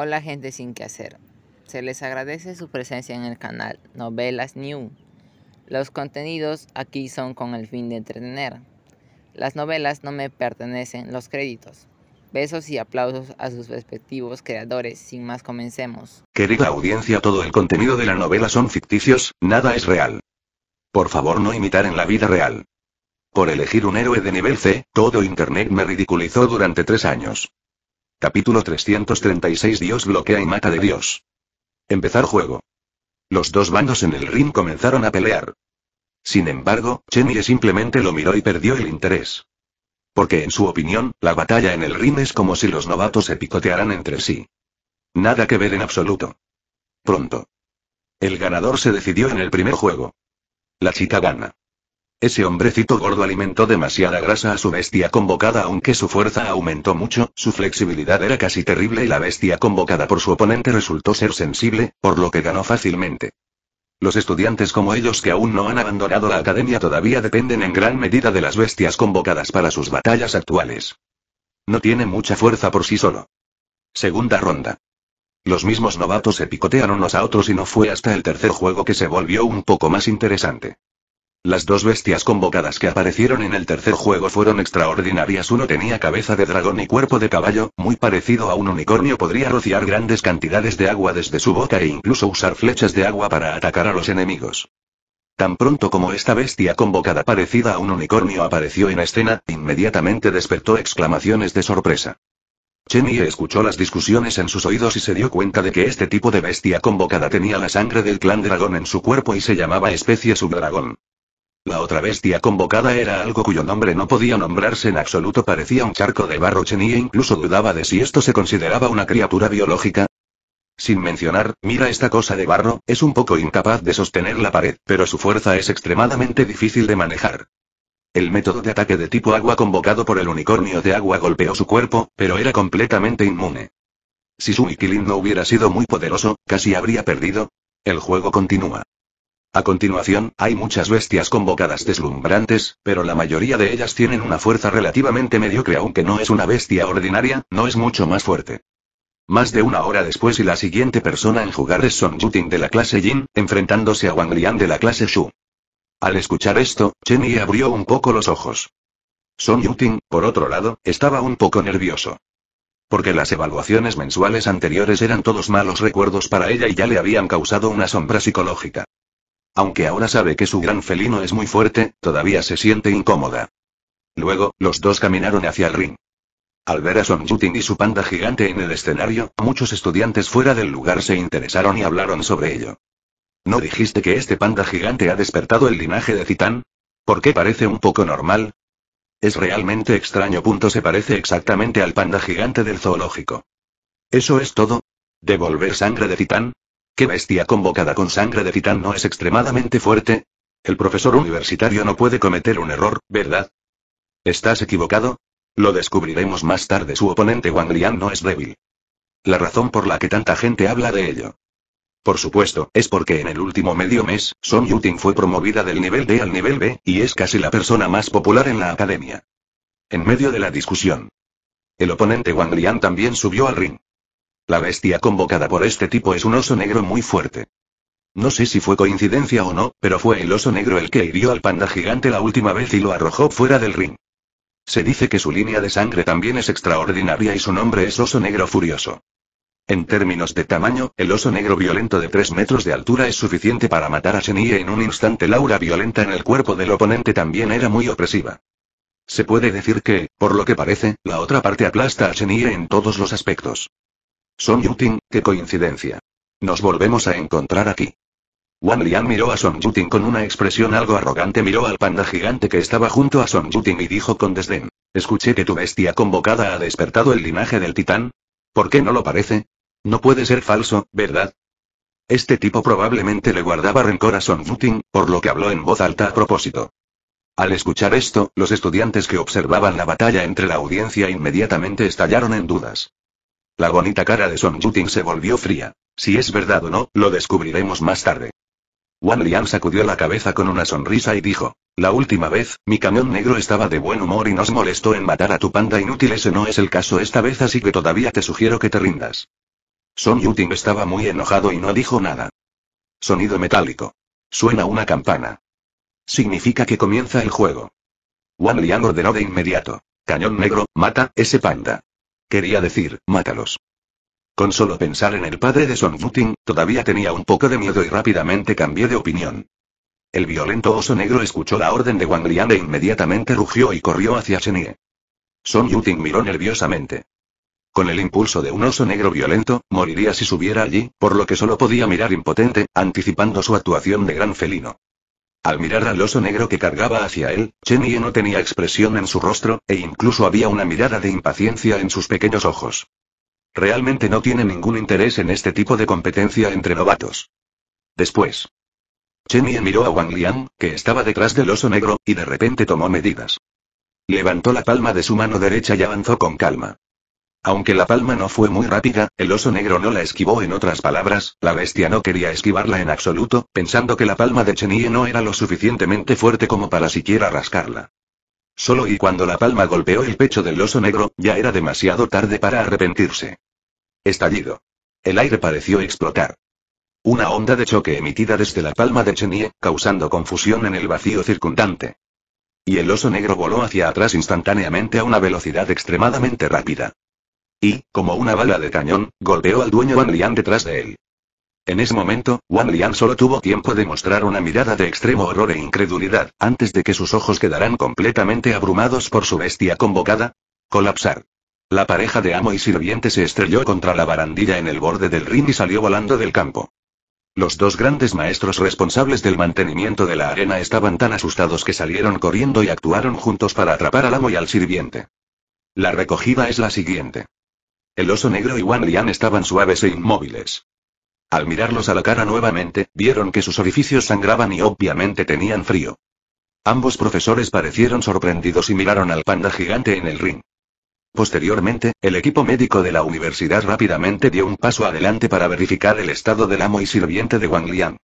Hola gente sin que hacer. Se les agradece su presencia en el canal Novelas New. Los contenidos aquí son con el fin de entretener. Las novelas no me pertenecen los créditos. Besos y aplausos a sus respectivos creadores. Sin más, comencemos. Querida audiencia, todo el contenido de la novela son ficticios, nada es real. Por favor, no imitar en la vida real. Por elegir un héroe de nivel C, todo Internet me ridiculizó durante tres años. Capítulo 336 Dios bloquea y mata de Dios. Empezar juego. Los dos bandos en el ring comenzaron a pelear. Sin embargo, Chenille simplemente lo miró y perdió el interés. Porque en su opinión, la batalla en el ring es como si los novatos se picotearan entre sí. Nada que ver en absoluto. Pronto. El ganador se decidió en el primer juego. La chica gana. Ese hombrecito gordo alimentó demasiada grasa a su bestia convocada aunque su fuerza aumentó mucho, su flexibilidad era casi terrible y la bestia convocada por su oponente resultó ser sensible, por lo que ganó fácilmente. Los estudiantes como ellos que aún no han abandonado la academia todavía dependen en gran medida de las bestias convocadas para sus batallas actuales. No tiene mucha fuerza por sí solo. Segunda ronda. Los mismos novatos se picotean unos a otros y no fue hasta el tercer juego que se volvió un poco más interesante. Las dos bestias convocadas que aparecieron en el tercer juego fueron extraordinarias. Uno tenía cabeza de dragón y cuerpo de caballo, muy parecido a un unicornio. Podría rociar grandes cantidades de agua desde su boca e incluso usar flechas de agua para atacar a los enemigos. Tan pronto como esta bestia convocada parecida a un unicornio apareció en escena, inmediatamente despertó exclamaciones de sorpresa. Chemi escuchó las discusiones en sus oídos y se dio cuenta de que este tipo de bestia convocada tenía la sangre del clan dragón en su cuerpo y se llamaba especie subdragón. La otra bestia convocada era algo cuyo nombre no podía nombrarse en absoluto, parecía un charco de barro Chen e incluso dudaba de si esto se consideraba una criatura biológica. Sin mencionar, mira esta cosa de barro, es un poco incapaz de sostener la pared, pero su fuerza es extremadamente difícil de manejar. El método de ataque de tipo agua convocado por el unicornio de agua golpeó su cuerpo, pero era completamente inmune. Si su wikilin no hubiera sido muy poderoso, casi habría perdido. El juego continúa. A continuación, hay muchas bestias convocadas deslumbrantes, pero la mayoría de ellas tienen una fuerza relativamente mediocre aunque no es una bestia ordinaria, no es mucho más fuerte. Más de una hora después y la siguiente persona en jugar es Son Yuting de la clase Jin, enfrentándose a Wang Lian de la clase Shu. Al escuchar esto, Chen Yi abrió un poco los ojos. Son Yuting, por otro lado, estaba un poco nervioso porque las evaluaciones mensuales anteriores eran todos malos recuerdos para ella y ya le habían causado una sombra psicológica. Aunque ahora sabe que su gran felino es muy fuerte, todavía se siente incómoda. Luego, los dos caminaron hacia el ring. Al ver a Son y su panda gigante en el escenario, muchos estudiantes fuera del lugar se interesaron y hablaron sobre ello. ¿No dijiste que este panda gigante ha despertado el linaje de Titán? ¿Por qué parece un poco normal? Es realmente extraño. Punto se parece exactamente al panda gigante del zoológico. ¿Eso es todo? ¿Devolver sangre de titán? ¿Qué bestia convocada con sangre de titán no es extremadamente fuerte? El profesor universitario no puede cometer un error, ¿verdad? ¿Estás equivocado? Lo descubriremos más tarde. Su oponente Wang Lian no es débil. La razón por la que tanta gente habla de ello. Por supuesto, es porque en el último medio mes, Song Yuting fue promovida del nivel D al nivel B, y es casi la persona más popular en la academia. En medio de la discusión. El oponente Wang Lian también subió al ring. La bestia convocada por este tipo es un oso negro muy fuerte. No sé si fue coincidencia o no, pero fue el oso negro el que hirió al panda gigante la última vez y lo arrojó fuera del ring. Se dice que su línea de sangre también es extraordinaria y su nombre es oso negro furioso. En términos de tamaño, el oso negro violento de 3 metros de altura es suficiente para matar a Shenye en un instante. La aura violenta en el cuerpo del oponente también era muy opresiva. Se puede decir que, por lo que parece, la otra parte aplasta a Shenye en todos los aspectos. Son Yuting, qué coincidencia. Nos volvemos a encontrar aquí. Wang Lian miró a Son Yuting con una expresión algo arrogante, miró al panda gigante que estaba junto a Son Yuting y dijo con desdén. Escuché que tu bestia convocada ha despertado el linaje del titán. ¿Por qué no lo parece? No puede ser falso, ¿verdad? Este tipo probablemente le guardaba rencor a Son Yuting, por lo que habló en voz alta a propósito. Al escuchar esto, los estudiantes que observaban la batalla entre la audiencia inmediatamente estallaron en dudas. La bonita cara de Son Yutin se volvió fría. Si es verdad o no, lo descubriremos más tarde. Wan Liang sacudió la cabeza con una sonrisa y dijo, la última vez, mi cañón negro estaba de buen humor y nos molestó en matar a tu panda inútil ese no es el caso esta vez así que todavía te sugiero que te rindas. Son Yuting estaba muy enojado y no dijo nada. Sonido metálico. Suena una campana. Significa que comienza el juego. Wan Liang ordenó de inmediato. Cañón negro, mata, ese panda. Quería decir, mátalos. Con solo pensar en el padre de Son Yuting, todavía tenía un poco de miedo y rápidamente cambié de opinión. El violento oso negro escuchó la orden de Wang Lian e inmediatamente rugió y corrió hacia Shenye. Son Yuting miró nerviosamente. Con el impulso de un oso negro violento, moriría si subiera allí, por lo que solo podía mirar impotente, anticipando su actuación de gran felino. Al mirar al oso negro que cargaba hacia él, Chen Yi no tenía expresión en su rostro, e incluso había una mirada de impaciencia en sus pequeños ojos. Realmente no tiene ningún interés en este tipo de competencia entre novatos. Después. Chen Ye miró a Wang Liang, que estaba detrás del oso negro, y de repente tomó medidas. Levantó la palma de su mano derecha y avanzó con calma. Aunque la palma no fue muy rápida, el oso negro no la esquivó en otras palabras, la bestia no quería esquivarla en absoluto, pensando que la palma de Chenille no era lo suficientemente fuerte como para siquiera rascarla. Solo y cuando la palma golpeó el pecho del oso negro, ya era demasiado tarde para arrepentirse. Estallido. El aire pareció explotar. Una onda de choque emitida desde la palma de Chenille, causando confusión en el vacío circundante. Y el oso negro voló hacia atrás instantáneamente a una velocidad extremadamente rápida. Y, como una bala de cañón, golpeó al dueño Wan Lian detrás de él. En ese momento, Wan Lian solo tuvo tiempo de mostrar una mirada de extremo horror e incredulidad, antes de que sus ojos quedaran completamente abrumados por su bestia convocada. Colapsar. La pareja de amo y sirviente se estrelló contra la barandilla en el borde del ring y salió volando del campo. Los dos grandes maestros responsables del mantenimiento de la arena estaban tan asustados que salieron corriendo y actuaron juntos para atrapar al amo y al sirviente. La recogida es la siguiente. El oso negro y Wang Lian estaban suaves e inmóviles. Al mirarlos a la cara nuevamente, vieron que sus orificios sangraban y obviamente tenían frío. Ambos profesores parecieron sorprendidos y miraron al panda gigante en el ring. Posteriormente, el equipo médico de la universidad rápidamente dio un paso adelante para verificar el estado del amo y sirviente de Wang Lian.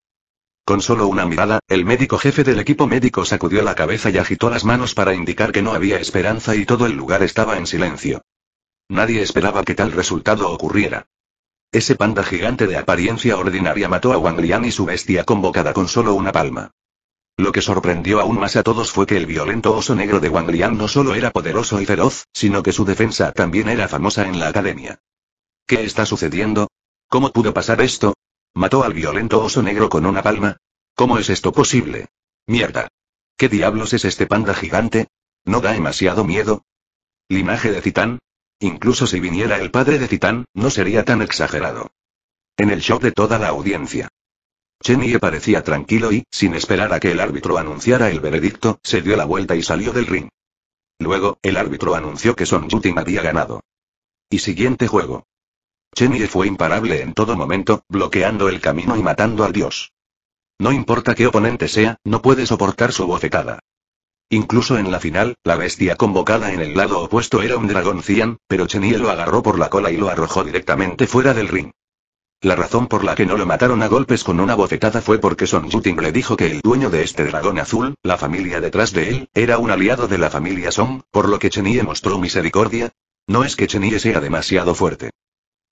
Con solo una mirada, el médico jefe del equipo médico sacudió la cabeza y agitó las manos para indicar que no había esperanza y todo el lugar estaba en silencio. Nadie esperaba que tal resultado ocurriera. Ese panda gigante de apariencia ordinaria mató a Wang Lian y su bestia convocada con solo una palma. Lo que sorprendió aún más a todos fue que el violento oso negro de Wang Lian no solo era poderoso y feroz, sino que su defensa también era famosa en la academia. ¿Qué está sucediendo? ¿Cómo pudo pasar esto? ¿Mató al violento oso negro con una palma? ¿Cómo es esto posible? Mierda. ¿Qué diablos es este panda gigante? ¿No da demasiado miedo? ¿Linaje de titán? Incluso si viniera el padre de Titán, no sería tan exagerado. En el shock de toda la audiencia. Chenie parecía tranquilo y, sin esperar a que el árbitro anunciara el veredicto, se dio la vuelta y salió del ring. Luego, el árbitro anunció que Son Yutin había ganado. Y siguiente juego. Chenie fue imparable en todo momento, bloqueando el camino y matando al dios. No importa qué oponente sea, no puede soportar su bofetada. Incluso en la final, la bestia convocada en el lado opuesto era un dragón Cian, pero Chenie lo agarró por la cola y lo arrojó directamente fuera del ring. La razón por la que no lo mataron a golpes con una bofetada fue porque Son Yuting le dijo que el dueño de este dragón azul, la familia detrás de él, era un aliado de la familia Song, por lo que Chenie mostró misericordia. No es que Chenie sea demasiado fuerte.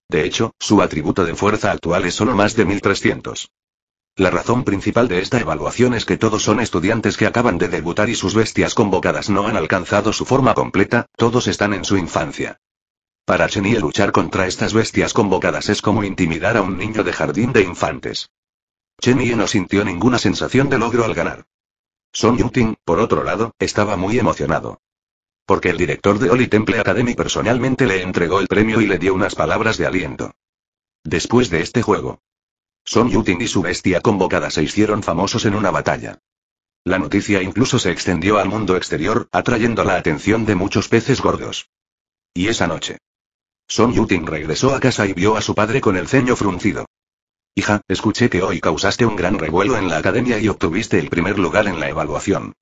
De hecho, su atributo de fuerza actual es solo más de 1300. La razón principal de esta evaluación es que todos son estudiantes que acaban de debutar y sus bestias convocadas no han alcanzado su forma completa, todos están en su infancia. Para Chenie luchar contra estas bestias convocadas es como intimidar a un niño de jardín de infantes. Chenille no sintió ninguna sensación de logro al ganar. Son Yuting, por otro lado, estaba muy emocionado. Porque el director de Oli Temple Academy personalmente le entregó el premio y le dio unas palabras de aliento. Después de este juego, son Yutin y su bestia convocada se hicieron famosos en una batalla. La noticia incluso se extendió al mundo exterior, atrayendo la atención de muchos peces gordos. Y esa noche. Son Yutin regresó a casa y vio a su padre con el ceño fruncido. Hija, escuché que hoy causaste un gran revuelo en la academia y obtuviste el primer lugar en la evaluación.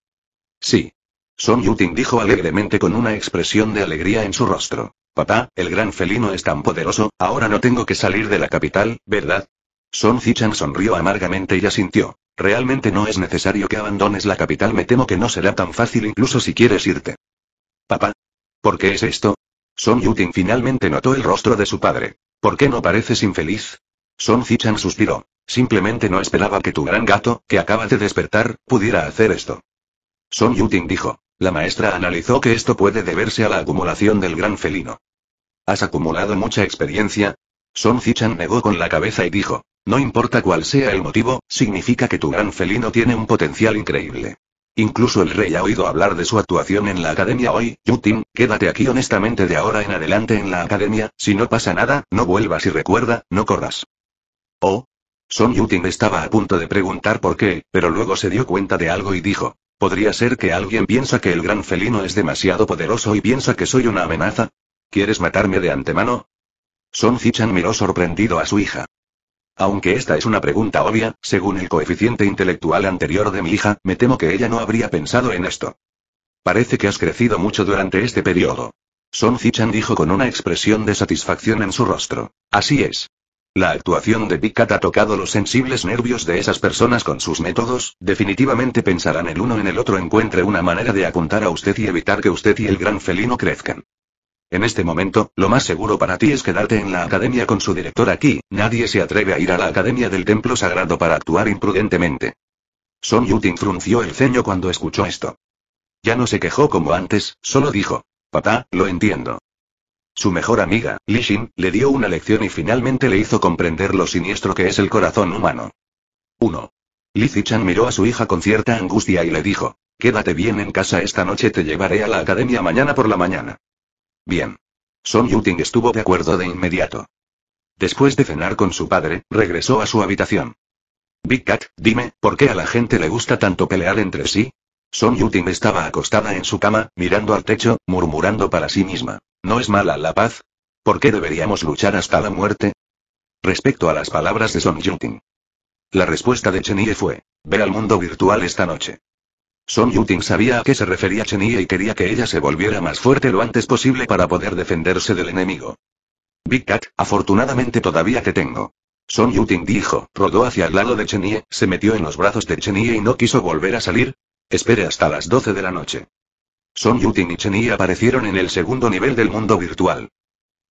Sí. Son Yutin dijo alegremente con una expresión de alegría en su rostro. Papá, el gran felino es tan poderoso, ahora no tengo que salir de la capital, ¿verdad? Son Zichan sonrió amargamente y asintió. Realmente no es necesario que abandones la capital, me temo que no será tan fácil incluso si quieres irte. Papá. ¿Por qué es esto? Son Yuting finalmente notó el rostro de su padre. ¿Por qué no pareces infeliz? Son Zichan suspiró. Simplemente no esperaba que tu gran gato, que acaba de despertar, pudiera hacer esto. Son Yuting dijo. La maestra analizó que esto puede deberse a la acumulación del gran felino. ¿Has acumulado mucha experiencia? Son Zichan negó con la cabeza y dijo. No importa cuál sea el motivo, significa que tu gran felino tiene un potencial increíble. Incluso el rey ha oído hablar de su actuación en la academia hoy. Yutin, quédate aquí honestamente de ahora en adelante en la academia, si no pasa nada, no vuelvas y recuerda, no corras. Oh. Son Yutin estaba a punto de preguntar por qué, pero luego se dio cuenta de algo y dijo. ¿Podría ser que alguien piensa que el gran felino es demasiado poderoso y piensa que soy una amenaza? ¿Quieres matarme de antemano? Son Zichan miró sorprendido a su hija. Aunque esta es una pregunta obvia, según el coeficiente intelectual anterior de mi hija, me temo que ella no habría pensado en esto. Parece que has crecido mucho durante este periodo. Son Zichan dijo con una expresión de satisfacción en su rostro. Así es. La actuación de Picat ha tocado los sensibles nervios de esas personas con sus métodos, definitivamente pensarán el uno en el otro encuentre una manera de apuntar a usted y evitar que usted y el gran felino crezcan. En este momento, lo más seguro para ti es quedarte en la academia con su director aquí, nadie se atreve a ir a la academia del templo sagrado para actuar imprudentemente. Son Yutin frunció el ceño cuando escuchó esto. Ya no se quejó como antes, solo dijo, papá, lo entiendo. Su mejor amiga, Li Xin, le dio una lección y finalmente le hizo comprender lo siniestro que es el corazón humano. 1. Li Zichan miró a su hija con cierta angustia y le dijo, quédate bien en casa esta noche te llevaré a la academia mañana por la mañana. Bien. Son Yuting estuvo de acuerdo de inmediato. Después de cenar con su padre, regresó a su habitación. Big Cat, dime, ¿por qué a la gente le gusta tanto pelear entre sí? Son Yuting estaba acostada en su cama, mirando al techo, murmurando para sí misma. ¿No es mala la paz? ¿Por qué deberíamos luchar hasta la muerte? Respecto a las palabras de Son Yuting. La respuesta de Chenille fue, ve al mundo virtual esta noche. Son Yuting sabía a qué se refería Chenie y quería que ella se volviera más fuerte lo antes posible para poder defenderse del enemigo. Big Cat, afortunadamente todavía te tengo. Son Yuting dijo, rodó hacia el lado de Chenie, se metió en los brazos de Chenie y no quiso volver a salir. Espere hasta las 12 de la noche. Son Yuting y Chenille aparecieron en el segundo nivel del mundo virtual.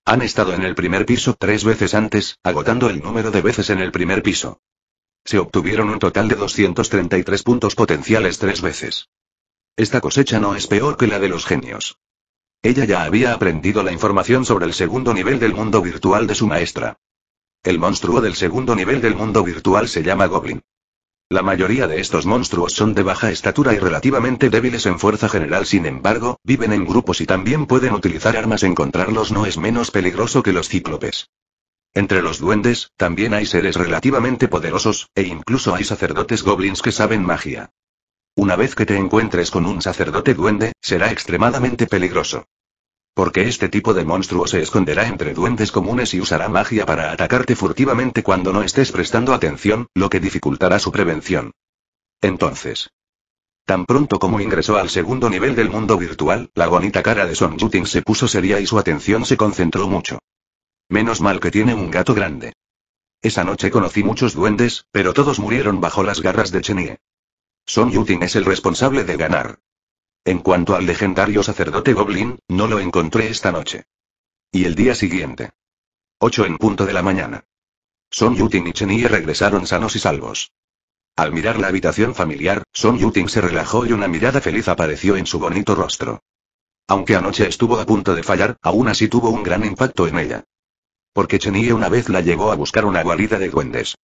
Han estado en el primer piso tres veces antes, agotando el número de veces en el primer piso. Se obtuvieron un total de 233 puntos potenciales tres veces. Esta cosecha no es peor que la de los genios. Ella ya había aprendido la información sobre el segundo nivel del mundo virtual de su maestra. El monstruo del segundo nivel del mundo virtual se llama Goblin. La mayoría de estos monstruos son de baja estatura y relativamente débiles en fuerza general, sin embargo, viven en grupos y también pueden utilizar armas. Encontrarlos no es menos peligroso que los cíclopes. Entre los duendes, también hay seres relativamente poderosos, e incluso hay sacerdotes goblins que saben magia. Una vez que te encuentres con un sacerdote duende, será extremadamente peligroso. Porque este tipo de monstruo se esconderá entre duendes comunes y usará magia para atacarte furtivamente cuando no estés prestando atención, lo que dificultará su prevención. Entonces, Tan pronto como ingresó al segundo nivel del mundo virtual, la bonita cara de Son Yuting se puso seria y su atención se concentró mucho. Menos mal que tiene un gato grande. Esa noche conocí muchos duendes, pero todos murieron bajo las garras de Chenie. Son Yutin es el responsable de ganar. En cuanto al legendario sacerdote Goblin, no lo encontré esta noche. Y el día siguiente. 8 en punto de la mañana. Son Yutin y Chenie regresaron sanos y salvos. Al mirar la habitación familiar, Son Yuting se relajó y una mirada feliz apareció en su bonito rostro. Aunque anoche estuvo a punto de fallar, aún así tuvo un gran impacto en ella porque Chenille una vez la llevó a buscar una guarida de duendes.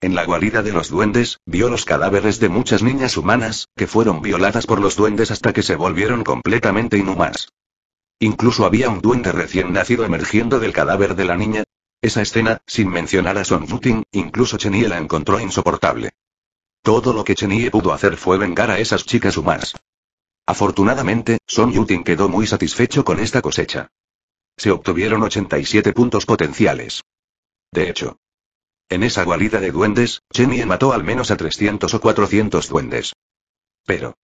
En la guarida de los duendes, vio los cadáveres de muchas niñas humanas, que fueron violadas por los duendes hasta que se volvieron completamente inhumanas. Incluso había un duende recién nacido emergiendo del cadáver de la niña. Esa escena, sin mencionar a Son Yuting, incluso Chenille la encontró insoportable. Todo lo que Chenille pudo hacer fue vengar a esas chicas humanas. Afortunadamente, Son Yutin quedó muy satisfecho con esta cosecha se obtuvieron 87 puntos potenciales. De hecho, en esa guarida de duendes, Chenye mató al menos a 300 o 400 duendes. Pero,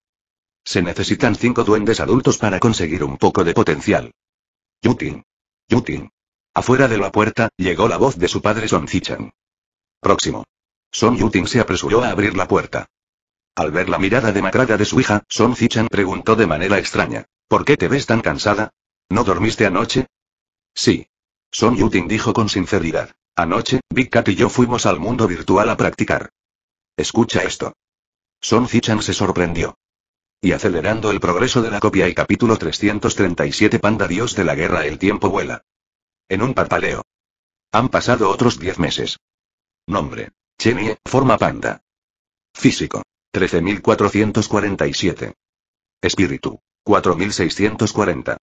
se necesitan 5 duendes adultos para conseguir un poco de potencial. Yutin. Yutin. Afuera de la puerta, llegó la voz de su padre Son Zichan. Próximo. Son Yutin se apresuró a abrir la puerta. Al ver la mirada demacrada de su hija, Son Zichan preguntó de manera extraña. ¿Por qué te ves tan cansada? ¿No dormiste anoche? Sí. Son Yutin dijo con sinceridad. Anoche, Big Cat y yo fuimos al mundo virtual a practicar. Escucha esto. Son Zichan se sorprendió. Y acelerando el progreso de la copia y capítulo 337 Panda Dios de la Guerra el tiempo vuela. En un parpaleo. Han pasado otros 10 meses. Nombre. Chenie, forma panda. Físico. 13.447. Espíritu. 4.640.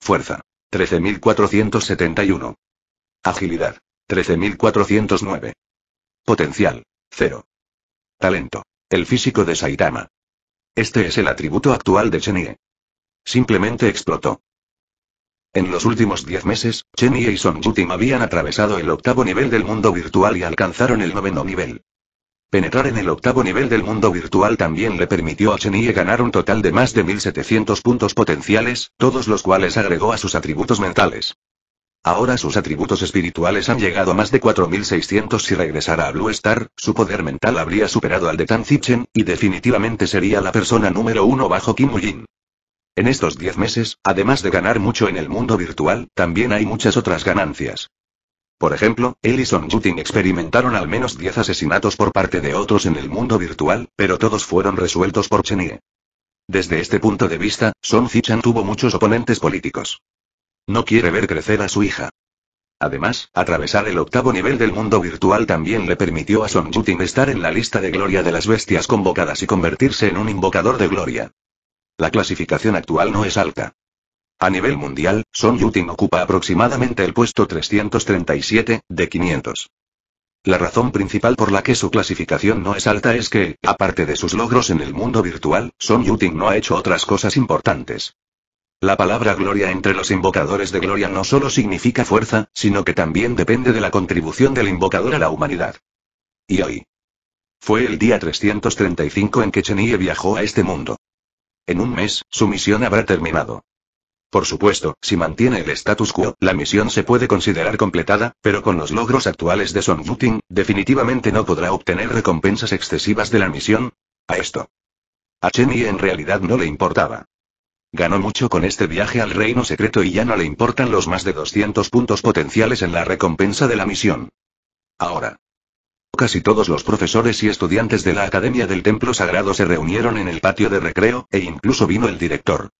Fuerza. 13471. Agilidad. 13409. Potencial. 0. Talento. El físico de Saitama. Este es el atributo actual de Chenie. Simplemente explotó. En los últimos 10 meses, Chenie y Son Yutim habían atravesado el octavo nivel del mundo virtual y alcanzaron el noveno nivel. Penetrar en el octavo nivel del mundo virtual también le permitió a Yi ganar un total de más de 1700 puntos potenciales, todos los cuales agregó a sus atributos mentales. Ahora sus atributos espirituales han llegado a más de 4600 si regresara a Blue Star, su poder mental habría superado al de Tan Zichen, y definitivamente sería la persona número uno bajo Kim Ujin. En estos 10 meses, además de ganar mucho en el mundo virtual, también hay muchas otras ganancias. Por ejemplo, él y Son experimentaron al menos 10 asesinatos por parte de otros en el mundo virtual, pero todos fueron resueltos por Chenie. Desde este punto de vista, Son Zichan tuvo muchos oponentes políticos. No quiere ver crecer a su hija. Además, atravesar el octavo nivel del mundo virtual también le permitió a Son Yutin estar en la lista de gloria de las bestias convocadas y convertirse en un invocador de gloria. La clasificación actual no es alta. A nivel mundial, Son Yuting ocupa aproximadamente el puesto 337, de 500. La razón principal por la que su clasificación no es alta es que, aparte de sus logros en el mundo virtual, Son Yuting no ha hecho otras cosas importantes. La palabra gloria entre los invocadores de gloria no solo significa fuerza, sino que también depende de la contribución del invocador a la humanidad. Y hoy. Fue el día 335 en que Chenille viajó a este mundo. En un mes, su misión habrá terminado. Por supuesto, si mantiene el status quo, la misión se puede considerar completada, pero con los logros actuales de Son Yuting, definitivamente no podrá obtener recompensas excesivas de la misión. A esto. A Chen en realidad no le importaba. Ganó mucho con este viaje al reino secreto y ya no le importan los más de 200 puntos potenciales en la recompensa de la misión. Ahora. Casi todos los profesores y estudiantes de la Academia del Templo Sagrado se reunieron en el patio de recreo, e incluso vino el director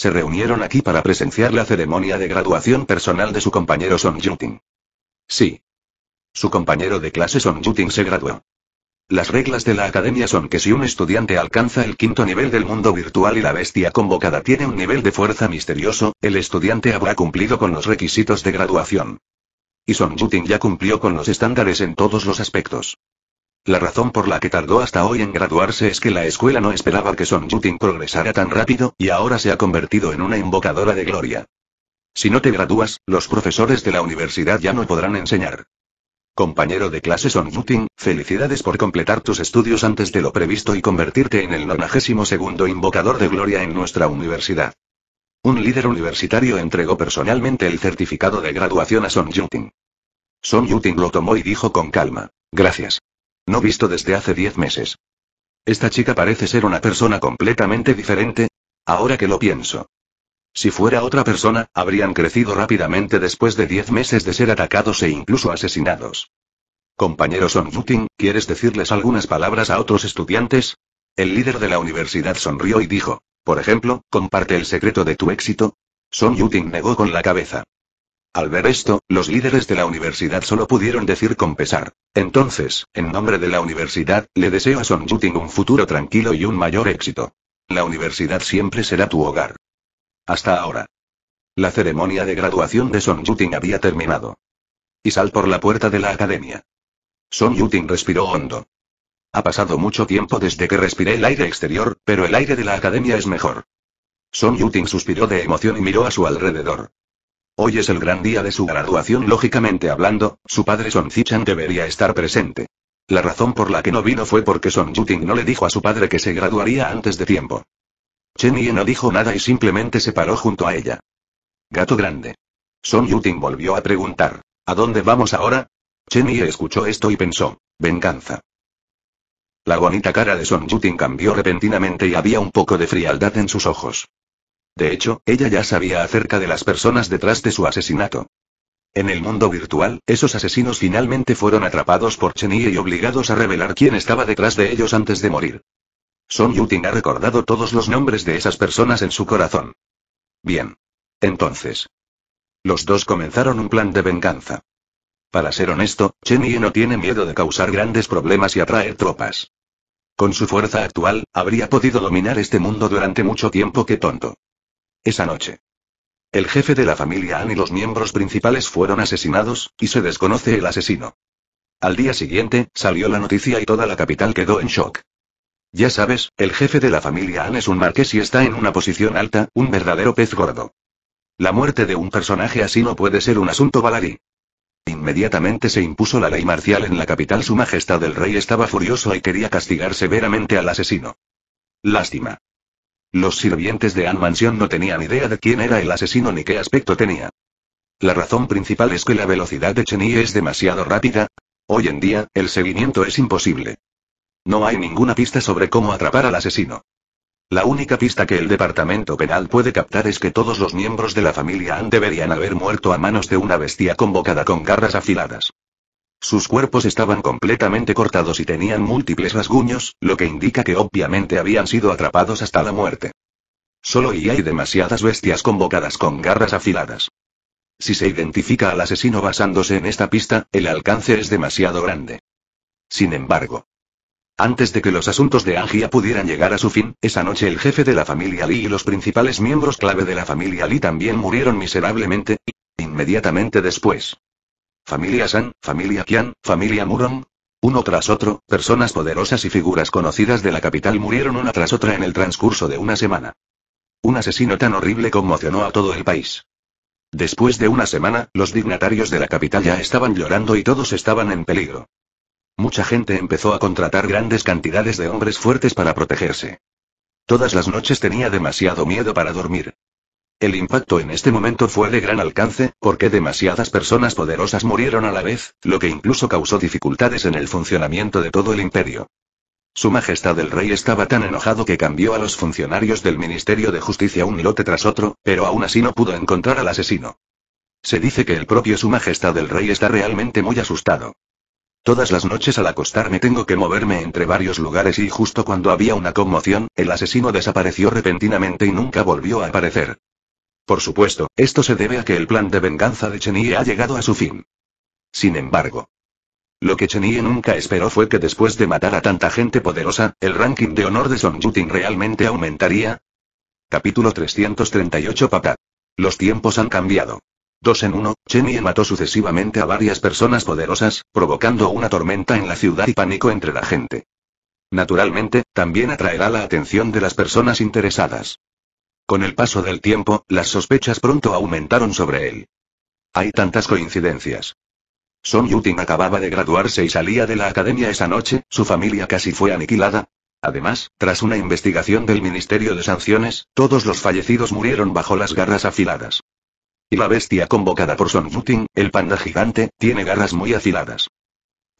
se reunieron aquí para presenciar la ceremonia de graduación personal de su compañero Son Yutin. Sí. Su compañero de clase Son Yutin se graduó. Las reglas de la academia son que si un estudiante alcanza el quinto nivel del mundo virtual y la bestia convocada tiene un nivel de fuerza misterioso, el estudiante habrá cumplido con los requisitos de graduación. Y Son juting ya cumplió con los estándares en todos los aspectos. La razón por la que tardó hasta hoy en graduarse es que la escuela no esperaba que Son Yutin progresara tan rápido, y ahora se ha convertido en una invocadora de gloria. Si no te gradúas, los profesores de la universidad ya no podrán enseñar. Compañero de clase Son Yutin, felicidades por completar tus estudios antes de lo previsto y convertirte en el 92 segundo invocador de gloria en nuestra universidad. Un líder universitario entregó personalmente el certificado de graduación a Son Yutin. Son Yutin lo tomó y dijo con calma. Gracias. No visto desde hace diez meses. Esta chica parece ser una persona completamente diferente. Ahora que lo pienso. Si fuera otra persona, habrían crecido rápidamente después de diez meses de ser atacados e incluso asesinados. Compañero Son Yuting, ¿quieres decirles algunas palabras a otros estudiantes? El líder de la universidad sonrió y dijo, por ejemplo, comparte el secreto de tu éxito. Son Yuting negó con la cabeza. Al ver esto, los líderes de la universidad solo pudieron decir con pesar. Entonces, en nombre de la universidad, le deseo a Son Yuting un futuro tranquilo y un mayor éxito. La universidad siempre será tu hogar. Hasta ahora. La ceremonia de graduación de Son Yuting había terminado. Y sal por la puerta de la academia. Son Yuting respiró hondo. Ha pasado mucho tiempo desde que respiré el aire exterior, pero el aire de la academia es mejor. Son Yuting suspiró de emoción y miró a su alrededor. Hoy es el gran día de su graduación. Lógicamente hablando, su padre Son Zichan debería estar presente. La razón por la que no vino fue porque Son Yuting no le dijo a su padre que se graduaría antes de tiempo. Chen Ye no dijo nada y simplemente se paró junto a ella. Gato grande. Son Yuting volvió a preguntar. ¿A dónde vamos ahora? Chen Ye escuchó esto y pensó. Venganza. La bonita cara de Son Yuting cambió repentinamente y había un poco de frialdad en sus ojos. De hecho, ella ya sabía acerca de las personas detrás de su asesinato. En el mundo virtual, esos asesinos finalmente fueron atrapados por Yi y obligados a revelar quién estaba detrás de ellos antes de morir. Son Yuting ha recordado todos los nombres de esas personas en su corazón. Bien. Entonces. Los dos comenzaron un plan de venganza. Para ser honesto, Yi no tiene miedo de causar grandes problemas y atraer tropas. Con su fuerza actual, habría podido dominar este mundo durante mucho tiempo que tonto esa noche. El jefe de la familia Ann y los miembros principales fueron asesinados, y se desconoce el asesino. Al día siguiente, salió la noticia y toda la capital quedó en shock. Ya sabes, el jefe de la familia Ann es un marqués y está en una posición alta, un verdadero pez gordo. La muerte de un personaje así no puede ser un asunto baladí. Inmediatamente se impuso la ley marcial en la capital. Su Majestad el Rey estaba furioso y quería castigar severamente al asesino. Lástima. Los sirvientes de Ann Mansion no tenían idea de quién era el asesino ni qué aspecto tenía. La razón principal es que la velocidad de Cheney es demasiado rápida. Hoy en día, el seguimiento es imposible. No hay ninguna pista sobre cómo atrapar al asesino. La única pista que el departamento penal puede captar es que todos los miembros de la familia Ann deberían haber muerto a manos de una bestia convocada con garras afiladas. Sus cuerpos estaban completamente cortados y tenían múltiples rasguños, lo que indica que obviamente habían sido atrapados hasta la muerte. Solo y hay demasiadas bestias convocadas con garras afiladas. Si se identifica al asesino basándose en esta pista, el alcance es demasiado grande. Sin embargo, antes de que los asuntos de Angia pudieran llegar a su fin, esa noche el jefe de la familia Lee y los principales miembros clave de la familia Lee también murieron miserablemente, inmediatamente después, familia San, familia Qian, familia Murong. Uno tras otro, personas poderosas y figuras conocidas de la capital murieron una tras otra en el transcurso de una semana. Un asesino tan horrible conmocionó a todo el país. Después de una semana, los dignatarios de la capital ya estaban llorando y todos estaban en peligro. Mucha gente empezó a contratar grandes cantidades de hombres fuertes para protegerse. Todas las noches tenía demasiado miedo para dormir. El impacto en este momento fue de gran alcance, porque demasiadas personas poderosas murieron a la vez, lo que incluso causó dificultades en el funcionamiento de todo el imperio. Su Majestad el Rey estaba tan enojado que cambió a los funcionarios del Ministerio de Justicia un lote tras otro, pero aún así no pudo encontrar al asesino. Se dice que el propio Su Majestad el Rey está realmente muy asustado. Todas las noches al acostarme tengo que moverme entre varios lugares y justo cuando había una conmoción, el asesino desapareció repentinamente y nunca volvió a aparecer. Por supuesto, esto se debe a que el plan de venganza de Chenie ha llegado a su fin. Sin embargo, lo que Chenie nunca esperó fue que después de matar a tanta gente poderosa, el ranking de honor de Son Yutin realmente aumentaría. Capítulo 338 Papá. Los tiempos han cambiado. Dos en uno, Yi mató sucesivamente a varias personas poderosas, provocando una tormenta en la ciudad y pánico entre la gente. Naturalmente, también atraerá la atención de las personas interesadas. Con el paso del tiempo, las sospechas pronto aumentaron sobre él. Hay tantas coincidencias. Son Yuting acababa de graduarse y salía de la academia esa noche, su familia casi fue aniquilada. Además, tras una investigación del Ministerio de Sanciones, todos los fallecidos murieron bajo las garras afiladas. Y la bestia convocada por Son Yuting, el panda gigante, tiene garras muy afiladas.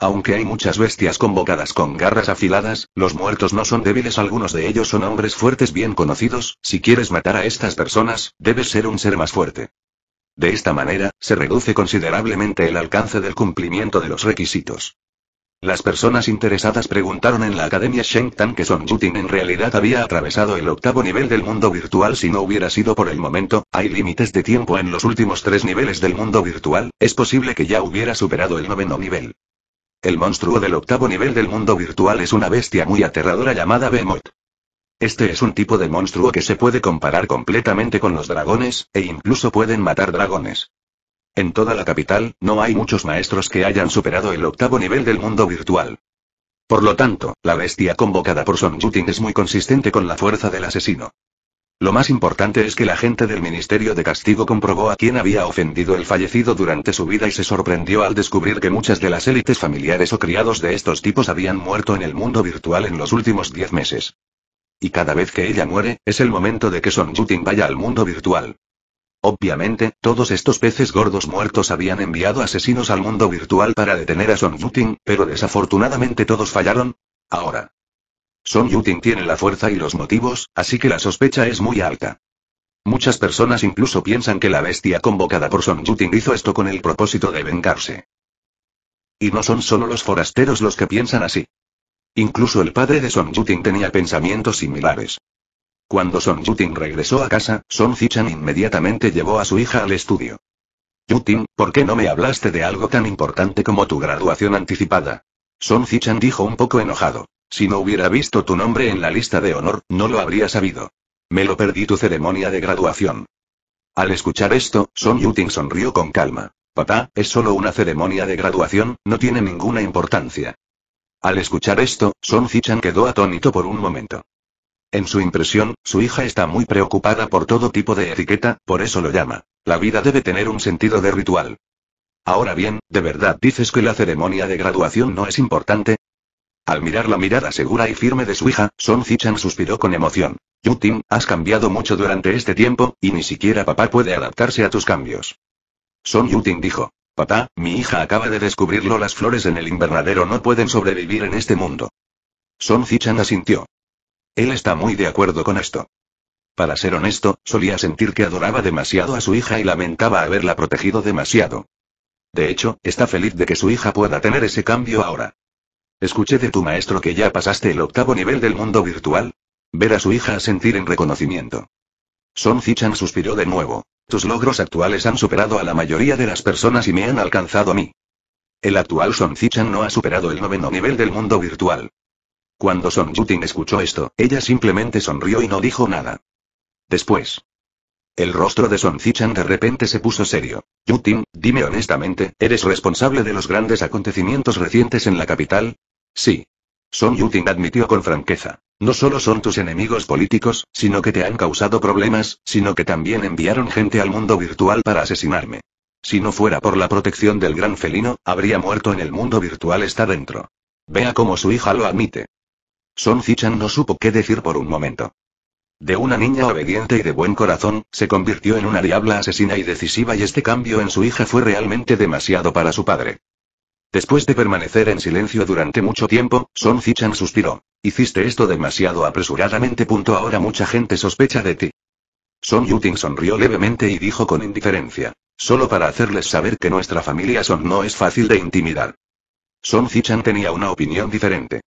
Aunque hay muchas bestias convocadas con garras afiladas, los muertos no son débiles, algunos de ellos son hombres fuertes bien conocidos, si quieres matar a estas personas, debes ser un ser más fuerte. De esta manera, se reduce considerablemente el alcance del cumplimiento de los requisitos. Las personas interesadas preguntaron en la Academia Shengtan que Son Yutin en realidad había atravesado el octavo nivel del mundo virtual si no hubiera sido por el momento, hay límites de tiempo en los últimos tres niveles del mundo virtual, es posible que ya hubiera superado el noveno nivel. El monstruo del octavo nivel del mundo virtual es una bestia muy aterradora llamada Behemoth. Este es un tipo de monstruo que se puede comparar completamente con los dragones, e incluso pueden matar dragones. En toda la capital, no hay muchos maestros que hayan superado el octavo nivel del mundo virtual. Por lo tanto, la bestia convocada por Son es muy consistente con la fuerza del asesino. Lo más importante es que la gente del Ministerio de Castigo comprobó a quién había ofendido el fallecido durante su vida y se sorprendió al descubrir que muchas de las élites familiares o criados de estos tipos habían muerto en el mundo virtual en los últimos 10 meses. Y cada vez que ella muere, es el momento de que Son Yutin vaya al mundo virtual. Obviamente, todos estos peces gordos muertos habían enviado asesinos al mundo virtual para detener a Son Yutin, pero desafortunadamente todos fallaron. Ahora, son Yutin tiene la fuerza y los motivos, así que la sospecha es muy alta. Muchas personas incluso piensan que la bestia convocada por Son Yutin hizo esto con el propósito de vengarse. Y no son solo los forasteros los que piensan así. Incluso el padre de Son Yutin tenía pensamientos similares. Cuando Son Yutin regresó a casa, Son Zichan inmediatamente llevó a su hija al estudio. Yutin, ¿por qué no me hablaste de algo tan importante como tu graduación anticipada? Son Zichan dijo un poco enojado. Si no hubiera visto tu nombre en la lista de honor, no lo habría sabido. Me lo perdí tu ceremonia de graduación. Al escuchar esto, Son Yuting sonrió con calma. Papá, es solo una ceremonia de graduación, no tiene ninguna importancia. Al escuchar esto, Son Zichan quedó atónito por un momento. En su impresión, su hija está muy preocupada por todo tipo de etiqueta, por eso lo llama. La vida debe tener un sentido de ritual. Ahora bien, ¿de verdad dices que la ceremonia de graduación no es importante? Al mirar la mirada segura y firme de su hija, Son Zichan suspiró con emoción. Yutin, has cambiado mucho durante este tiempo, y ni siquiera papá puede adaptarse a tus cambios. Son Yutin dijo. Papá, mi hija acaba de descubrirlo, las flores en el invernadero no pueden sobrevivir en este mundo. Son Zichan asintió. Él está muy de acuerdo con esto. Para ser honesto, solía sentir que adoraba demasiado a su hija y lamentaba haberla protegido demasiado. De hecho, está feliz de que su hija pueda tener ese cambio ahora. Escuché de tu maestro que ya pasaste el octavo nivel del mundo virtual. Ver a su hija a sentir en reconocimiento. Son Zichan suspiró de nuevo. Tus logros actuales han superado a la mayoría de las personas y me han alcanzado a mí. El actual Son Zichan no ha superado el noveno nivel del mundo virtual. Cuando Son Yutin escuchó esto, ella simplemente sonrió y no dijo nada. Después. El rostro de Son Zichan de repente se puso serio. Yutin, dime honestamente, ¿eres responsable de los grandes acontecimientos recientes en la capital? Sí. Son Yuting admitió con franqueza. No solo son tus enemigos políticos, sino que te han causado problemas, sino que también enviaron gente al mundo virtual para asesinarme. Si no fuera por la protección del gran felino, habría muerto en el mundo virtual está dentro. Vea cómo su hija lo admite. Son Zichan no supo qué decir por un momento. De una niña obediente y de buen corazón, se convirtió en una diabla asesina y decisiva y este cambio en su hija fue realmente demasiado para su padre. Después de permanecer en silencio durante mucho tiempo, Son Zichan suspiró. Hiciste esto demasiado apresuradamente. Punto ahora mucha gente sospecha de ti. Son Yuting sonrió levemente y dijo con indiferencia. Solo para hacerles saber que nuestra familia Son no es fácil de intimidar. Son Zichan tenía una opinión diferente.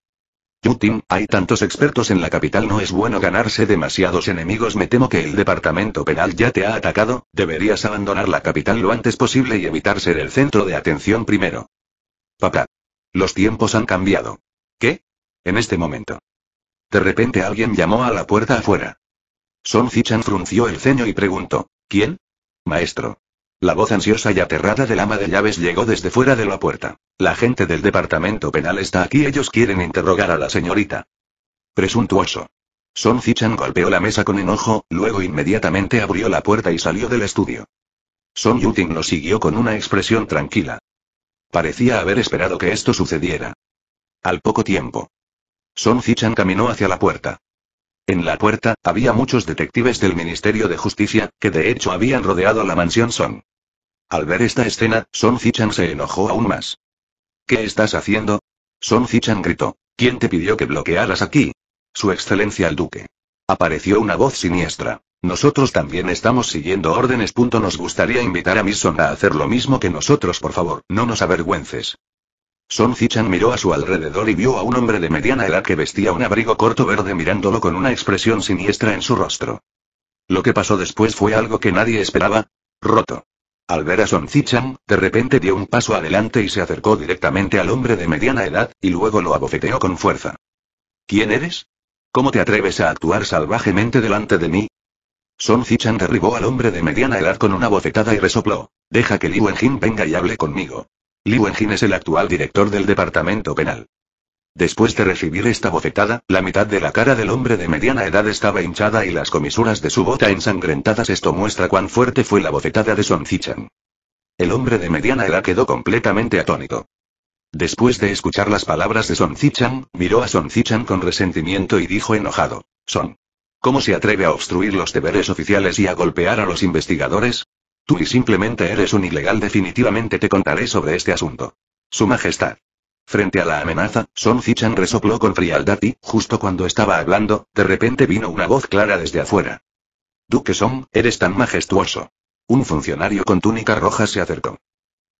Yuting, hay tantos expertos en la capital, no es bueno ganarse demasiados enemigos. Me temo que el departamento penal ya te ha atacado, deberías abandonar la capital lo antes posible y evitar ser el centro de atención primero. Papá. Los tiempos han cambiado. ¿Qué? En este momento. De repente alguien llamó a la puerta afuera. Son Zichan frunció el ceño y preguntó: ¿Quién? Maestro. La voz ansiosa y aterrada del ama de llaves llegó desde fuera de la puerta. La gente del departamento penal está aquí, ellos quieren interrogar a la señorita. Presuntuoso. Son Zichan golpeó la mesa con enojo, luego inmediatamente abrió la puerta y salió del estudio. Son Yuting lo siguió con una expresión tranquila. Parecía haber esperado que esto sucediera. Al poco tiempo. Son Zichan caminó hacia la puerta. En la puerta, había muchos detectives del Ministerio de Justicia, que de hecho habían rodeado la mansión Son. Al ver esta escena, Son Zichan se enojó aún más. ¿Qué estás haciendo? Son Zichan gritó. ¿Quién te pidió que bloquearas aquí? Su Excelencia el Duque. Apareció una voz siniestra. Nosotros también estamos siguiendo órdenes. Nos gustaría invitar a son a hacer lo mismo que nosotros, por favor, no nos avergüences. Son Zichan miró a su alrededor y vio a un hombre de mediana edad que vestía un abrigo corto verde mirándolo con una expresión siniestra en su rostro. Lo que pasó después fue algo que nadie esperaba. Roto. Al ver a Son Zichan, de repente dio un paso adelante y se acercó directamente al hombre de mediana edad, y luego lo abofeteó con fuerza. ¿Quién eres? ¿Cómo te atreves a actuar salvajemente delante de mí? Son Zichan derribó al hombre de mediana edad con una bofetada y resopló. Deja que Li Wenjin venga y hable conmigo. Li Wenjin es el actual director del departamento penal. Después de recibir esta bofetada, la mitad de la cara del hombre de mediana edad estaba hinchada y las comisuras de su bota ensangrentadas. Esto muestra cuán fuerte fue la bofetada de Son Zichan. El hombre de mediana edad quedó completamente atónito. Después de escuchar las palabras de Son Zichan, miró a Son Zichan con resentimiento y dijo enojado: Son. ¿Cómo se atreve a obstruir los deberes oficiales y a golpear a los investigadores? Tú y simplemente eres un ilegal. Definitivamente te contaré sobre este asunto. Su Majestad. Frente a la amenaza, Son Zichan resopló con frialdad y, justo cuando estaba hablando, de repente vino una voz clara desde afuera. Duque Song, eres tan majestuoso. Un funcionario con túnica roja se acercó.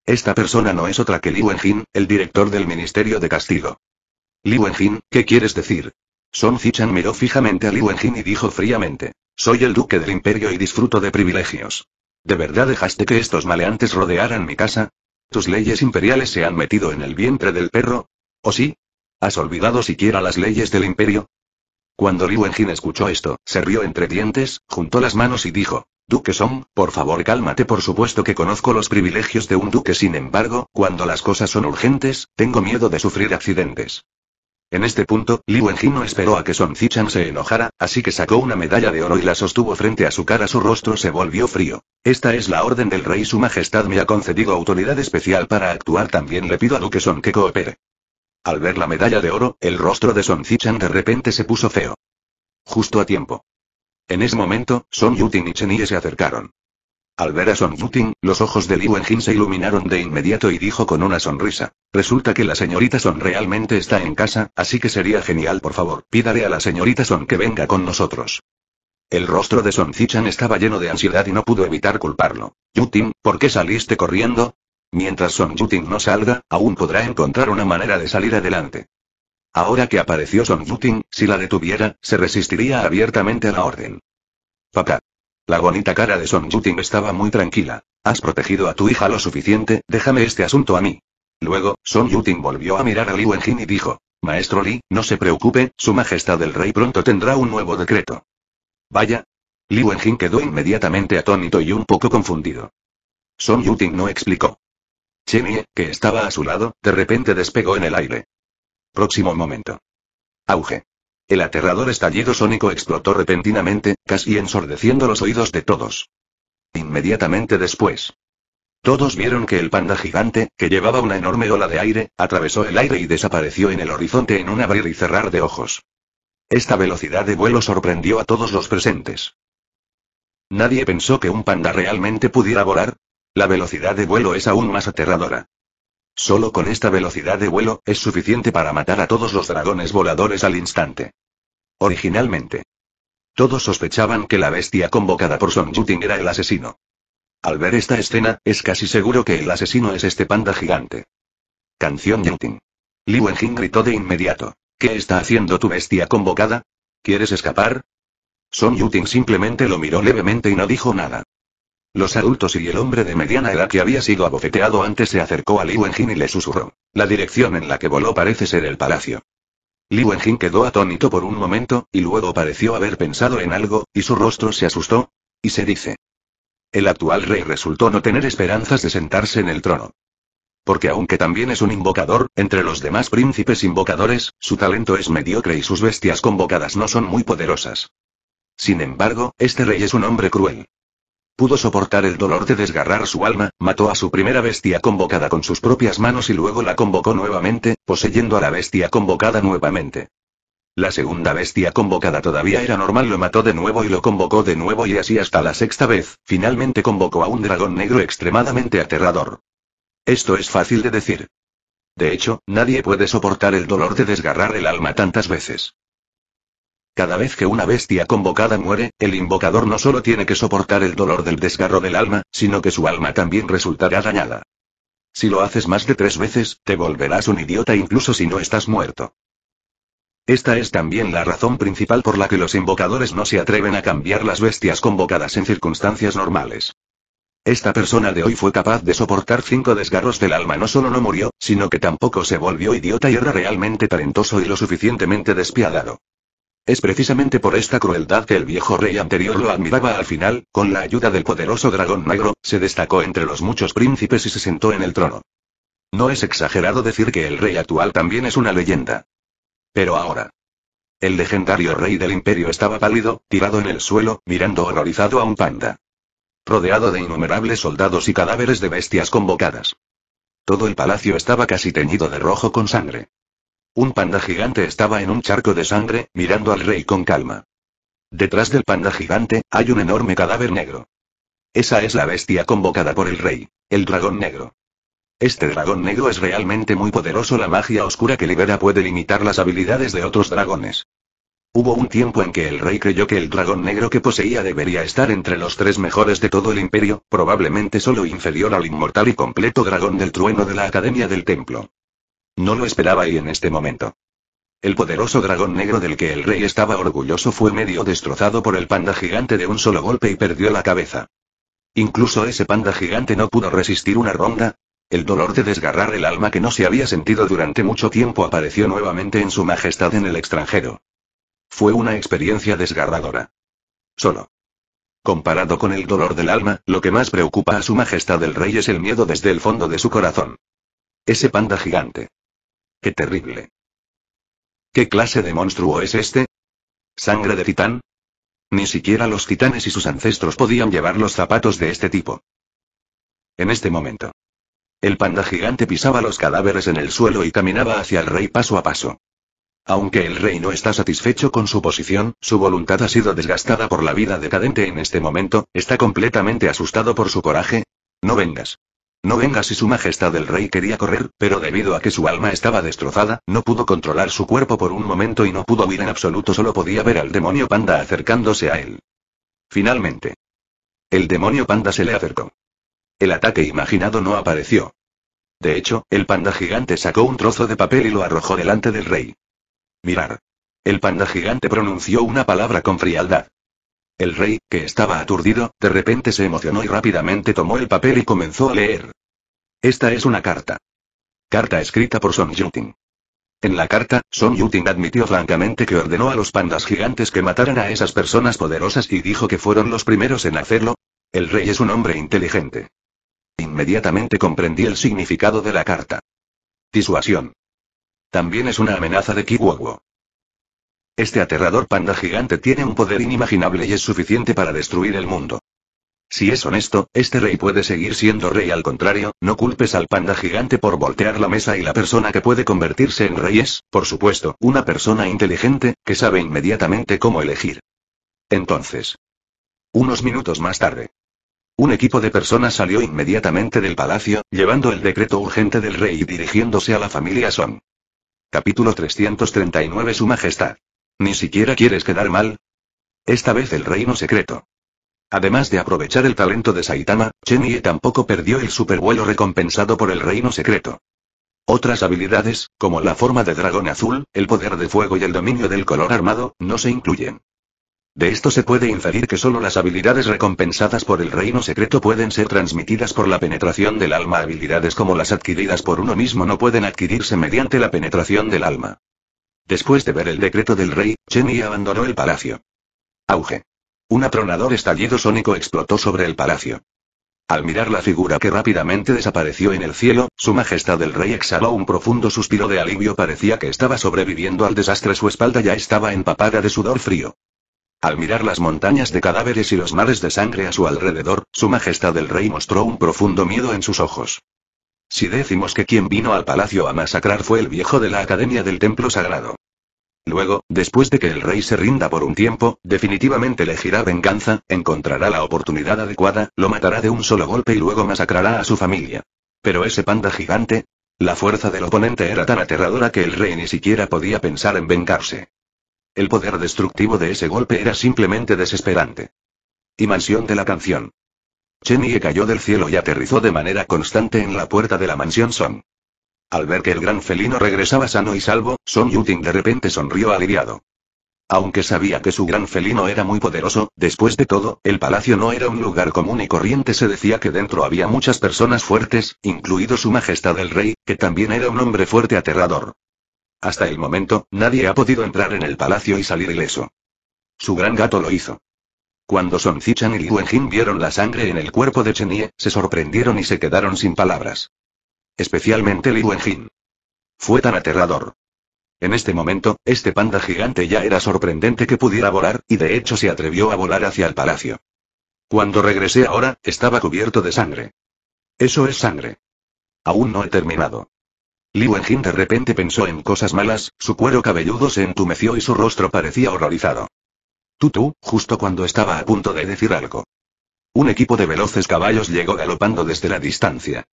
Esta persona no es otra que Li Wenjin, el director del Ministerio de Castigo. Li Wenjin, ¿qué quieres decir? Son Fichan miró fijamente a Li Wenjin y dijo fríamente. Soy el duque del imperio y disfruto de privilegios. ¿De verdad dejaste que estos maleantes rodearan mi casa? ¿Tus leyes imperiales se han metido en el vientre del perro? ¿O sí? ¿Has olvidado siquiera las leyes del imperio? Cuando Li Wenjin escuchó esto, se rió entre dientes, juntó las manos y dijo, Duque Song, por favor cálmate por supuesto que conozco los privilegios de un duque sin embargo, cuando las cosas son urgentes, tengo miedo de sufrir accidentes. En este punto, Li Wenji no esperó a que Song Zichan se enojara, así que sacó una medalla de oro y la sostuvo frente a su cara. Su rostro se volvió frío. Esta es la orden del rey. Su majestad me ha concedido autoridad especial para actuar. También le pido a Duque Son que coopere. Al ver la medalla de oro, el rostro de Song Zichan de repente se puso feo. Justo a tiempo. En ese momento, Son Yutin y Yi se acercaron. Al ver a Son Jutin, los ojos de Li Wenjin se iluminaron de inmediato y dijo con una sonrisa. Resulta que la señorita Son realmente está en casa, así que sería genial por favor, pídale a la señorita Son que venga con nosotros. El rostro de Son Zichan estaba lleno de ansiedad y no pudo evitar culparlo. Yutin, ¿por qué saliste corriendo? Mientras Son Yutin no salga, aún podrá encontrar una manera de salir adelante. Ahora que apareció Son Jutin, si la detuviera, se resistiría abiertamente a la orden. Papá, la bonita cara de Son Yuting estaba muy tranquila. Has protegido a tu hija lo suficiente, déjame este asunto a mí. Luego, Son Yuting volvió a mirar a Li Wenjin y dijo, Maestro Li, no se preocupe, su majestad el rey pronto tendrá un nuevo decreto. Vaya. Li Wenjin quedó inmediatamente atónito y un poco confundido. Son Yuting no explicó. Ye, que estaba a su lado, de repente despegó en el aire. Próximo momento. Auge. El aterrador estallido sónico explotó repentinamente, casi ensordeciendo los oídos de todos. Inmediatamente después. Todos vieron que el panda gigante, que llevaba una enorme ola de aire, atravesó el aire y desapareció en el horizonte en un abrir y cerrar de ojos. Esta velocidad de vuelo sorprendió a todos los presentes. Nadie pensó que un panda realmente pudiera volar. La velocidad de vuelo es aún más aterradora. Solo con esta velocidad de vuelo, es suficiente para matar a todos los dragones voladores al instante. Originalmente. Todos sospechaban que la bestia convocada por Son Yuting era el asesino. Al ver esta escena, es casi seguro que el asesino es este panda gigante. Canción Yuting. Li Wenjing gritó de inmediato. ¿Qué está haciendo tu bestia convocada? ¿Quieres escapar? Son Yuting simplemente lo miró levemente y no dijo nada. Los adultos y el hombre de mediana edad que había sido abofeteado antes se acercó a Li Wenjing y le susurró. La dirección en la que voló parece ser el palacio. Li Wenjin quedó atónito por un momento, y luego pareció haber pensado en algo, y su rostro se asustó. Y se dice. El actual rey resultó no tener esperanzas de sentarse en el trono. Porque aunque también es un invocador, entre los demás príncipes invocadores, su talento es mediocre y sus bestias convocadas no son muy poderosas. Sin embargo, este rey es un hombre cruel. Pudo soportar el dolor de desgarrar su alma, mató a su primera bestia convocada con sus propias manos y luego la convocó nuevamente, poseyendo a la bestia convocada nuevamente. La segunda bestia convocada todavía era normal, lo mató de nuevo y lo convocó de nuevo y así hasta la sexta vez, finalmente convocó a un dragón negro extremadamente aterrador. Esto es fácil de decir. De hecho, nadie puede soportar el dolor de desgarrar el alma tantas veces. Cada vez que una bestia convocada muere, el invocador no solo tiene que soportar el dolor del desgarro del alma, sino que su alma también resultará dañada. Si lo haces más de tres veces, te volverás un idiota incluso si no estás muerto. Esta es también la razón principal por la que los invocadores no se atreven a cambiar las bestias convocadas en circunstancias normales. Esta persona de hoy fue capaz de soportar cinco desgarros del alma. No solo no murió, sino que tampoco se volvió idiota y era realmente talentoso y lo suficientemente despiadado. Es precisamente por esta crueldad que el viejo rey anterior lo admiraba al final, con la ayuda del poderoso dragón negro, se destacó entre los muchos príncipes y se sentó en el trono. No es exagerado decir que el rey actual también es una leyenda. Pero ahora. El legendario rey del imperio estaba pálido, tirado en el suelo, mirando horrorizado a un panda. Rodeado de innumerables soldados y cadáveres de bestias convocadas. Todo el palacio estaba casi teñido de rojo con sangre. Un panda gigante estaba en un charco de sangre, mirando al rey con calma. Detrás del panda gigante, hay un enorme cadáver negro. Esa es la bestia convocada por el rey, el dragón negro. Este dragón negro es realmente muy poderoso, la magia oscura que libera puede limitar las habilidades de otros dragones. Hubo un tiempo en que el rey creyó que el dragón negro que poseía debería estar entre los tres mejores de todo el imperio, probablemente solo inferior al inmortal y completo dragón del trueno de la Academia del Templo. No lo esperaba y en este momento. El poderoso dragón negro del que el rey estaba orgulloso fue medio destrozado por el panda gigante de un solo golpe y perdió la cabeza. Incluso ese panda gigante no pudo resistir una ronda. El dolor de desgarrar el alma que no se había sentido durante mucho tiempo apareció nuevamente en su majestad en el extranjero. Fue una experiencia desgarradora. Solo. Comparado con el dolor del alma, lo que más preocupa a su majestad el rey es el miedo desde el fondo de su corazón. Ese panda gigante. ¡Qué terrible! ¿Qué clase de monstruo es este? ¿Sangre de titán? Ni siquiera los titanes y sus ancestros podían llevar los zapatos de este tipo. En este momento. El panda gigante pisaba los cadáveres en el suelo y caminaba hacia el rey paso a paso. Aunque el rey no está satisfecho con su posición, su voluntad ha sido desgastada por la vida decadente en este momento, está completamente asustado por su coraje. No vengas. No venga si su majestad el rey quería correr, pero debido a que su alma estaba destrozada, no pudo controlar su cuerpo por un momento y no pudo huir en absoluto, solo podía ver al demonio panda acercándose a él. Finalmente. El demonio panda se le acercó. El ataque imaginado no apareció. De hecho, el panda gigante sacó un trozo de papel y lo arrojó delante del rey. Mirar. El panda gigante pronunció una palabra con frialdad. El rey, que estaba aturdido, de repente se emocionó y rápidamente tomó el papel y comenzó a leer. Esta es una carta. Carta escrita por Son Yuting. En la carta, Son Yuting admitió francamente que ordenó a los pandas gigantes que mataran a esas personas poderosas y dijo que fueron los primeros en hacerlo. El rey es un hombre inteligente. Inmediatamente comprendí el significado de la carta. Disuasión. También es una amenaza de Kiwowo. Este aterrador panda gigante tiene un poder inimaginable y es suficiente para destruir el mundo. Si es honesto, este rey puede seguir siendo rey al contrario, no culpes al panda gigante por voltear la mesa y la persona que puede convertirse en rey es, por supuesto, una persona inteligente, que sabe inmediatamente cómo elegir. Entonces. Unos minutos más tarde. Un equipo de personas salió inmediatamente del palacio, llevando el decreto urgente del rey y dirigiéndose a la familia Son. Capítulo 339 Su Majestad. Ni siquiera quieres quedar mal. Esta vez el reino secreto. Además de aprovechar el talento de Saitama, Chenie tampoco perdió el supervuelo recompensado por el reino secreto. Otras habilidades, como la forma de dragón azul, el poder de fuego y el dominio del color armado, no se incluyen. De esto se puede inferir que solo las habilidades recompensadas por el reino secreto pueden ser transmitidas por la penetración del alma. Habilidades como las adquiridas por uno mismo no pueden adquirirse mediante la penetración del alma. Después de ver el decreto del rey, Chenny abandonó el palacio. Auge. Un atronador estallido sónico explotó sobre el palacio. Al mirar la figura que rápidamente desapareció en el cielo, su majestad el rey exhaló un profundo suspiro de alivio parecía que estaba sobreviviendo al desastre su espalda ya estaba empapada de sudor frío. Al mirar las montañas de cadáveres y los mares de sangre a su alrededor, su majestad el rey mostró un profundo miedo en sus ojos. Si decimos que quien vino al palacio a masacrar fue el viejo de la Academia del Templo Sagrado. Luego, después de que el rey se rinda por un tiempo, definitivamente elegirá venganza, encontrará la oportunidad adecuada, lo matará de un solo golpe y luego masacrará a su familia. Pero ese panda gigante... La fuerza del oponente era tan aterradora que el rey ni siquiera podía pensar en vengarse. El poder destructivo de ese golpe era simplemente desesperante. Y mansión de la canción. Chenye cayó del cielo y aterrizó de manera constante en la puerta de la mansión Son. Al ver que el gran felino regresaba sano y salvo, Son Yuting de repente sonrió aliviado. Aunque sabía que su gran felino era muy poderoso, después de todo, el palacio no era un lugar común y corriente. Se decía que dentro había muchas personas fuertes, incluido su majestad el rey, que también era un hombre fuerte aterrador. Hasta el momento, nadie ha podido entrar en el palacio y salir ileso. Su gran gato lo hizo. Cuando Son Zichan y Liu Wenjin vieron la sangre en el cuerpo de Chenie, se sorprendieron y se quedaron sin palabras. Especialmente Liu Wenjin. Fue tan aterrador. En este momento, este panda gigante ya era sorprendente que pudiera volar, y de hecho se atrevió a volar hacia el palacio. Cuando regresé ahora, estaba cubierto de sangre. Eso es sangre. Aún no he terminado. Liu Enjin de repente pensó en cosas malas, su cuero cabelludo se entumeció y su rostro parecía horrorizado. Tutu, justo cuando estaba a punto de decir algo. Un equipo de veloces caballos llegó galopando desde la distancia.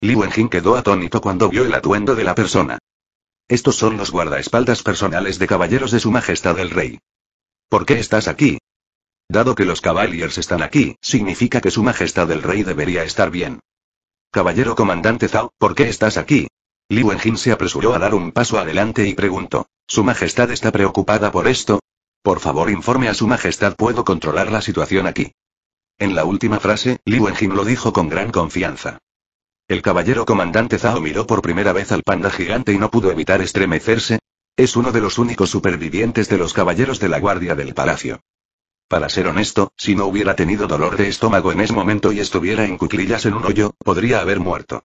Li Wenjin quedó atónito cuando vio el atuendo de la persona. Estos son los guardaespaldas personales de caballeros de su majestad el rey. ¿Por qué estás aquí? Dado que los Cavaliers están aquí, significa que su majestad el rey debería estar bien. Caballero comandante Zhao, ¿por qué estás aquí? Li Wenjin se apresuró a dar un paso adelante y preguntó. Su majestad está preocupada por esto, por favor informe a su majestad puedo controlar la situación aquí. En la última frase, Li Wenjin lo dijo con gran confianza. El caballero comandante Zhao miró por primera vez al panda gigante y no pudo evitar estremecerse. Es uno de los únicos supervivientes de los caballeros de la guardia del palacio. Para ser honesto, si no hubiera tenido dolor de estómago en ese momento y estuviera en cuclillas en un hoyo, podría haber muerto.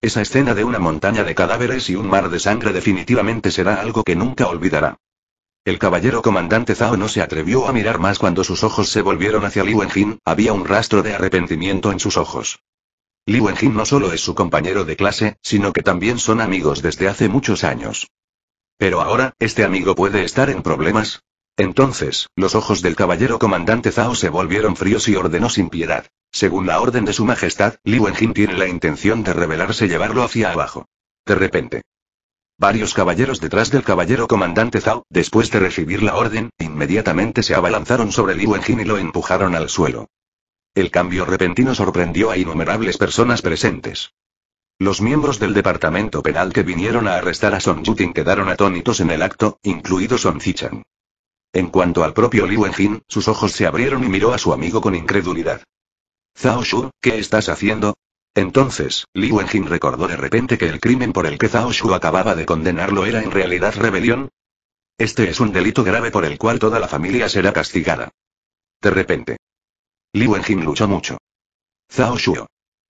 Esa escena de una montaña de cadáveres y un mar de sangre definitivamente será algo que nunca olvidará. El caballero comandante Zhao no se atrevió a mirar más cuando sus ojos se volvieron hacia Li Wenjin, había un rastro de arrepentimiento en sus ojos. Li Wenjin no solo es su compañero de clase, sino que también son amigos desde hace muchos años. Pero ahora, este amigo puede estar en problemas. Entonces, los ojos del caballero comandante Zhao se volvieron fríos y ordenó sin piedad. Según la orden de su majestad, Li Wenjin tiene la intención de rebelarse y llevarlo hacia abajo. De repente, Varios caballeros detrás del caballero comandante Zhao, después de recibir la orden, inmediatamente se abalanzaron sobre Li Wenjin y lo empujaron al suelo. El cambio repentino sorprendió a innumerables personas presentes. Los miembros del departamento penal que vinieron a arrestar a Son Yutin quedaron atónitos en el acto, incluido Son Zichan. En cuanto al propio Li Wenjin, sus ojos se abrieron y miró a su amigo con incredulidad. Zhao Shu, ¿qué estás haciendo? Entonces, Li Wenjin recordó de repente que el crimen por el que Zhao Shu acababa de condenarlo era en realidad rebelión. Este es un delito grave por el cual toda la familia será castigada. De repente. Li Wenjin luchó mucho. Zhao Shu,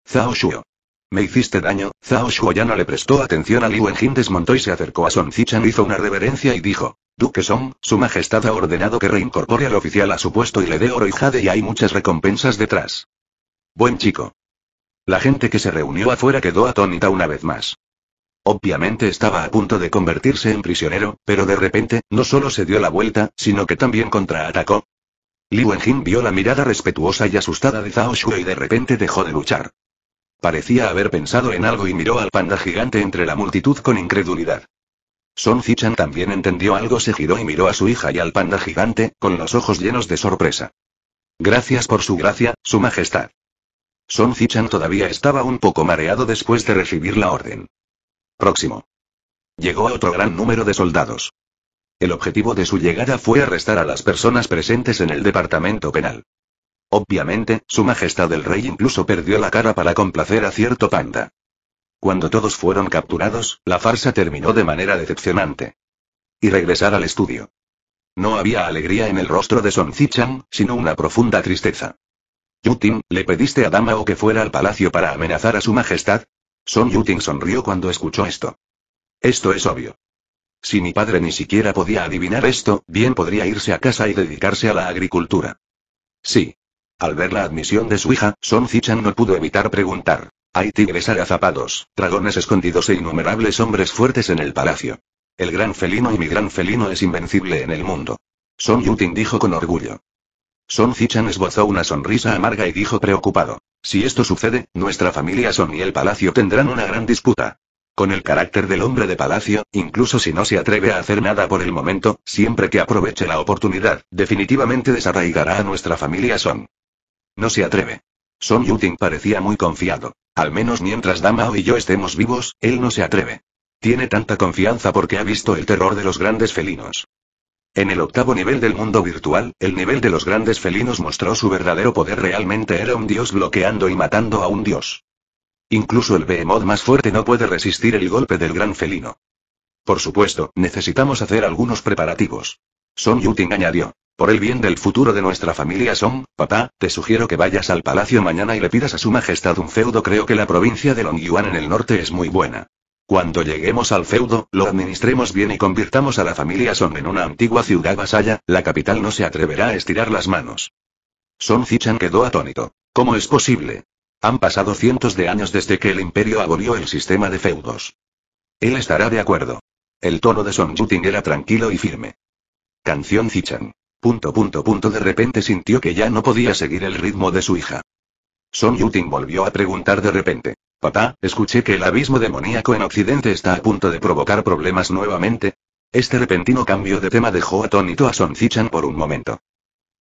Zhao Me hiciste daño, Zhao ya no le prestó atención a Li Wenjin, desmontó y se acercó a Son Zichan hizo una reverencia y dijo. Duque Song, su majestad ha ordenado que reincorpore al oficial a su puesto y le dé oro y jade y hay muchas recompensas detrás. Buen chico, la gente que se reunió afuera quedó atónita una vez más. Obviamente estaba a punto de convertirse en prisionero, pero de repente, no solo se dio la vuelta, sino que también contraatacó. Li Wenjin vio la mirada respetuosa y asustada de Zhao Shu y de repente dejó de luchar. Parecía haber pensado en algo y miró al panda gigante entre la multitud con incredulidad. Son Zichan también entendió algo, se giró y miró a su hija y al panda gigante, con los ojos llenos de sorpresa. Gracias por su gracia, su majestad. Son Zichan todavía estaba un poco mareado después de recibir la orden. Próximo. Llegó a otro gran número de soldados. El objetivo de su llegada fue arrestar a las personas presentes en el departamento penal. Obviamente, su majestad el rey incluso perdió la cara para complacer a cierto panda. Cuando todos fueron capturados, la farsa terminó de manera decepcionante. Y regresar al estudio. No había alegría en el rostro de Son Zichan, sino una profunda tristeza. Yutin, ¿le pediste a Damao que fuera al palacio para amenazar a su majestad? Son Yutin sonrió cuando escuchó esto. Esto es obvio. Si mi padre ni siquiera podía adivinar esto, bien podría irse a casa y dedicarse a la agricultura. Sí. Al ver la admisión de su hija, Son Zichan no pudo evitar preguntar. Hay tigres agazapados, dragones escondidos e innumerables hombres fuertes en el palacio. El gran felino y mi gran felino es invencible en el mundo. Son Yutin dijo con orgullo. Son Zichan esbozó una sonrisa amarga y dijo preocupado. Si esto sucede, nuestra familia Son y el palacio tendrán una gran disputa. Con el carácter del hombre de palacio, incluso si no se atreve a hacer nada por el momento, siempre que aproveche la oportunidad, definitivamente desarraigará a nuestra familia Son. No se atreve. Son Yuting parecía muy confiado. Al menos mientras Damao y yo estemos vivos, él no se atreve. Tiene tanta confianza porque ha visto el terror de los grandes felinos. En el octavo nivel del mundo virtual, el nivel de los grandes felinos mostró su verdadero poder realmente era un dios bloqueando y matando a un dios. Incluso el behemoth más fuerte no puede resistir el golpe del gran felino. Por supuesto, necesitamos hacer algunos preparativos. Son Yuting añadió. Por el bien del futuro de nuestra familia Song, papá, te sugiero que vayas al palacio mañana y le pidas a su majestad un feudo. Creo que la provincia de Longyuan en el norte es muy buena. Cuando lleguemos al feudo, lo administremos bien y convirtamos a la familia son en una antigua ciudad vasalla, la capital no se atreverá a estirar las manos. Son Zichan quedó atónito. ¿Cómo es posible? Han pasado cientos de años desde que el imperio abolió el sistema de feudos. Él estará de acuerdo. El tono de Son Yuting era tranquilo y firme. Canción Zichan. Punto punto punto de repente sintió que ya no podía seguir el ritmo de su hija. Son Yuting volvió a preguntar de repente. Papá, escuché que el abismo demoníaco en Occidente está a punto de provocar problemas nuevamente. Este repentino cambio de tema dejó atónito a Son por un momento.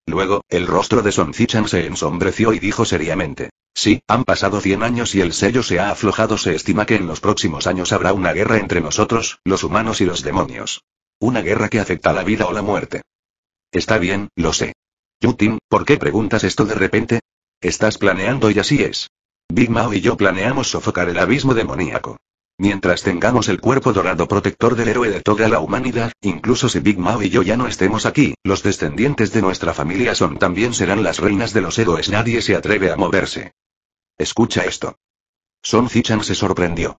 Luego, el rostro de Son se ensombreció y dijo seriamente. Sí, han pasado 100 años y el sello se ha aflojado. Se estima que en los próximos años habrá una guerra entre nosotros, los humanos y los demonios. Una guerra que afecta la vida o la muerte. Está bien, lo sé. Yutin, ¿por qué preguntas esto de repente? Estás planeando y así es. Big Mao y yo planeamos sofocar el abismo demoníaco. Mientras tengamos el cuerpo dorado protector del héroe de toda la humanidad, incluso si Big Mao y yo ya no estemos aquí, los descendientes de nuestra familia son también serán las reinas de los héroes. Nadie se atreve a moverse. Escucha esto. Son Zichan se sorprendió.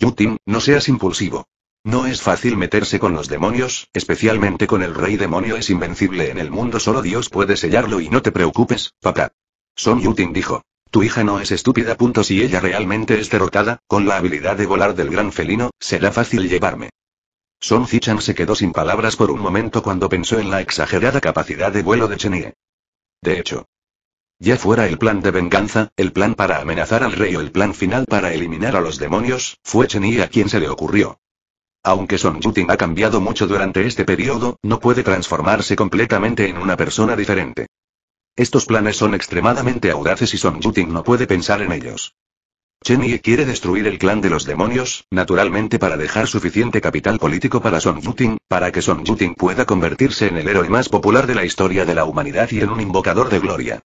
Yutin, no seas impulsivo. No es fácil meterse con los demonios, especialmente con el rey demonio es invencible en el mundo, solo Dios puede sellarlo y no te preocupes, papá. Son Yutin dijo. Tu hija no es estúpida. Si ella realmente es derrotada, con la habilidad de volar del gran felino, será fácil llevarme. Son Zichan se quedó sin palabras por un momento cuando pensó en la exagerada capacidad de vuelo de Chenie. De hecho, ya fuera el plan de venganza, el plan para amenazar al rey o el plan final para eliminar a los demonios, fue Chenie a quien se le ocurrió. Aunque Son Yutin ha cambiado mucho durante este periodo, no puede transformarse completamente en una persona diferente. Estos planes son extremadamente audaces y Son Yuting no puede pensar en ellos. Chen Yi quiere destruir el clan de los demonios, naturalmente para dejar suficiente capital político para Son Yuting, para que Son Yuting pueda convertirse en el héroe más popular de la historia de la humanidad y en un invocador de gloria.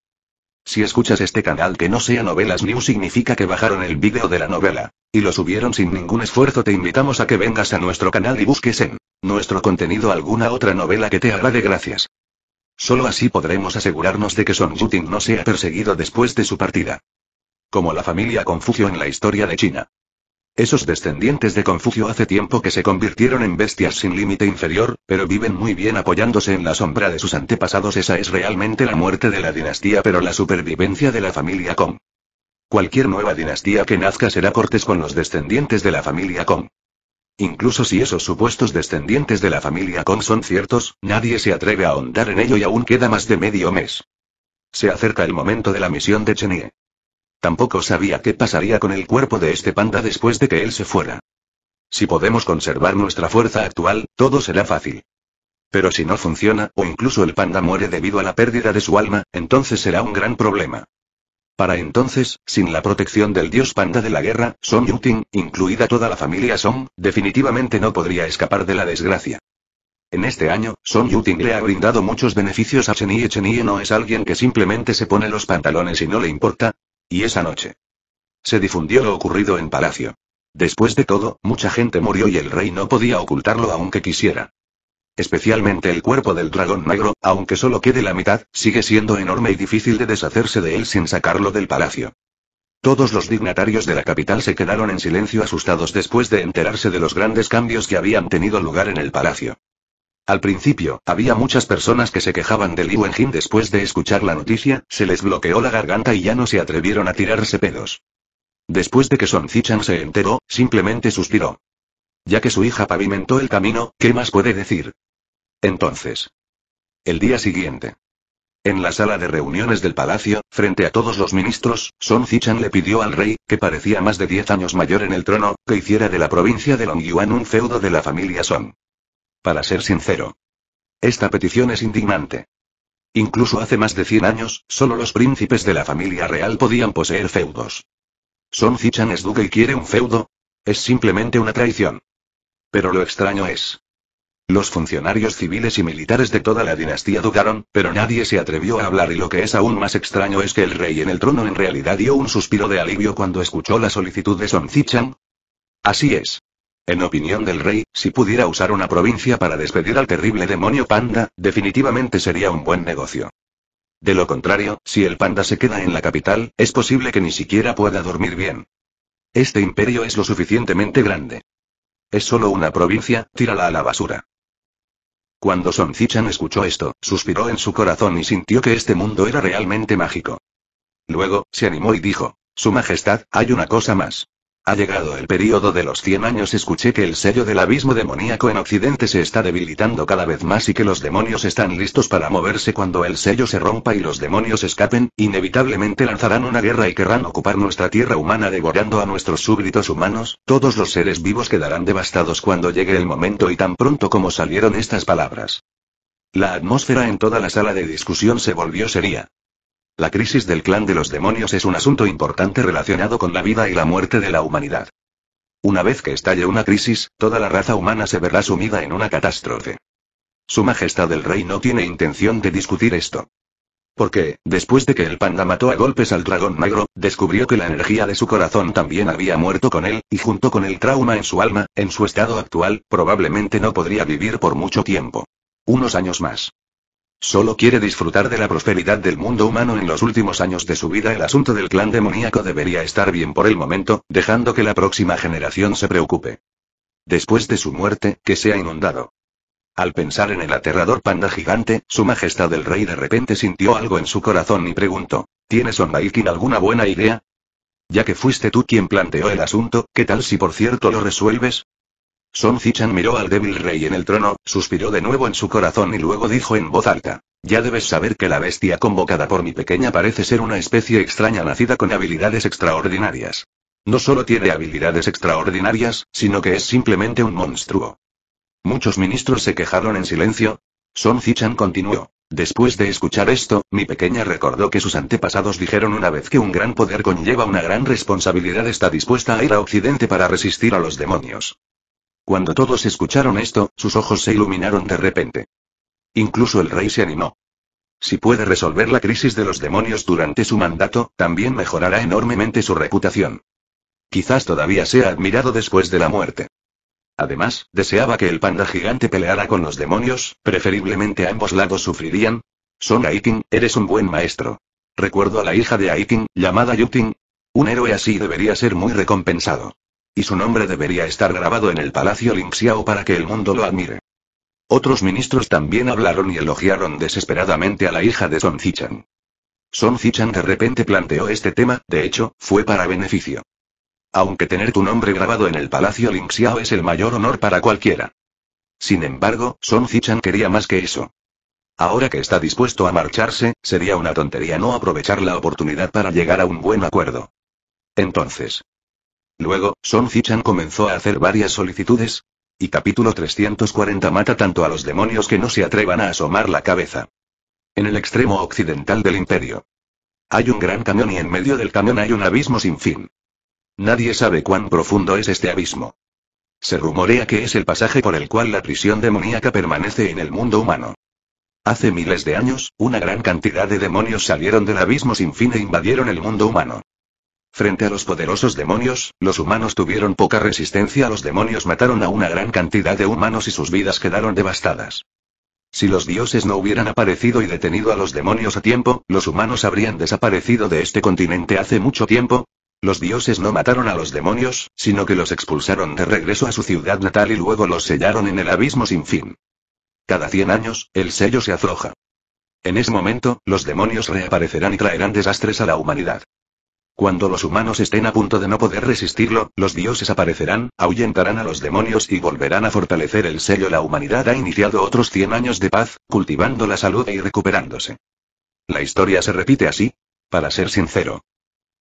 Si escuchas este canal que no sea Novelas New significa que bajaron el vídeo de la novela. Y lo subieron sin ningún esfuerzo te invitamos a que vengas a nuestro canal y busques en nuestro contenido alguna otra novela que te de gracias. Solo así podremos asegurarnos de que Son Yuting no sea perseguido después de su partida. Como la familia Confucio en la historia de China. Esos descendientes de Confucio hace tiempo que se convirtieron en bestias sin límite inferior, pero viven muy bien apoyándose en la sombra de sus antepasados. Esa es realmente la muerte de la dinastía, pero la supervivencia de la familia Kong. Cualquier nueva dinastía que nazca será cortes con los descendientes de la familia Kong. Incluso si esos supuestos descendientes de la familia Kong son ciertos, nadie se atreve a ahondar en ello y aún queda más de medio mes. Se acerca el momento de la misión de Chenie. Tampoco sabía qué pasaría con el cuerpo de este panda después de que él se fuera. Si podemos conservar nuestra fuerza actual, todo será fácil. Pero si no funciona, o incluso el panda muere debido a la pérdida de su alma, entonces será un gran problema. Para entonces, sin la protección del dios panda de la guerra, Song Yuting, incluida toda la familia Song, definitivamente no podría escapar de la desgracia. En este año, Song Yuting le ha brindado muchos beneficios a Chenye y no es alguien que simplemente se pone los pantalones y no le importa. Y esa noche. Se difundió lo ocurrido en palacio. Después de todo, mucha gente murió y el rey no podía ocultarlo aunque quisiera. Especialmente el cuerpo del dragón negro, aunque solo quede la mitad, sigue siendo enorme y difícil de deshacerse de él sin sacarlo del palacio. Todos los dignatarios de la capital se quedaron en silencio asustados después de enterarse de los grandes cambios que habían tenido lugar en el palacio. Al principio, había muchas personas que se quejaban de Liu Enjin después de escuchar la noticia, se les bloqueó la garganta y ya no se atrevieron a tirarse pedos. Después de que Son Zichan se enteró, simplemente suspiró. Ya que su hija pavimentó el camino, ¿qué más puede decir? Entonces. El día siguiente. En la sala de reuniones del palacio, frente a todos los ministros, Son Zichan le pidió al rey, que parecía más de diez años mayor en el trono, que hiciera de la provincia de Longyuan un feudo de la familia Son. Para ser sincero. Esta petición es indignante. Incluso hace más de 100 años, solo los príncipes de la familia real podían poseer feudos. Son Zichan es duque y quiere un feudo. Es simplemente una traición. Pero lo extraño es. Los funcionarios civiles y militares de toda la dinastía dudaron, pero nadie se atrevió a hablar y lo que es aún más extraño es que el rey en el trono en realidad dio un suspiro de alivio cuando escuchó la solicitud de Son Zichang. Así es. En opinión del rey, si pudiera usar una provincia para despedir al terrible demonio panda, definitivamente sería un buen negocio. De lo contrario, si el panda se queda en la capital, es posible que ni siquiera pueda dormir bien. Este imperio es lo suficientemente grande. Es solo una provincia, tírala a la basura. Cuando Son Cichan escuchó esto, suspiró en su corazón y sintió que este mundo era realmente mágico. Luego, se animó y dijo, Su Majestad, hay una cosa más. Ha llegado el período de los 100 años. Escuché que el sello del abismo demoníaco en Occidente se está debilitando cada vez más y que los demonios están listos para moverse cuando el sello se rompa y los demonios escapen, inevitablemente lanzarán una guerra y querrán ocupar nuestra tierra humana devorando a nuestros súbditos humanos, todos los seres vivos quedarán devastados cuando llegue el momento y tan pronto como salieron estas palabras. La atmósfera en toda la sala de discusión se volvió seria. La crisis del clan de los demonios es un asunto importante relacionado con la vida y la muerte de la humanidad. Una vez que estalle una crisis, toda la raza humana se verá sumida en una catástrofe. Su Majestad el Rey no tiene intención de discutir esto. Porque, después de que el panda mató a golpes al dragón negro, descubrió que la energía de su corazón también había muerto con él, y junto con el trauma en su alma, en su estado actual, probablemente no podría vivir por mucho tiempo. Unos años más. Solo quiere disfrutar de la prosperidad del mundo humano en los últimos años de su vida. El asunto del clan demoníaco debería estar bien por el momento, dejando que la próxima generación se preocupe. Después de su muerte, que sea inundado. Al pensar en el aterrador panda gigante, su majestad el rey de repente sintió algo en su corazón y preguntó, ¿tienes Maikin alguna buena idea? Ya que fuiste tú quien planteó el asunto, ¿qué tal si por cierto lo resuelves? Son Chan miró al débil rey en el trono, suspiró de nuevo en su corazón y luego dijo en voz alta. Ya debes saber que la bestia convocada por mi pequeña parece ser una especie extraña nacida con habilidades extraordinarias. No solo tiene habilidades extraordinarias, sino que es simplemente un monstruo. Muchos ministros se quejaron en silencio. Son Zichan continuó. Después de escuchar esto, mi pequeña recordó que sus antepasados dijeron una vez que un gran poder conlleva una gran responsabilidad está dispuesta a ir a Occidente para resistir a los demonios. Cuando todos escucharon esto, sus ojos se iluminaron de repente. Incluso el rey se animó. Si puede resolver la crisis de los demonios durante su mandato, también mejorará enormemente su reputación. Quizás todavía sea admirado después de la muerte. Además, deseaba que el panda gigante peleara con los demonios, preferiblemente ambos lados sufrirían. Son Aikin, eres un buen maestro. Recuerdo a la hija de Aikin, llamada Yutin. Un héroe así debería ser muy recompensado. Y su nombre debería estar grabado en el Palacio Linxiao para que el mundo lo admire. Otros ministros también hablaron y elogiaron desesperadamente a la hija de Son Zichan. Son Zichan de repente planteó este tema, de hecho, fue para beneficio. Aunque tener tu nombre grabado en el Palacio Linxiao es el mayor honor para cualquiera. Sin embargo, Son Zichan quería más que eso. Ahora que está dispuesto a marcharse, sería una tontería no aprovechar la oportunidad para llegar a un buen acuerdo. Entonces, Luego, Son Fichan comenzó a hacer varias solicitudes. Y capítulo 340 mata tanto a los demonios que no se atrevan a asomar la cabeza. En el extremo occidental del imperio. Hay un gran camión y en medio del camión hay un abismo sin fin. Nadie sabe cuán profundo es este abismo. Se rumorea que es el pasaje por el cual la prisión demoníaca permanece en el mundo humano. Hace miles de años, una gran cantidad de demonios salieron del abismo sin fin e invadieron el mundo humano. Frente a los poderosos demonios, los humanos tuvieron poca resistencia, los demonios mataron a una gran cantidad de humanos y sus vidas quedaron devastadas. Si los dioses no hubieran aparecido y detenido a los demonios a tiempo, los humanos habrían desaparecido de este continente hace mucho tiempo. Los dioses no mataron a los demonios, sino que los expulsaron de regreso a su ciudad natal y luego los sellaron en el abismo sin fin. Cada 100 años, el sello se afloja. En ese momento, los demonios reaparecerán y traerán desastres a la humanidad. Cuando los humanos estén a punto de no poder resistirlo, los dioses aparecerán, ahuyentarán a los demonios y volverán a fortalecer el sello. La humanidad ha iniciado otros 100 años de paz, cultivando la salud y recuperándose. La historia se repite así. Para ser sincero.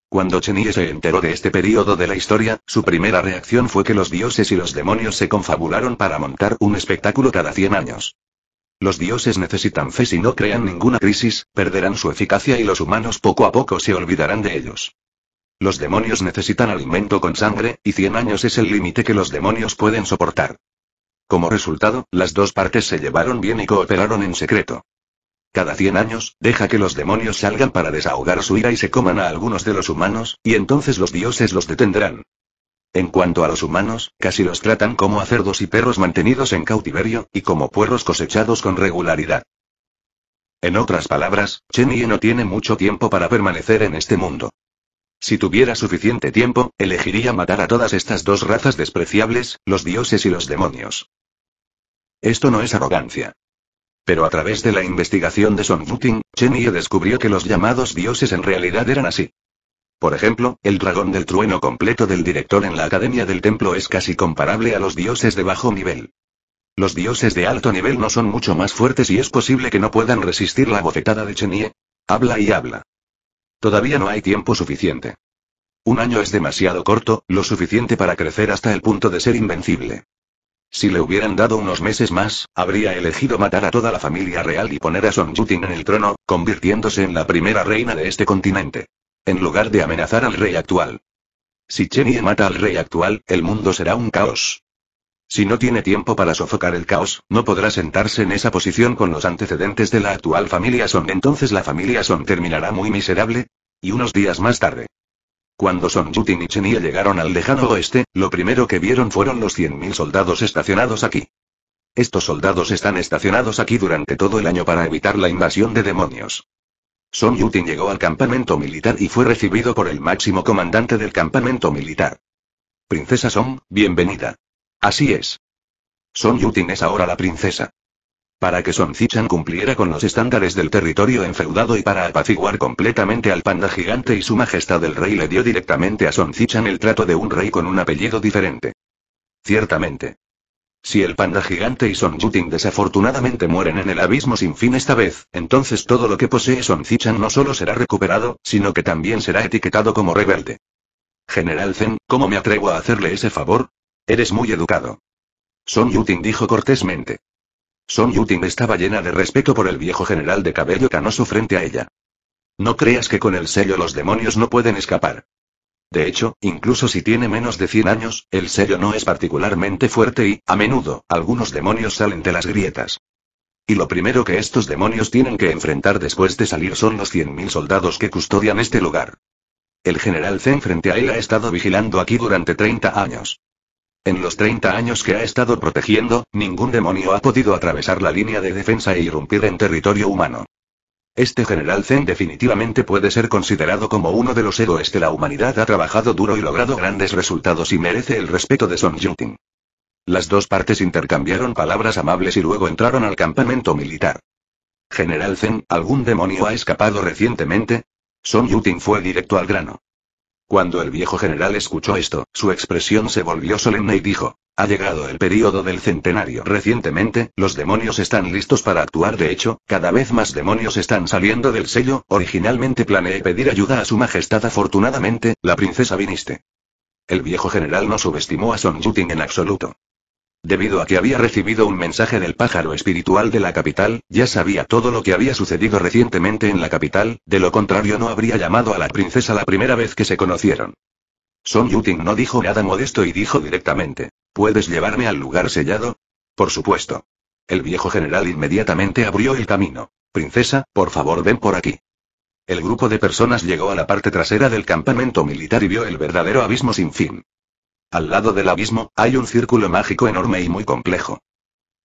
Cuando Chenille se enteró de este periodo de la historia, su primera reacción fue que los dioses y los demonios se confabularon para montar un espectáculo cada 100 años. Los dioses necesitan fe si no crean ninguna crisis, perderán su eficacia y los humanos poco a poco se olvidarán de ellos. Los demonios necesitan alimento con sangre, y 100 años es el límite que los demonios pueden soportar. Como resultado, las dos partes se llevaron bien y cooperaron en secreto. Cada 100 años, deja que los demonios salgan para desahogar su ira y se coman a algunos de los humanos, y entonces los dioses los detendrán. En cuanto a los humanos, casi los tratan como a cerdos y perros mantenidos en cautiverio, y como puerros cosechados con regularidad. En otras palabras, Chen Ye no tiene mucho tiempo para permanecer en este mundo. Si tuviera suficiente tiempo, elegiría matar a todas estas dos razas despreciables, los dioses y los demonios. Esto no es arrogancia. Pero a través de la investigación de Son Wuting, Chen Ye descubrió que los llamados dioses en realidad eran así. Por ejemplo, el dragón del trueno completo del director en la Academia del Templo es casi comparable a los dioses de bajo nivel. Los dioses de alto nivel no son mucho más fuertes y es posible que no puedan resistir la bofetada de Chenie. Habla y habla. Todavía no hay tiempo suficiente. Un año es demasiado corto, lo suficiente para crecer hasta el punto de ser invencible. Si le hubieran dado unos meses más, habría elegido matar a toda la familia real y poner a Son Yutin en el trono, convirtiéndose en la primera reina de este continente. En lugar de amenazar al rey actual. Si Chenye mata al rey actual, el mundo será un caos. Si no tiene tiempo para sofocar el caos, no podrá sentarse en esa posición con los antecedentes de la actual familia Son. Entonces la familia Son terminará muy miserable. Y unos días más tarde. Cuando Son Yutin y Chenye llegaron al lejano oeste, lo primero que vieron fueron los 100.000 soldados estacionados aquí. Estos soldados están estacionados aquí durante todo el año para evitar la invasión de demonios. Son Yutin llegó al campamento militar y fue recibido por el máximo comandante del campamento militar. Princesa Son, bienvenida. Así es. Son Yutin es ahora la princesa. Para que Son Zichan cumpliera con los estándares del territorio enfeudado y para apaciguar completamente al panda gigante y su majestad el rey le dio directamente a Son Zichan el trato de un rey con un apellido diferente. Ciertamente. Si el panda gigante y Son Yuting desafortunadamente mueren en el abismo sin fin esta vez, entonces todo lo que posee Son Zichan no solo será recuperado, sino que también será etiquetado como rebelde. General Zen, ¿cómo me atrevo a hacerle ese favor? Eres muy educado. Son Yuting dijo cortésmente. Son Yuting estaba llena de respeto por el viejo general de cabello canoso frente a ella. No creas que con el sello los demonios no pueden escapar. De hecho, incluso si tiene menos de 100 años, el sello no es particularmente fuerte y, a menudo, algunos demonios salen de las grietas. Y lo primero que estos demonios tienen que enfrentar después de salir son los 100.000 soldados que custodian este lugar. El general Zen frente a él ha estado vigilando aquí durante 30 años. En los 30 años que ha estado protegiendo, ningún demonio ha podido atravesar la línea de defensa e irrumpir en territorio humano. Este general Zen definitivamente puede ser considerado como uno de los héroes que la humanidad ha trabajado duro y logrado grandes resultados y merece el respeto de Son Yuting. Las dos partes intercambiaron palabras amables y luego entraron al campamento militar. General Zen, ¿algún demonio ha escapado recientemente? Son Yuting fue directo al grano. Cuando el viejo general escuchó esto, su expresión se volvió solemne y dijo, ha llegado el periodo del centenario. Recientemente, los demonios están listos para actuar. De hecho, cada vez más demonios están saliendo del sello. Originalmente planeé pedir ayuda a su majestad. Afortunadamente, la princesa viniste. El viejo general no subestimó a Son Yuting en absoluto. Debido a que había recibido un mensaje del pájaro espiritual de la capital, ya sabía todo lo que había sucedido recientemente en la capital, de lo contrario no habría llamado a la princesa la primera vez que se conocieron. Son Yuting no dijo nada modesto y dijo directamente, ¿puedes llevarme al lugar sellado? Por supuesto. El viejo general inmediatamente abrió el camino. Princesa, por favor ven por aquí. El grupo de personas llegó a la parte trasera del campamento militar y vio el verdadero abismo sin fin. Al lado del abismo, hay un círculo mágico enorme y muy complejo.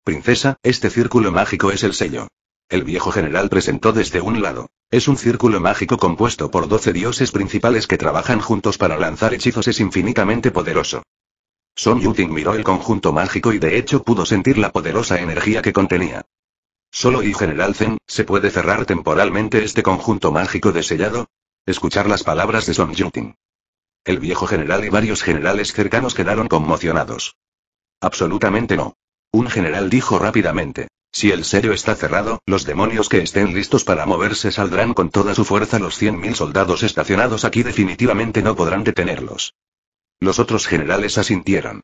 Princesa, este círculo mágico es el sello. El viejo general presentó desde un lado. Es un círculo mágico compuesto por doce dioses principales que trabajan juntos para lanzar hechizos. Es infinitamente poderoso. Son Yuting miró el conjunto mágico y de hecho pudo sentir la poderosa energía que contenía. Solo y General Zen, ¿se puede cerrar temporalmente este conjunto mágico de sellado? Escuchar las palabras de Son Yuting. El viejo general y varios generales cercanos quedaron conmocionados. Absolutamente no. Un general dijo rápidamente. Si el sello está cerrado, los demonios que estén listos para moverse saldrán con toda su fuerza. Los 100.000 soldados estacionados aquí definitivamente no podrán detenerlos. Los otros generales asintieron.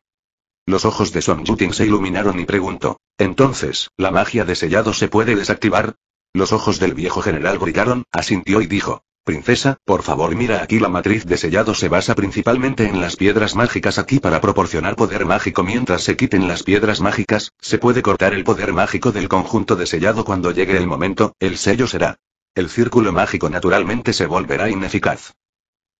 Los ojos de Song Yuting se iluminaron y preguntó. Entonces, ¿la magia de sellado se puede desactivar? Los ojos del viejo general brillaron, asintió y dijo. Princesa, por favor mira aquí la matriz de sellado se basa principalmente en las piedras mágicas aquí para proporcionar poder mágico mientras se quiten las piedras mágicas, se puede cortar el poder mágico del conjunto de sellado cuando llegue el momento, el sello será. El círculo mágico naturalmente se volverá ineficaz.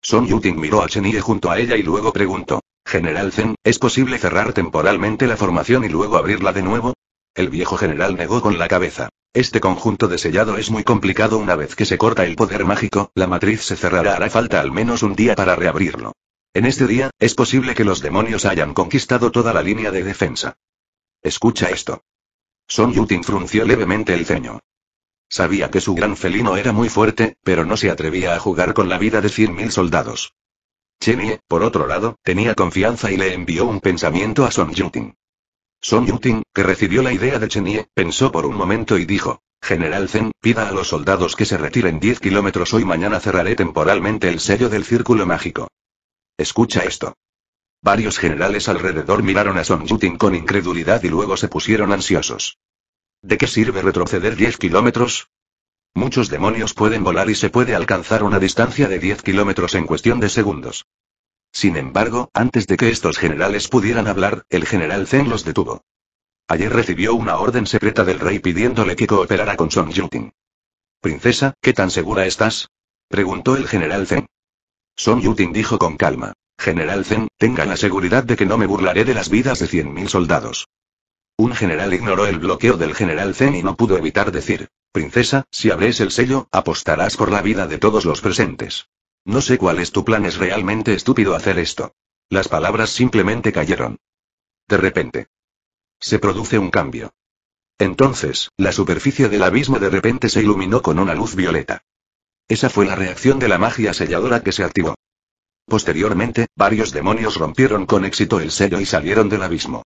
Son Yuting miró a Yi junto a ella y luego preguntó. General Zen, ¿es posible cerrar temporalmente la formación y luego abrirla de nuevo? El viejo general negó con la cabeza. Este conjunto de sellado es muy complicado una vez que se corta el poder mágico, la matriz se cerrará hará falta al menos un día para reabrirlo. En este día, es posible que los demonios hayan conquistado toda la línea de defensa. Escucha esto. Son Yutin frunció levemente el ceño. Sabía que su gran felino era muy fuerte, pero no se atrevía a jugar con la vida de 100.000 soldados. Chenye, por otro lado, tenía confianza y le envió un pensamiento a Son Yutin. Son Yutin, que recibió la idea de Chenie, pensó por un momento y dijo. General Zen, pida a los soldados que se retiren 10 kilómetros hoy mañana cerraré temporalmente el sello del círculo mágico. Escucha esto. Varios generales alrededor miraron a Son Yuting con incredulidad y luego se pusieron ansiosos. ¿De qué sirve retroceder 10 kilómetros? Muchos demonios pueden volar y se puede alcanzar una distancia de 10 kilómetros en cuestión de segundos. Sin embargo, antes de que estos generales pudieran hablar, el general Zen los detuvo. Ayer recibió una orden secreta del rey pidiéndole que cooperara con Song Yuting. Princesa, ¿qué tan segura estás? preguntó el general Zen. Song Yuting dijo con calma. General Zen, tenga la seguridad de que no me burlaré de las vidas de 100.000 soldados. Un general ignoró el bloqueo del general Zen y no pudo evitar decir, Princesa, si abres el sello, apostarás por la vida de todos los presentes. No sé cuál es tu plan, es realmente estúpido hacer esto. Las palabras simplemente cayeron. De repente. Se produce un cambio. Entonces, la superficie del abismo de repente se iluminó con una luz violeta. Esa fue la reacción de la magia selladora que se activó. Posteriormente, varios demonios rompieron con éxito el sello y salieron del abismo.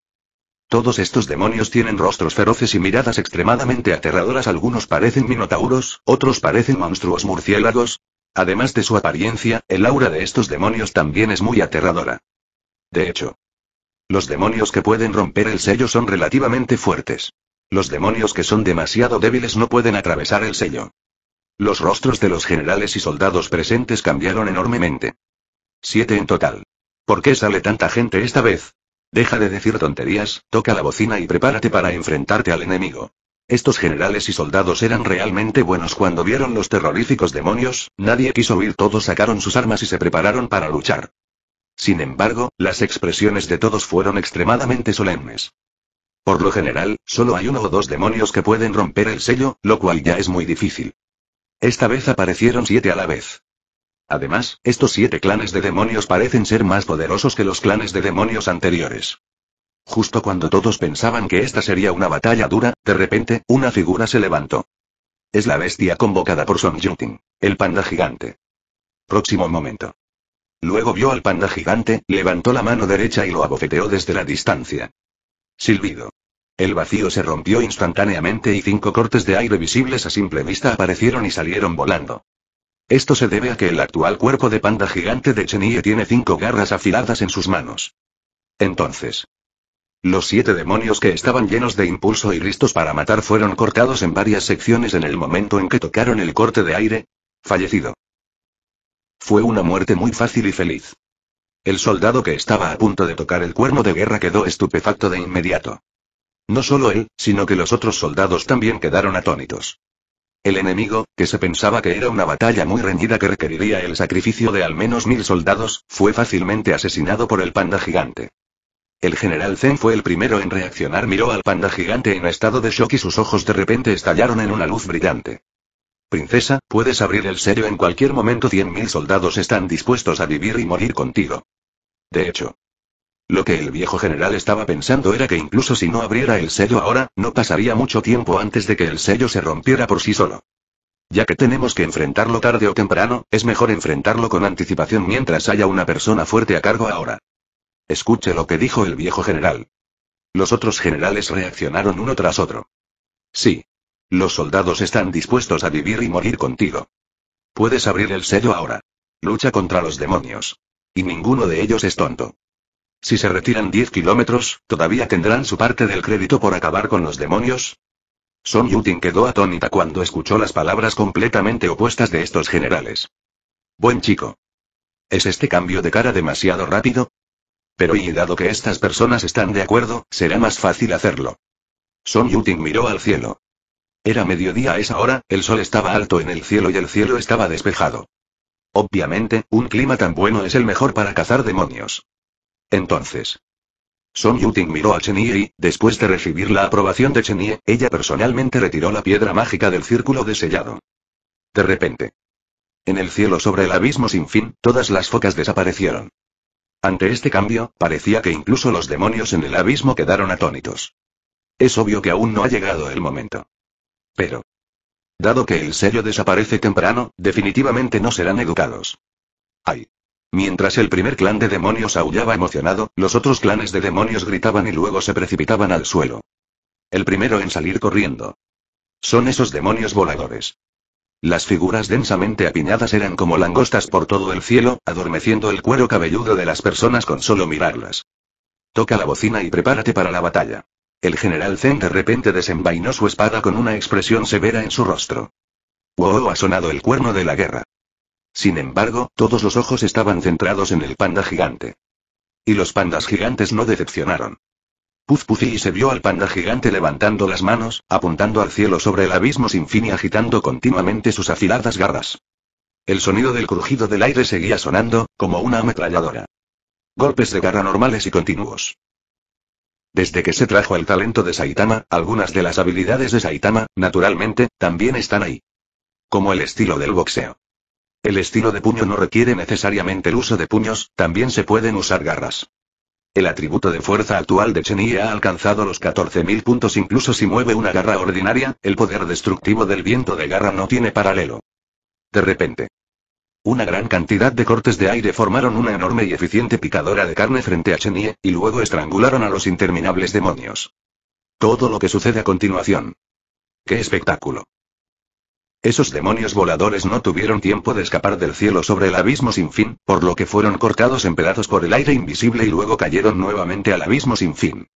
Todos estos demonios tienen rostros feroces y miradas extremadamente aterradoras. Algunos parecen minotauros, otros parecen monstruos murciélagos, Además de su apariencia, el aura de estos demonios también es muy aterradora. De hecho, los demonios que pueden romper el sello son relativamente fuertes. Los demonios que son demasiado débiles no pueden atravesar el sello. Los rostros de los generales y soldados presentes cambiaron enormemente. Siete en total. ¿Por qué sale tanta gente esta vez? Deja de decir tonterías, toca la bocina y prepárate para enfrentarte al enemigo. Estos generales y soldados eran realmente buenos cuando vieron los terroríficos demonios, nadie quiso huir, todos sacaron sus armas y se prepararon para luchar. Sin embargo, las expresiones de todos fueron extremadamente solemnes. Por lo general, solo hay uno o dos demonios que pueden romper el sello, lo cual ya es muy difícil. Esta vez aparecieron siete a la vez. Además, estos siete clanes de demonios parecen ser más poderosos que los clanes de demonios anteriores. Justo cuando todos pensaban que esta sería una batalla dura, de repente, una figura se levantó. Es la bestia convocada por Son Junting, el panda gigante. Próximo momento. Luego vio al panda gigante, levantó la mano derecha y lo abofeteó desde la distancia. Silbido. El vacío se rompió instantáneamente y cinco cortes de aire visibles a simple vista aparecieron y salieron volando. Esto se debe a que el actual cuerpo de panda gigante de Chenille tiene cinco garras afiladas en sus manos. Entonces, los siete demonios que estaban llenos de impulso y listos para matar fueron cortados en varias secciones en el momento en que tocaron el corte de aire. Fallecido. Fue una muerte muy fácil y feliz. El soldado que estaba a punto de tocar el cuerno de guerra quedó estupefacto de inmediato. No solo él, sino que los otros soldados también quedaron atónitos. El enemigo, que se pensaba que era una batalla muy reñida que requeriría el sacrificio de al menos mil soldados, fue fácilmente asesinado por el panda gigante. El general Zen fue el primero en reaccionar. Miró al panda gigante en estado de shock y sus ojos de repente estallaron en una luz brillante. Princesa, puedes abrir el sello en cualquier momento. Cien mil soldados están dispuestos a vivir y morir contigo. De hecho. Lo que el viejo general estaba pensando era que incluso si no abriera el sello ahora, no pasaría mucho tiempo antes de que el sello se rompiera por sí solo. Ya que tenemos que enfrentarlo tarde o temprano, es mejor enfrentarlo con anticipación mientras haya una persona fuerte a cargo ahora. Escuche lo que dijo el viejo general. Los otros generales reaccionaron uno tras otro. Sí. Los soldados están dispuestos a vivir y morir contigo. Puedes abrir el sello ahora. Lucha contra los demonios. Y ninguno de ellos es tonto. Si se retiran 10 kilómetros, ¿todavía tendrán su parte del crédito por acabar con los demonios? Son Yutin quedó atónita cuando escuchó las palabras completamente opuestas de estos generales. Buen chico. ¿Es este cambio de cara demasiado rápido? Pero y dado que estas personas están de acuerdo, será más fácil hacerlo. Son Yuting miró al cielo. Era mediodía a esa hora, el sol estaba alto en el cielo y el cielo estaba despejado. Obviamente, un clima tan bueno es el mejor para cazar demonios. Entonces. Son Yuting miró a Chenye y, después de recibir la aprobación de Chenie, ella personalmente retiró la piedra mágica del círculo de sellado. De repente. En el cielo sobre el abismo sin fin, todas las focas desaparecieron. Ante este cambio, parecía que incluso los demonios en el abismo quedaron atónitos. Es obvio que aún no ha llegado el momento. Pero... Dado que el sello desaparece temprano, definitivamente no serán educados. Ay. Mientras el primer clan de demonios aullaba emocionado, los otros clanes de demonios gritaban y luego se precipitaban al suelo. El primero en salir corriendo. Son esos demonios voladores. Las figuras densamente apiñadas eran como langostas por todo el cielo, adormeciendo el cuero cabelludo de las personas con solo mirarlas. Toca la bocina y prepárate para la batalla. El general Zen de repente desenvainó su espada con una expresión severa en su rostro. Wow ha sonado el cuerno de la guerra. Sin embargo, todos los ojos estaban centrados en el panda gigante. Y los pandas gigantes no decepcionaron y se vio al panda gigante levantando las manos, apuntando al cielo sobre el abismo sin fin y agitando continuamente sus afiladas garras. El sonido del crujido del aire seguía sonando, como una ametralladora. Golpes de garra normales y continuos. Desde que se trajo el talento de Saitama, algunas de las habilidades de Saitama, naturalmente, también están ahí. Como el estilo del boxeo. El estilo de puño no requiere necesariamente el uso de puños, también se pueden usar garras. El atributo de fuerza actual de Chenie ha alcanzado los 14.000 puntos incluso si mueve una garra ordinaria, el poder destructivo del viento de garra no tiene paralelo. De repente. Una gran cantidad de cortes de aire formaron una enorme y eficiente picadora de carne frente a Chenie, y luego estrangularon a los interminables demonios. Todo lo que sucede a continuación. ¡Qué espectáculo! Esos demonios voladores no tuvieron tiempo de escapar del cielo sobre el abismo sin fin, por lo que fueron cortados en pedazos por el aire invisible y luego cayeron nuevamente al abismo sin fin.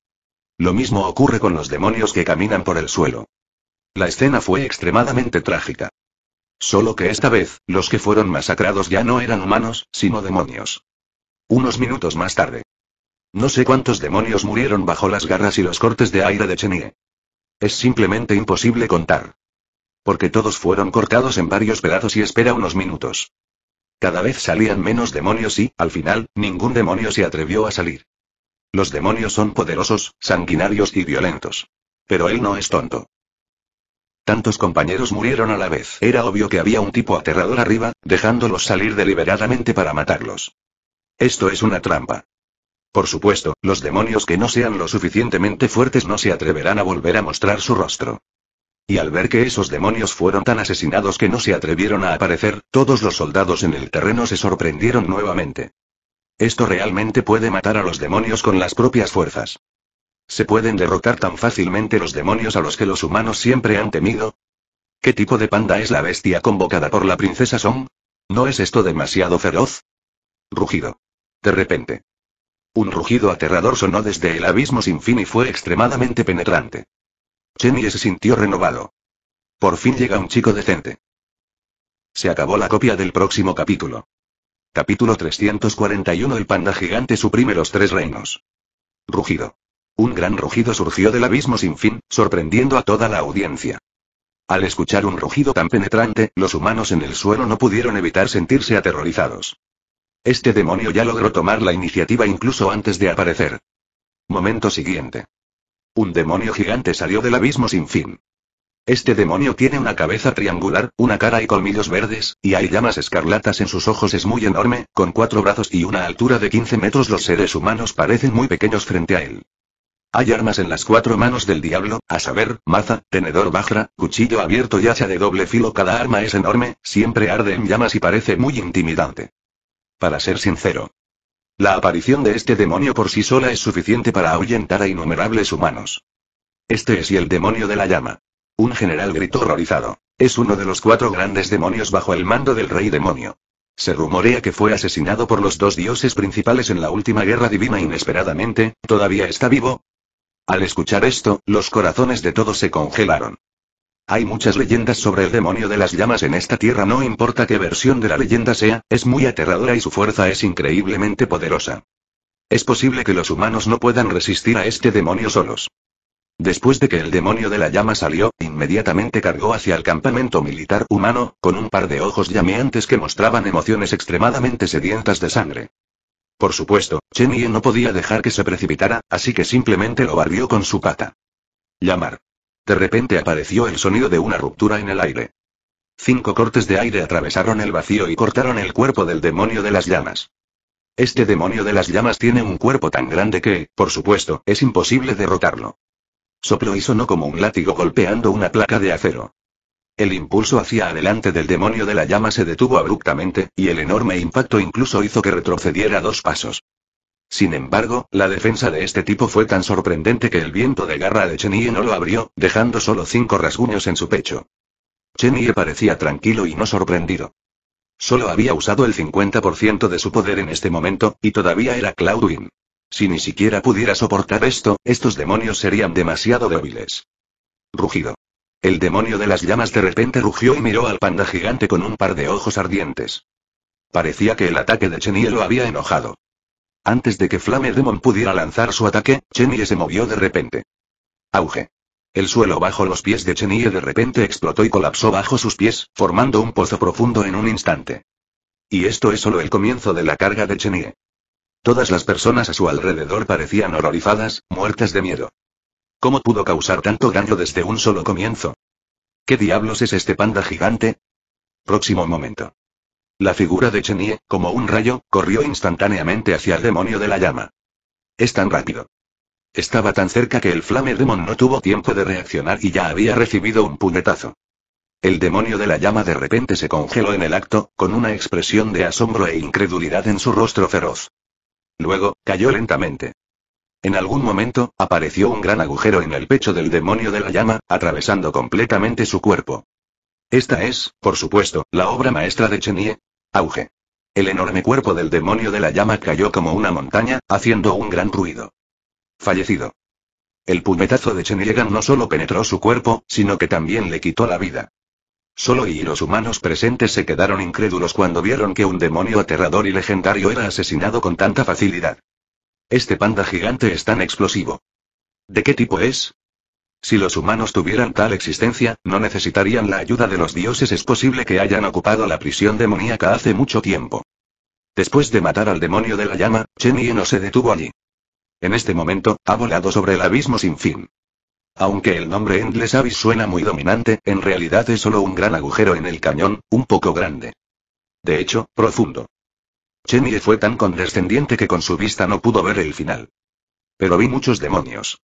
Lo mismo ocurre con los demonios que caminan por el suelo. La escena fue extremadamente trágica. Solo que esta vez, los que fueron masacrados ya no eran humanos, sino demonios. Unos minutos más tarde. No sé cuántos demonios murieron bajo las garras y los cortes de aire de Chenie. Es simplemente imposible contar. Porque todos fueron cortados en varios pedazos y espera unos minutos. Cada vez salían menos demonios y, al final, ningún demonio se atrevió a salir. Los demonios son poderosos, sanguinarios y violentos. Pero él no es tonto. Tantos compañeros murieron a la vez. Era obvio que había un tipo aterrador arriba, dejándolos salir deliberadamente para matarlos. Esto es una trampa. Por supuesto, los demonios que no sean lo suficientemente fuertes no se atreverán a volver a mostrar su rostro. Y al ver que esos demonios fueron tan asesinados que no se atrevieron a aparecer, todos los soldados en el terreno se sorprendieron nuevamente. Esto realmente puede matar a los demonios con las propias fuerzas. ¿Se pueden derrotar tan fácilmente los demonios a los que los humanos siempre han temido? ¿Qué tipo de panda es la bestia convocada por la princesa Song? ¿No es esto demasiado feroz? Rugido. De repente. Un rugido aterrador sonó desde el abismo sin fin y fue extremadamente penetrante y se sintió renovado. Por fin llega un chico decente. Se acabó la copia del próximo capítulo. Capítulo 341 El panda gigante suprime los tres reinos. Rugido. Un gran rugido surgió del abismo sin fin, sorprendiendo a toda la audiencia. Al escuchar un rugido tan penetrante, los humanos en el suelo no pudieron evitar sentirse aterrorizados. Este demonio ya logró tomar la iniciativa incluso antes de aparecer. Momento siguiente. Un demonio gigante salió del abismo sin fin. Este demonio tiene una cabeza triangular, una cara y colmillos verdes, y hay llamas escarlatas en sus ojos. Es muy enorme, con cuatro brazos y una altura de 15 metros. Los seres humanos parecen muy pequeños frente a él. Hay armas en las cuatro manos del diablo, a saber, maza, tenedor bajra, cuchillo abierto y hacha de doble filo. Cada arma es enorme, siempre arde en llamas y parece muy intimidante. Para ser sincero, la aparición de este demonio por sí sola es suficiente para ahuyentar a innumerables humanos. Este es y el demonio de la llama. Un general gritó horrorizado. Es uno de los cuatro grandes demonios bajo el mando del rey demonio. Se rumorea que fue asesinado por los dos dioses principales en la última guerra divina inesperadamente, ¿todavía está vivo? Al escuchar esto, los corazones de todos se congelaron. Hay muchas leyendas sobre el demonio de las llamas en esta tierra, no importa qué versión de la leyenda sea, es muy aterradora y su fuerza es increíblemente poderosa. Es posible que los humanos no puedan resistir a este demonio solos. Después de que el demonio de la llama salió, inmediatamente cargó hacia el campamento militar humano, con un par de ojos llameantes que mostraban emociones extremadamente sedientas de sangre. Por supuesto, Chenie no podía dejar que se precipitara, así que simplemente lo barrió con su pata. Llamar. De repente apareció el sonido de una ruptura en el aire. Cinco cortes de aire atravesaron el vacío y cortaron el cuerpo del demonio de las llamas. Este demonio de las llamas tiene un cuerpo tan grande que, por supuesto, es imposible derrotarlo. Sopló y sonó como un látigo golpeando una placa de acero. El impulso hacia adelante del demonio de la llama se detuvo abruptamente, y el enorme impacto incluso hizo que retrocediera dos pasos. Sin embargo, la defensa de este tipo fue tan sorprendente que el viento de garra de Chenille no lo abrió, dejando solo cinco rasguños en su pecho. Chenille parecía tranquilo y no sorprendido. Solo había usado el 50% de su poder en este momento, y todavía era Claudine. Si ni siquiera pudiera soportar esto, estos demonios serían demasiado débiles. Rugido. El demonio de las llamas de repente rugió y miró al panda gigante con un par de ojos ardientes. Parecía que el ataque de Chenille lo había enojado. Antes de que Flame Demon pudiera lanzar su ataque, Chenille se movió de repente. Auge. El suelo bajo los pies de Chenille de repente explotó y colapsó bajo sus pies, formando un pozo profundo en un instante. Y esto es solo el comienzo de la carga de Chenie. Todas las personas a su alrededor parecían horrorizadas, muertas de miedo. ¿Cómo pudo causar tanto daño desde un solo comienzo? ¿Qué diablos es este panda gigante? Próximo momento. La figura de Chenie, como un rayo, corrió instantáneamente hacia el demonio de la llama. Es tan rápido. Estaba tan cerca que el Flame Demon no tuvo tiempo de reaccionar y ya había recibido un puñetazo. El demonio de la llama de repente se congeló en el acto, con una expresión de asombro e incredulidad en su rostro feroz. Luego, cayó lentamente. En algún momento, apareció un gran agujero en el pecho del demonio de la llama, atravesando completamente su cuerpo. Esta es, por supuesto, la obra maestra de Chenie. Auge. El enorme cuerpo del demonio de la llama cayó como una montaña, haciendo un gran ruido. Fallecido. El puñetazo de Cheniegan no solo penetró su cuerpo, sino que también le quitó la vida. Solo y los humanos presentes se quedaron incrédulos cuando vieron que un demonio aterrador y legendario era asesinado con tanta facilidad. Este panda gigante es tan explosivo. ¿De qué tipo es? Si los humanos tuvieran tal existencia, no necesitarían la ayuda de los dioses. Es posible que hayan ocupado la prisión demoníaca hace mucho tiempo. Después de matar al demonio de la llama, Chen no se detuvo allí. En este momento, ha volado sobre el abismo sin fin. Aunque el nombre Endless Abyss suena muy dominante, en realidad es solo un gran agujero en el cañón, un poco grande. De hecho, profundo. Yi fue tan condescendiente que con su vista no pudo ver el final. Pero vi muchos demonios.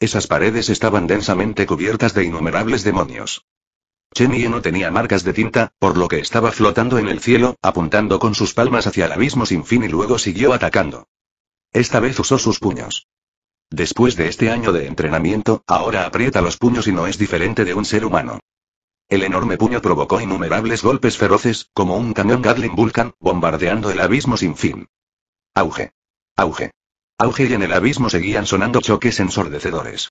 Esas paredes estaban densamente cubiertas de innumerables demonios. Chenie no tenía marcas de tinta, por lo que estaba flotando en el cielo, apuntando con sus palmas hacia el abismo sin fin y luego siguió atacando. Esta vez usó sus puños. Después de este año de entrenamiento, ahora aprieta los puños y no es diferente de un ser humano. El enorme puño provocó innumerables golpes feroces, como un cañón Gatling Vulcan, bombardeando el abismo sin fin. Auge. Auge. Auge y en el abismo seguían sonando choques ensordecedores.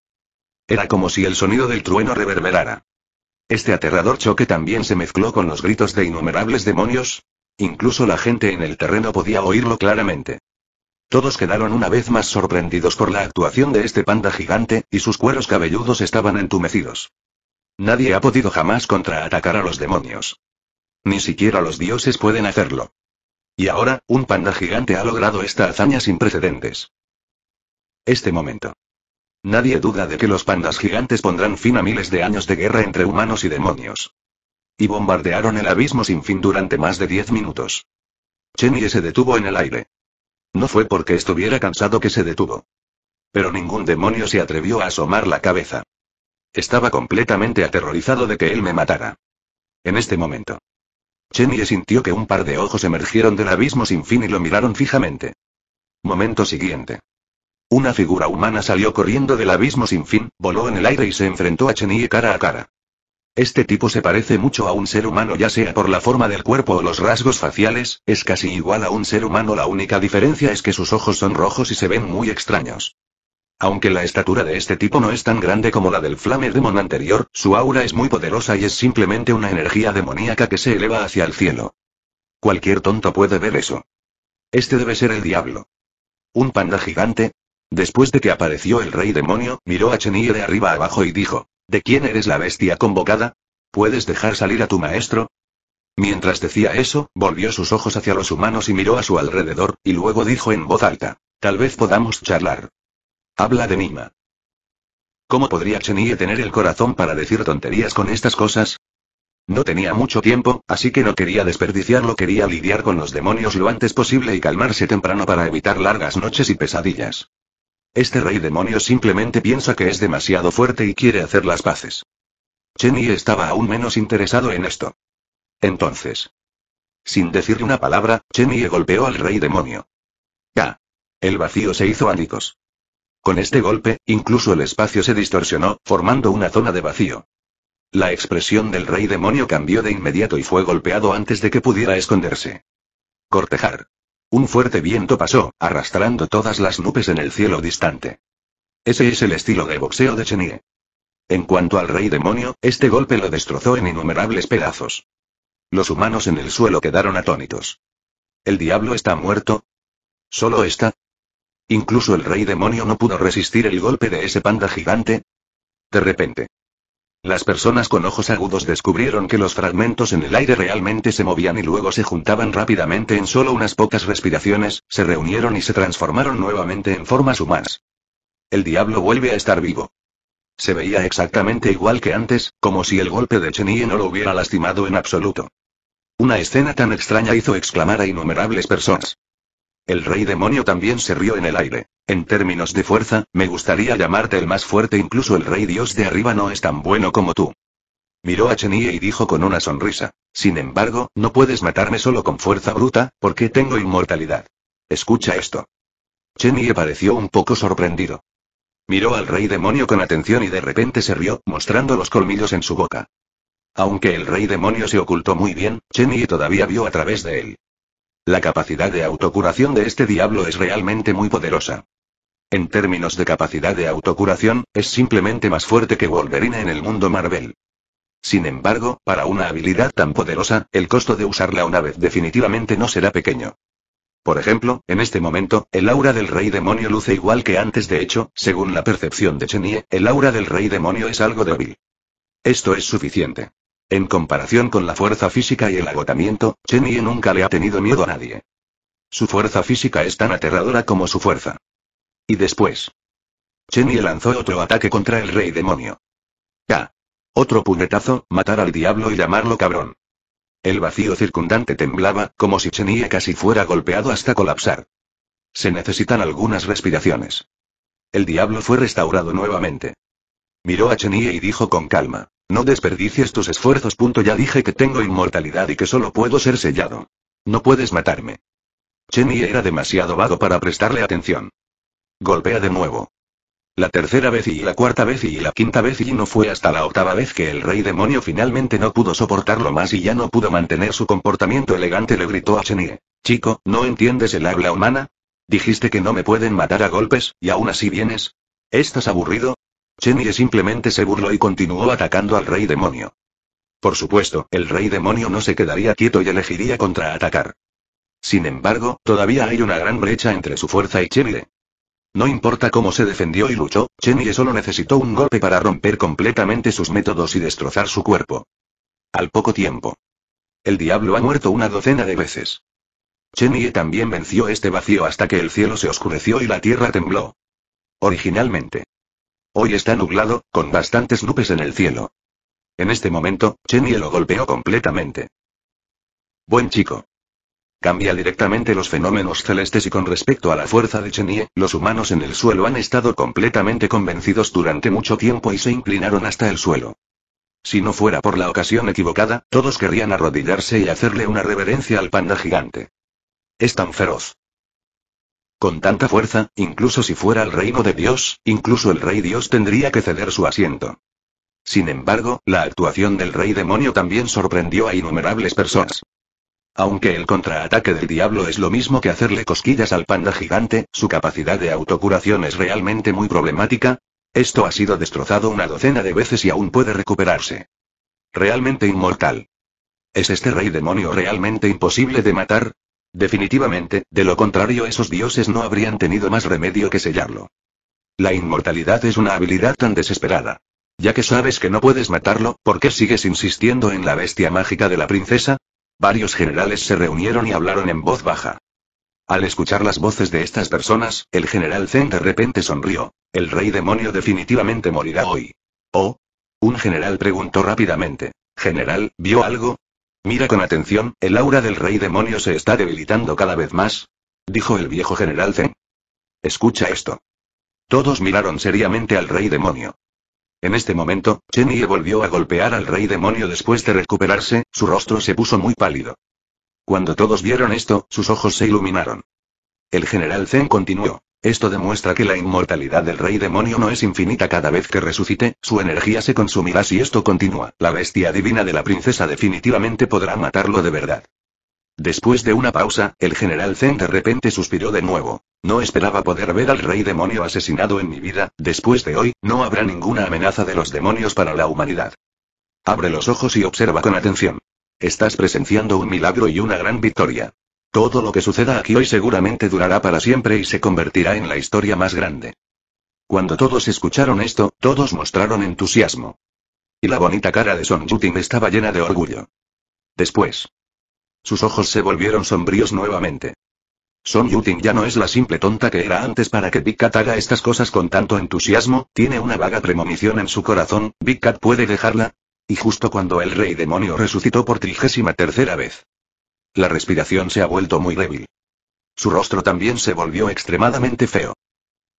Era como si el sonido del trueno reverberara. Este aterrador choque también se mezcló con los gritos de innumerables demonios. Incluso la gente en el terreno podía oírlo claramente. Todos quedaron una vez más sorprendidos por la actuación de este panda gigante, y sus cueros cabelludos estaban entumecidos. Nadie ha podido jamás contraatacar a los demonios. Ni siquiera los dioses pueden hacerlo. Y ahora, un panda gigante ha logrado esta hazaña sin precedentes. Este momento. Nadie duda de que los pandas gigantes pondrán fin a miles de años de guerra entre humanos y demonios. Y bombardearon el abismo sin fin durante más de 10 minutos. Chenye se detuvo en el aire. No fue porque estuviera cansado que se detuvo. Pero ningún demonio se atrevió a asomar la cabeza. Estaba completamente aterrorizado de que él me matara. En este momento. Chenye sintió que un par de ojos emergieron del abismo sin fin y lo miraron fijamente. Momento siguiente. Una figura humana salió corriendo del abismo sin fin, voló en el aire y se enfrentó a Chenye cara a cara. Este tipo se parece mucho a un ser humano ya sea por la forma del cuerpo o los rasgos faciales, es casi igual a un ser humano la única diferencia es que sus ojos son rojos y se ven muy extraños. Aunque la estatura de este tipo no es tan grande como la del Flame Demon anterior, su aura es muy poderosa y es simplemente una energía demoníaca que se eleva hacia el cielo. Cualquier tonto puede ver eso. Este debe ser el diablo. ¿Un panda gigante? Después de que apareció el rey demonio, miró a Chenille de arriba abajo y dijo, ¿De quién eres la bestia convocada? ¿Puedes dejar salir a tu maestro? Mientras decía eso, volvió sus ojos hacia los humanos y miró a su alrededor, y luego dijo en voz alta, Tal vez podamos charlar. Habla de Nima. ¿Cómo podría Chenie tener el corazón para decir tonterías con estas cosas? No tenía mucho tiempo, así que no quería desperdiciarlo, quería lidiar con los demonios lo antes posible y calmarse temprano para evitar largas noches y pesadillas. Este rey demonio simplemente piensa que es demasiado fuerte y quiere hacer las paces. Chenille estaba aún menos interesado en esto. Entonces. Sin decir una palabra, Chenille golpeó al rey demonio. Ya, El vacío se hizo ánicos. Con este golpe, incluso el espacio se distorsionó, formando una zona de vacío. La expresión del rey demonio cambió de inmediato y fue golpeado antes de que pudiera esconderse. Cortejar. Un fuerte viento pasó, arrastrando todas las nubes en el cielo distante. Ese es el estilo de boxeo de Chenier. En cuanto al rey demonio, este golpe lo destrozó en innumerables pedazos. Los humanos en el suelo quedaron atónitos. ¿El diablo está muerto? Solo está, Incluso el rey demonio no pudo resistir el golpe de ese panda gigante. De repente. Las personas con ojos agudos descubrieron que los fragmentos en el aire realmente se movían y luego se juntaban rápidamente en solo unas pocas respiraciones, se reunieron y se transformaron nuevamente en formas humanas. El diablo vuelve a estar vivo. Se veía exactamente igual que antes, como si el golpe de Chenille no lo hubiera lastimado en absoluto. Una escena tan extraña hizo exclamar a innumerables personas. El rey demonio también se rió en el aire. En términos de fuerza, me gustaría llamarte el más fuerte, incluso el rey dios de arriba no es tan bueno como tú. Miró a Chenie y dijo con una sonrisa. Sin embargo, no puedes matarme solo con fuerza bruta, porque tengo inmortalidad. Escucha esto. Chenie pareció un poco sorprendido. Miró al rey demonio con atención y de repente se rió, mostrando los colmillos en su boca. Aunque el rey demonio se ocultó muy bien, Chenie todavía vio a través de él. La capacidad de autocuración de este diablo es realmente muy poderosa. En términos de capacidad de autocuración, es simplemente más fuerte que Wolverine en el mundo Marvel. Sin embargo, para una habilidad tan poderosa, el costo de usarla una vez definitivamente no será pequeño. Por ejemplo, en este momento, el aura del rey demonio luce igual que antes de hecho, según la percepción de Chenie, el aura del rey demonio es algo débil. Esto es suficiente. En comparación con la fuerza física y el agotamiento, Chen nunca le ha tenido miedo a nadie. Su fuerza física es tan aterradora como su fuerza. Y después. Chen lanzó otro ataque contra el rey demonio. ¡Ah! Otro puñetazo, matar al diablo y llamarlo cabrón. El vacío circundante temblaba, como si Chen casi fuera golpeado hasta colapsar. Se necesitan algunas respiraciones. El diablo fue restaurado nuevamente. Miró a Chenye y dijo con calma. No desperdicies tus esfuerzos. Punto ya dije que tengo inmortalidad y que solo puedo ser sellado. No puedes matarme. Chenny era demasiado vago para prestarle atención. Golpea de nuevo. La tercera vez y la cuarta vez y la quinta vez y no fue hasta la octava vez que el rey demonio finalmente no pudo soportarlo más y ya no pudo mantener su comportamiento elegante le gritó a Chenie. Chico, ¿no entiendes el habla humana? Dijiste que no me pueden matar a golpes, y aún así vienes. ¿Estás aburrido? Chenye simplemente se burló y continuó atacando al rey demonio. Por supuesto, el rey demonio no se quedaría quieto y elegiría contraatacar. Sin embargo, todavía hay una gran brecha entre su fuerza y Chenye. No importa cómo se defendió y luchó, Chenye solo necesitó un golpe para romper completamente sus métodos y destrozar su cuerpo. Al poco tiempo. El diablo ha muerto una docena de veces. Chenye también venció este vacío hasta que el cielo se oscureció y la tierra tembló. Originalmente, Hoy está nublado, con bastantes nubes en el cielo. En este momento, Chenie lo golpeó completamente. Buen chico. Cambia directamente los fenómenos celestes y con respecto a la fuerza de Chenie, los humanos en el suelo han estado completamente convencidos durante mucho tiempo y se inclinaron hasta el suelo. Si no fuera por la ocasión equivocada, todos querrían arrodillarse y hacerle una reverencia al panda gigante. Es tan feroz. Con tanta fuerza, incluso si fuera el reino de Dios, incluso el rey Dios tendría que ceder su asiento. Sin embargo, la actuación del rey demonio también sorprendió a innumerables personas. Aunque el contraataque del diablo es lo mismo que hacerle cosquillas al panda gigante, su capacidad de autocuración es realmente muy problemática. Esto ha sido destrozado una docena de veces y aún puede recuperarse. Realmente inmortal. ¿Es este rey demonio realmente imposible de matar? Definitivamente, de lo contrario esos dioses no habrían tenido más remedio que sellarlo. La inmortalidad es una habilidad tan desesperada. Ya que sabes que no puedes matarlo, ¿por qué sigues insistiendo en la bestia mágica de la princesa? Varios generales se reunieron y hablaron en voz baja. Al escuchar las voces de estas personas, el general Zen de repente sonrió. El rey demonio definitivamente morirá hoy. ¿Oh? Un general preguntó rápidamente. General, ¿vio algo? Mira con atención, el aura del rey demonio se está debilitando cada vez más. Dijo el viejo general Zen. Escucha esto. Todos miraron seriamente al rey demonio. En este momento, Chen Yi volvió a golpear al rey demonio después de recuperarse, su rostro se puso muy pálido. Cuando todos vieron esto, sus ojos se iluminaron. El general Zen continuó. Esto demuestra que la inmortalidad del rey demonio no es infinita cada vez que resucite, su energía se consumirá si esto continúa. La bestia divina de la princesa definitivamente podrá matarlo de verdad. Después de una pausa, el general Zen de repente suspiró de nuevo. No esperaba poder ver al rey demonio asesinado en mi vida, después de hoy, no habrá ninguna amenaza de los demonios para la humanidad. Abre los ojos y observa con atención. Estás presenciando un milagro y una gran victoria. Todo lo que suceda aquí hoy seguramente durará para siempre y se convertirá en la historia más grande. Cuando todos escucharon esto, todos mostraron entusiasmo. Y la bonita cara de Son Yuting estaba llena de orgullo. Después. Sus ojos se volvieron sombríos nuevamente. Son Yuting ya no es la simple tonta que era antes para que Big Cat haga estas cosas con tanto entusiasmo, tiene una vaga premonición en su corazón, Big Cat puede dejarla. Y justo cuando el rey demonio resucitó por trigésima tercera vez. La respiración se ha vuelto muy débil. Su rostro también se volvió extremadamente feo.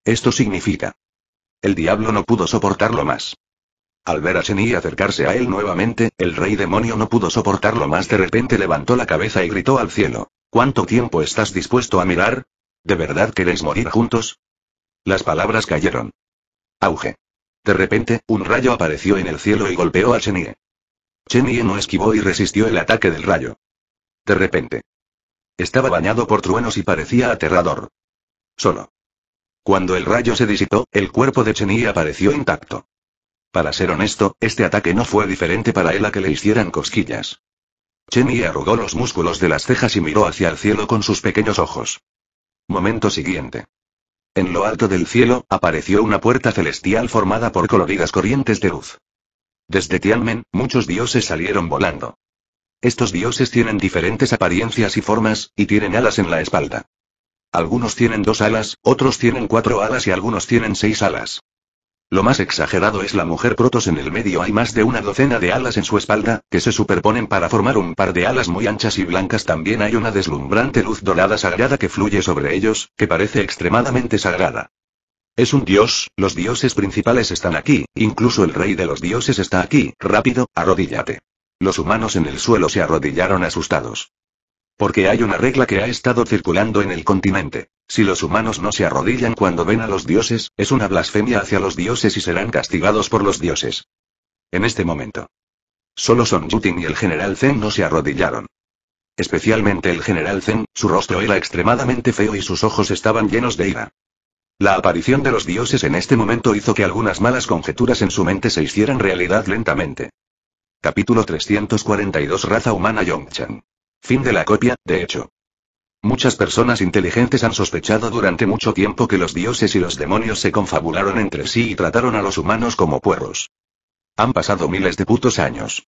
Esto significa. El diablo no pudo soportarlo más. Al ver a y acercarse a él nuevamente, el rey demonio no pudo soportarlo más. De repente levantó la cabeza y gritó al cielo. ¿Cuánto tiempo estás dispuesto a mirar? ¿De verdad queréis morir juntos? Las palabras cayeron. Auge. De repente, un rayo apareció en el cielo y golpeó a Chenie. Chenie no esquivó y resistió el ataque del rayo. De repente. Estaba bañado por truenos y parecía aterrador. Solo. Cuando el rayo se disipó, el cuerpo de Yi apareció intacto. Para ser honesto, este ataque no fue diferente para él a que le hicieran cosquillas. Yi arrugó los músculos de las cejas y miró hacia el cielo con sus pequeños ojos. Momento siguiente. En lo alto del cielo, apareció una puerta celestial formada por coloridas corrientes de luz. Desde Tianmen, muchos dioses salieron volando. Estos dioses tienen diferentes apariencias y formas, y tienen alas en la espalda. Algunos tienen dos alas, otros tienen cuatro alas y algunos tienen seis alas. Lo más exagerado es la mujer Protos en el medio hay más de una docena de alas en su espalda, que se superponen para formar un par de alas muy anchas y blancas también hay una deslumbrante luz dorada sagrada que fluye sobre ellos, que parece extremadamente sagrada. Es un dios, los dioses principales están aquí, incluso el rey de los dioses está aquí, rápido, arrodíllate. Los humanos en el suelo se arrodillaron asustados. Porque hay una regla que ha estado circulando en el continente. Si los humanos no se arrodillan cuando ven a los dioses, es una blasfemia hacia los dioses y serán castigados por los dioses. En este momento. Solo Son Yutin y el general Zen no se arrodillaron. Especialmente el general Zen, su rostro era extremadamente feo y sus ojos estaban llenos de ira. La aparición de los dioses en este momento hizo que algunas malas conjeturas en su mente se hicieran realidad lentamente. Capítulo 342 Raza humana Yongchan. Fin de la copia, de hecho. Muchas personas inteligentes han sospechado durante mucho tiempo que los dioses y los demonios se confabularon entre sí y trataron a los humanos como puerros. Han pasado miles de putos años.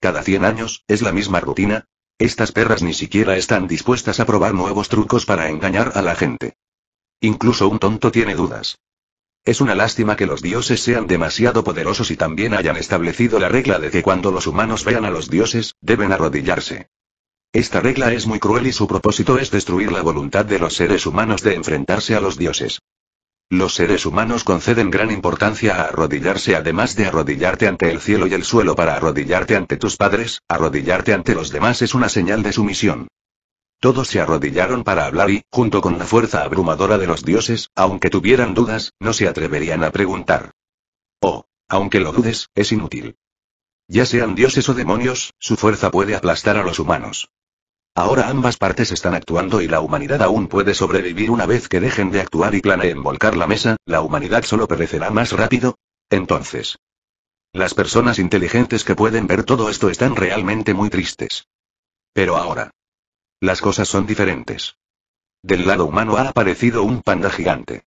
Cada 100 años, es la misma rutina. Estas perras ni siquiera están dispuestas a probar nuevos trucos para engañar a la gente. Incluso un tonto tiene dudas. Es una lástima que los dioses sean demasiado poderosos y también hayan establecido la regla de que cuando los humanos vean a los dioses, deben arrodillarse. Esta regla es muy cruel y su propósito es destruir la voluntad de los seres humanos de enfrentarse a los dioses. Los seres humanos conceden gran importancia a arrodillarse además de arrodillarte ante el cielo y el suelo para arrodillarte ante tus padres, arrodillarte ante los demás es una señal de sumisión. Todos se arrodillaron para hablar y, junto con la fuerza abrumadora de los dioses, aunque tuvieran dudas, no se atreverían a preguntar. Oh, aunque lo dudes, es inútil. Ya sean dioses o demonios, su fuerza puede aplastar a los humanos. Ahora ambas partes están actuando y la humanidad aún puede sobrevivir una vez que dejen de actuar y planeen volcar la mesa, la humanidad solo perecerá más rápido. Entonces. Las personas inteligentes que pueden ver todo esto están realmente muy tristes. Pero ahora. Las cosas son diferentes. Del lado humano ha aparecido un panda gigante.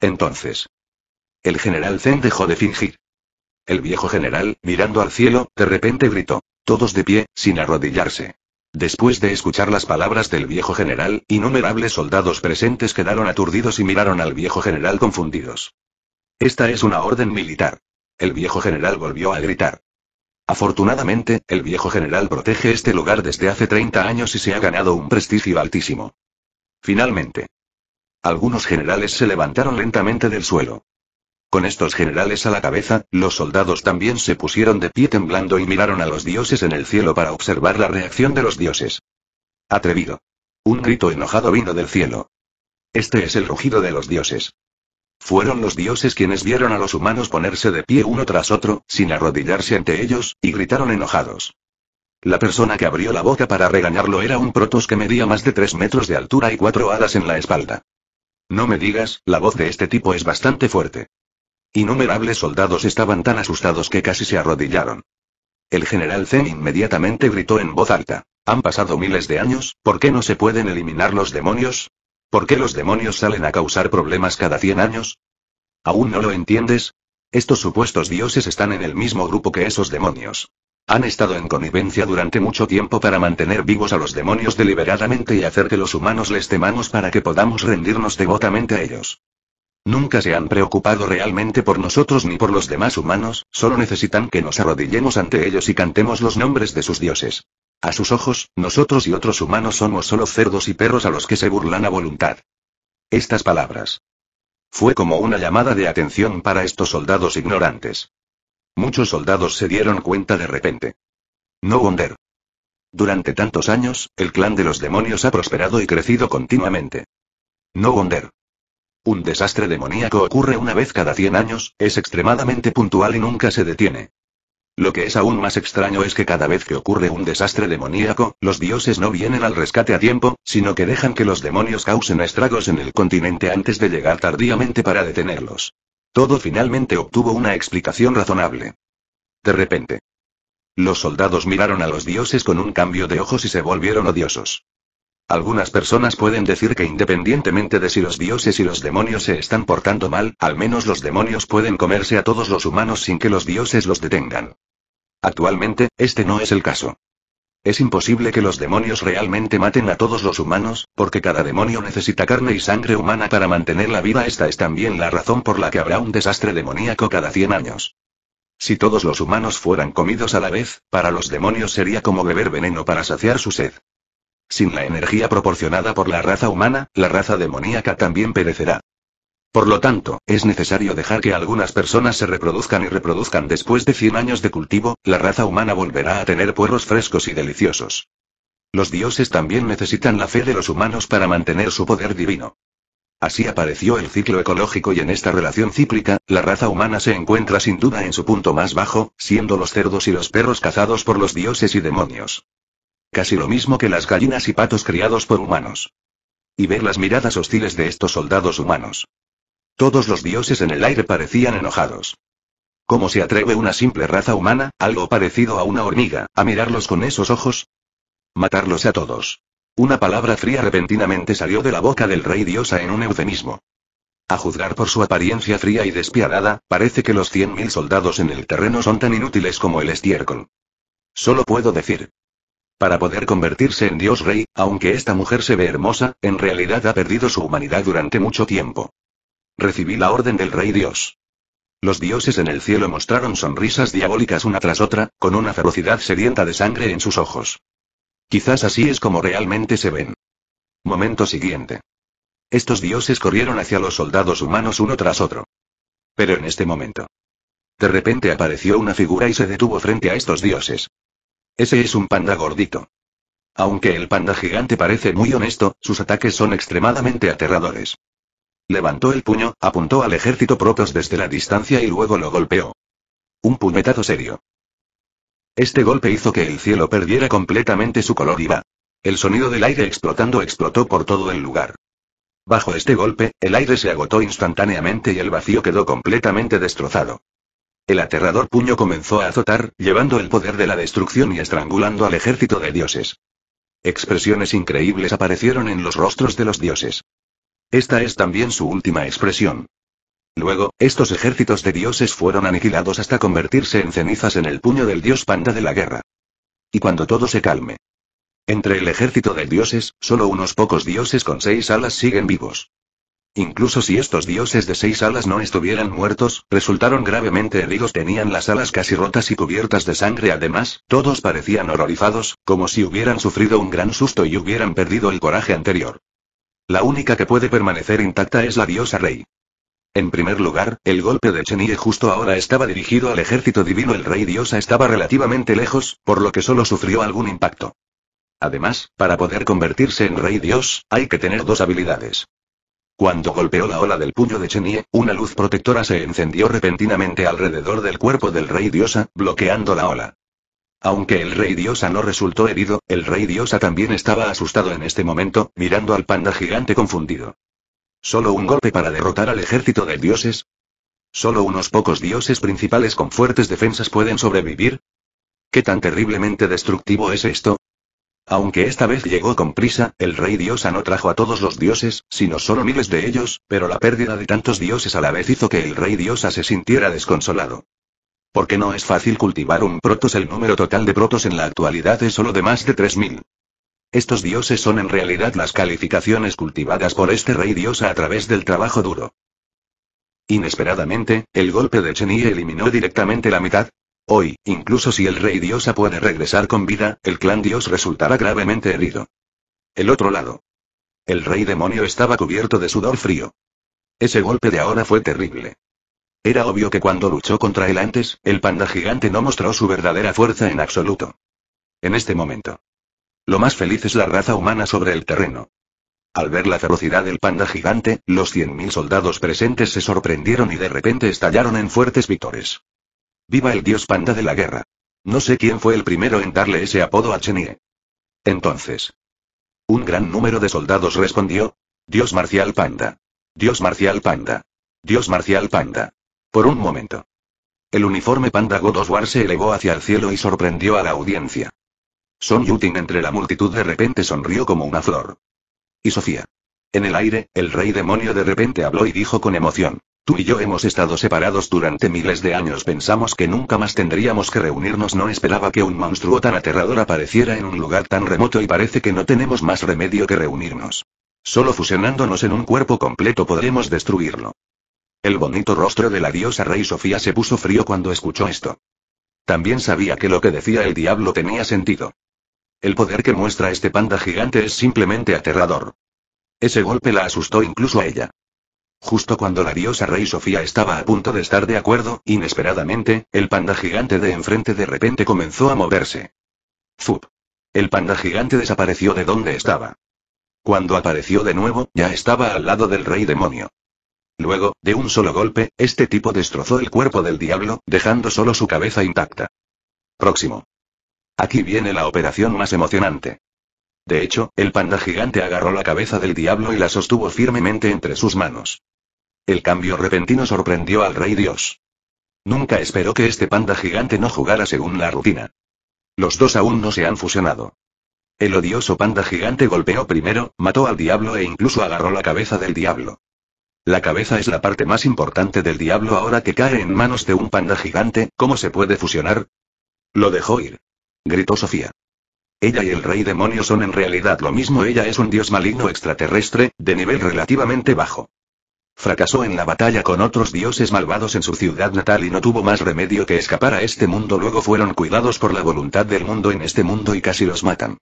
Entonces. El general Zen dejó de fingir. El viejo general, mirando al cielo, de repente gritó, todos de pie, sin arrodillarse. Después de escuchar las palabras del viejo general, innumerables soldados presentes quedaron aturdidos y miraron al viejo general confundidos. Esta es una orden militar. El viejo general volvió a gritar. Afortunadamente, el viejo general protege este lugar desde hace 30 años y se ha ganado un prestigio altísimo. Finalmente. Algunos generales se levantaron lentamente del suelo. Con estos generales a la cabeza, los soldados también se pusieron de pie temblando y miraron a los dioses en el cielo para observar la reacción de los dioses. Atrevido. Un grito enojado vino del cielo. Este es el rugido de los dioses. Fueron los dioses quienes vieron a los humanos ponerse de pie uno tras otro, sin arrodillarse ante ellos, y gritaron enojados. La persona que abrió la boca para regañarlo era un protos que medía más de tres metros de altura y cuatro alas en la espalda. No me digas, la voz de este tipo es bastante fuerte. Innumerables soldados estaban tan asustados que casi se arrodillaron. El general Zen inmediatamente gritó en voz alta. Han pasado miles de años, ¿por qué no se pueden eliminar los demonios? ¿Por qué los demonios salen a causar problemas cada 100 años? ¿Aún no lo entiendes? Estos supuestos dioses están en el mismo grupo que esos demonios. Han estado en connivencia durante mucho tiempo para mantener vivos a los demonios deliberadamente y hacer que los humanos les temamos para que podamos rendirnos devotamente a ellos. Nunca se han preocupado realmente por nosotros ni por los demás humanos, solo necesitan que nos arrodillemos ante ellos y cantemos los nombres de sus dioses. A sus ojos, nosotros y otros humanos somos solo cerdos y perros a los que se burlan a voluntad. Estas palabras. Fue como una llamada de atención para estos soldados ignorantes. Muchos soldados se dieron cuenta de repente. No Wonder. Durante tantos años, el clan de los demonios ha prosperado y crecido continuamente. No Wonder. Un desastre demoníaco ocurre una vez cada 100 años, es extremadamente puntual y nunca se detiene. Lo que es aún más extraño es que cada vez que ocurre un desastre demoníaco, los dioses no vienen al rescate a tiempo, sino que dejan que los demonios causen estragos en el continente antes de llegar tardíamente para detenerlos. Todo finalmente obtuvo una explicación razonable. De repente. Los soldados miraron a los dioses con un cambio de ojos y se volvieron odiosos. Algunas personas pueden decir que independientemente de si los dioses y los demonios se están portando mal, al menos los demonios pueden comerse a todos los humanos sin que los dioses los detengan. Actualmente, este no es el caso. Es imposible que los demonios realmente maten a todos los humanos, porque cada demonio necesita carne y sangre humana para mantener la vida. Esta es también la razón por la que habrá un desastre demoníaco cada 100 años. Si todos los humanos fueran comidos a la vez, para los demonios sería como beber veneno para saciar su sed. Sin la energía proporcionada por la raza humana, la raza demoníaca también perecerá. Por lo tanto, es necesario dejar que algunas personas se reproduzcan y reproduzcan después de 100 años de cultivo, la raza humana volverá a tener puerros frescos y deliciosos. Los dioses también necesitan la fe de los humanos para mantener su poder divino. Así apareció el ciclo ecológico y en esta relación cíclica, la raza humana se encuentra sin duda en su punto más bajo, siendo los cerdos y los perros cazados por los dioses y demonios. Casi lo mismo que las gallinas y patos criados por humanos. Y ver las miradas hostiles de estos soldados humanos. Todos los dioses en el aire parecían enojados. ¿Cómo se atreve una simple raza humana, algo parecido a una hormiga, a mirarlos con esos ojos? Matarlos a todos. Una palabra fría repentinamente salió de la boca del rey diosa en un eufemismo. A juzgar por su apariencia fría y despiadada, parece que los cien mil soldados en el terreno son tan inútiles como el estiércol. Solo puedo decir. Para poder convertirse en dios rey, aunque esta mujer se ve hermosa, en realidad ha perdido su humanidad durante mucho tiempo. Recibí la orden del Rey Dios. Los dioses en el cielo mostraron sonrisas diabólicas una tras otra, con una ferocidad sedienta de sangre en sus ojos. Quizás así es como realmente se ven. Momento siguiente. Estos dioses corrieron hacia los soldados humanos uno tras otro. Pero en este momento. De repente apareció una figura y se detuvo frente a estos dioses. Ese es un panda gordito. Aunque el panda gigante parece muy honesto, sus ataques son extremadamente aterradores. Levantó el puño, apuntó al ejército protos desde la distancia y luego lo golpeó. Un puñetazo serio. Este golpe hizo que el cielo perdiera completamente su color y va. El sonido del aire explotando explotó por todo el lugar. Bajo este golpe, el aire se agotó instantáneamente y el vacío quedó completamente destrozado. El aterrador puño comenzó a azotar, llevando el poder de la destrucción y estrangulando al ejército de dioses. Expresiones increíbles aparecieron en los rostros de los dioses. Esta es también su última expresión. Luego, estos ejércitos de dioses fueron aniquilados hasta convertirse en cenizas en el puño del dios panda de la guerra. Y cuando todo se calme. Entre el ejército de dioses, solo unos pocos dioses con seis alas siguen vivos. Incluso si estos dioses de seis alas no estuvieran muertos, resultaron gravemente heridos, tenían las alas casi rotas y cubiertas de sangre. Además, todos parecían horrorizados, como si hubieran sufrido un gran susto y hubieran perdido el coraje anterior. La única que puede permanecer intacta es la diosa rey. En primer lugar, el golpe de Chenie justo ahora estaba dirigido al ejército divino. El rey diosa estaba relativamente lejos, por lo que solo sufrió algún impacto. Además, para poder convertirse en rey dios, hay que tener dos habilidades. Cuando golpeó la ola del puño de Chenie, una luz protectora se encendió repentinamente alrededor del cuerpo del rey diosa, bloqueando la ola. Aunque el rey diosa no resultó herido, el rey diosa también estaba asustado en este momento, mirando al panda gigante confundido. ¿Solo un golpe para derrotar al ejército de dioses? ¿Solo unos pocos dioses principales con fuertes defensas pueden sobrevivir? ¿Qué tan terriblemente destructivo es esto? Aunque esta vez llegó con prisa, el rey diosa no trajo a todos los dioses, sino solo miles de ellos, pero la pérdida de tantos dioses a la vez hizo que el rey diosa se sintiera desconsolado. Porque no es fácil cultivar un protos, el número total de protos en la actualidad es solo de más de 3000. Estos dioses son en realidad las calificaciones cultivadas por este rey diosa a través del trabajo duro. Inesperadamente, el golpe de y eliminó directamente la mitad. Hoy, incluso si el rey diosa puede regresar con vida, el clan dios resultará gravemente herido. El otro lado. El rey demonio estaba cubierto de sudor frío. Ese golpe de ahora fue terrible. Era obvio que cuando luchó contra él antes, el panda gigante no mostró su verdadera fuerza en absoluto. En este momento. Lo más feliz es la raza humana sobre el terreno. Al ver la ferocidad del panda gigante, los 100.000 soldados presentes se sorprendieron y de repente estallaron en fuertes victores. ¡Viva el dios panda de la guerra! No sé quién fue el primero en darle ese apodo a Chenie. Entonces. Un gran número de soldados respondió. Dios marcial panda. Dios marcial panda. Dios marcial panda. Por un momento. El uniforme panda God se elevó hacia el cielo y sorprendió a la audiencia. Son Yutin entre la multitud de repente sonrió como una flor. Y Sofía. En el aire, el rey demonio de repente habló y dijo con emoción. Tú y yo hemos estado separados durante miles de años. Pensamos que nunca más tendríamos que reunirnos. No esperaba que un monstruo tan aterrador apareciera en un lugar tan remoto y parece que no tenemos más remedio que reunirnos. Solo fusionándonos en un cuerpo completo podremos destruirlo. El bonito rostro de la diosa Rey Sofía se puso frío cuando escuchó esto. También sabía que lo que decía el diablo tenía sentido. El poder que muestra este panda gigante es simplemente aterrador. Ese golpe la asustó incluso a ella. Justo cuando la diosa Rey Sofía estaba a punto de estar de acuerdo, inesperadamente, el panda gigante de enfrente de repente comenzó a moverse. Zup. El panda gigante desapareció de donde estaba. Cuando apareció de nuevo, ya estaba al lado del rey demonio. Luego, de un solo golpe, este tipo destrozó el cuerpo del diablo, dejando solo su cabeza intacta. Próximo. Aquí viene la operación más emocionante. De hecho, el panda gigante agarró la cabeza del diablo y la sostuvo firmemente entre sus manos. El cambio repentino sorprendió al rey dios. Nunca esperó que este panda gigante no jugara según la rutina. Los dos aún no se han fusionado. El odioso panda gigante golpeó primero, mató al diablo e incluso agarró la cabeza del diablo. La cabeza es la parte más importante del diablo ahora que cae en manos de un panda gigante, ¿cómo se puede fusionar? Lo dejó ir. Gritó Sofía. Ella y el rey demonio son en realidad lo mismo, ella es un dios maligno extraterrestre, de nivel relativamente bajo. Fracasó en la batalla con otros dioses malvados en su ciudad natal y no tuvo más remedio que escapar a este mundo. Luego fueron cuidados por la voluntad del mundo en este mundo y casi los matan.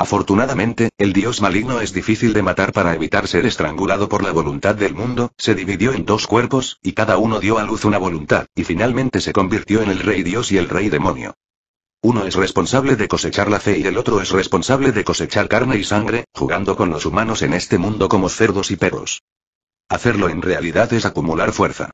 Afortunadamente, el dios maligno es difícil de matar para evitar ser estrangulado por la voluntad del mundo, se dividió en dos cuerpos, y cada uno dio a luz una voluntad, y finalmente se convirtió en el rey dios y el rey demonio. Uno es responsable de cosechar la fe y el otro es responsable de cosechar carne y sangre, jugando con los humanos en este mundo como cerdos y perros. Hacerlo en realidad es acumular fuerza.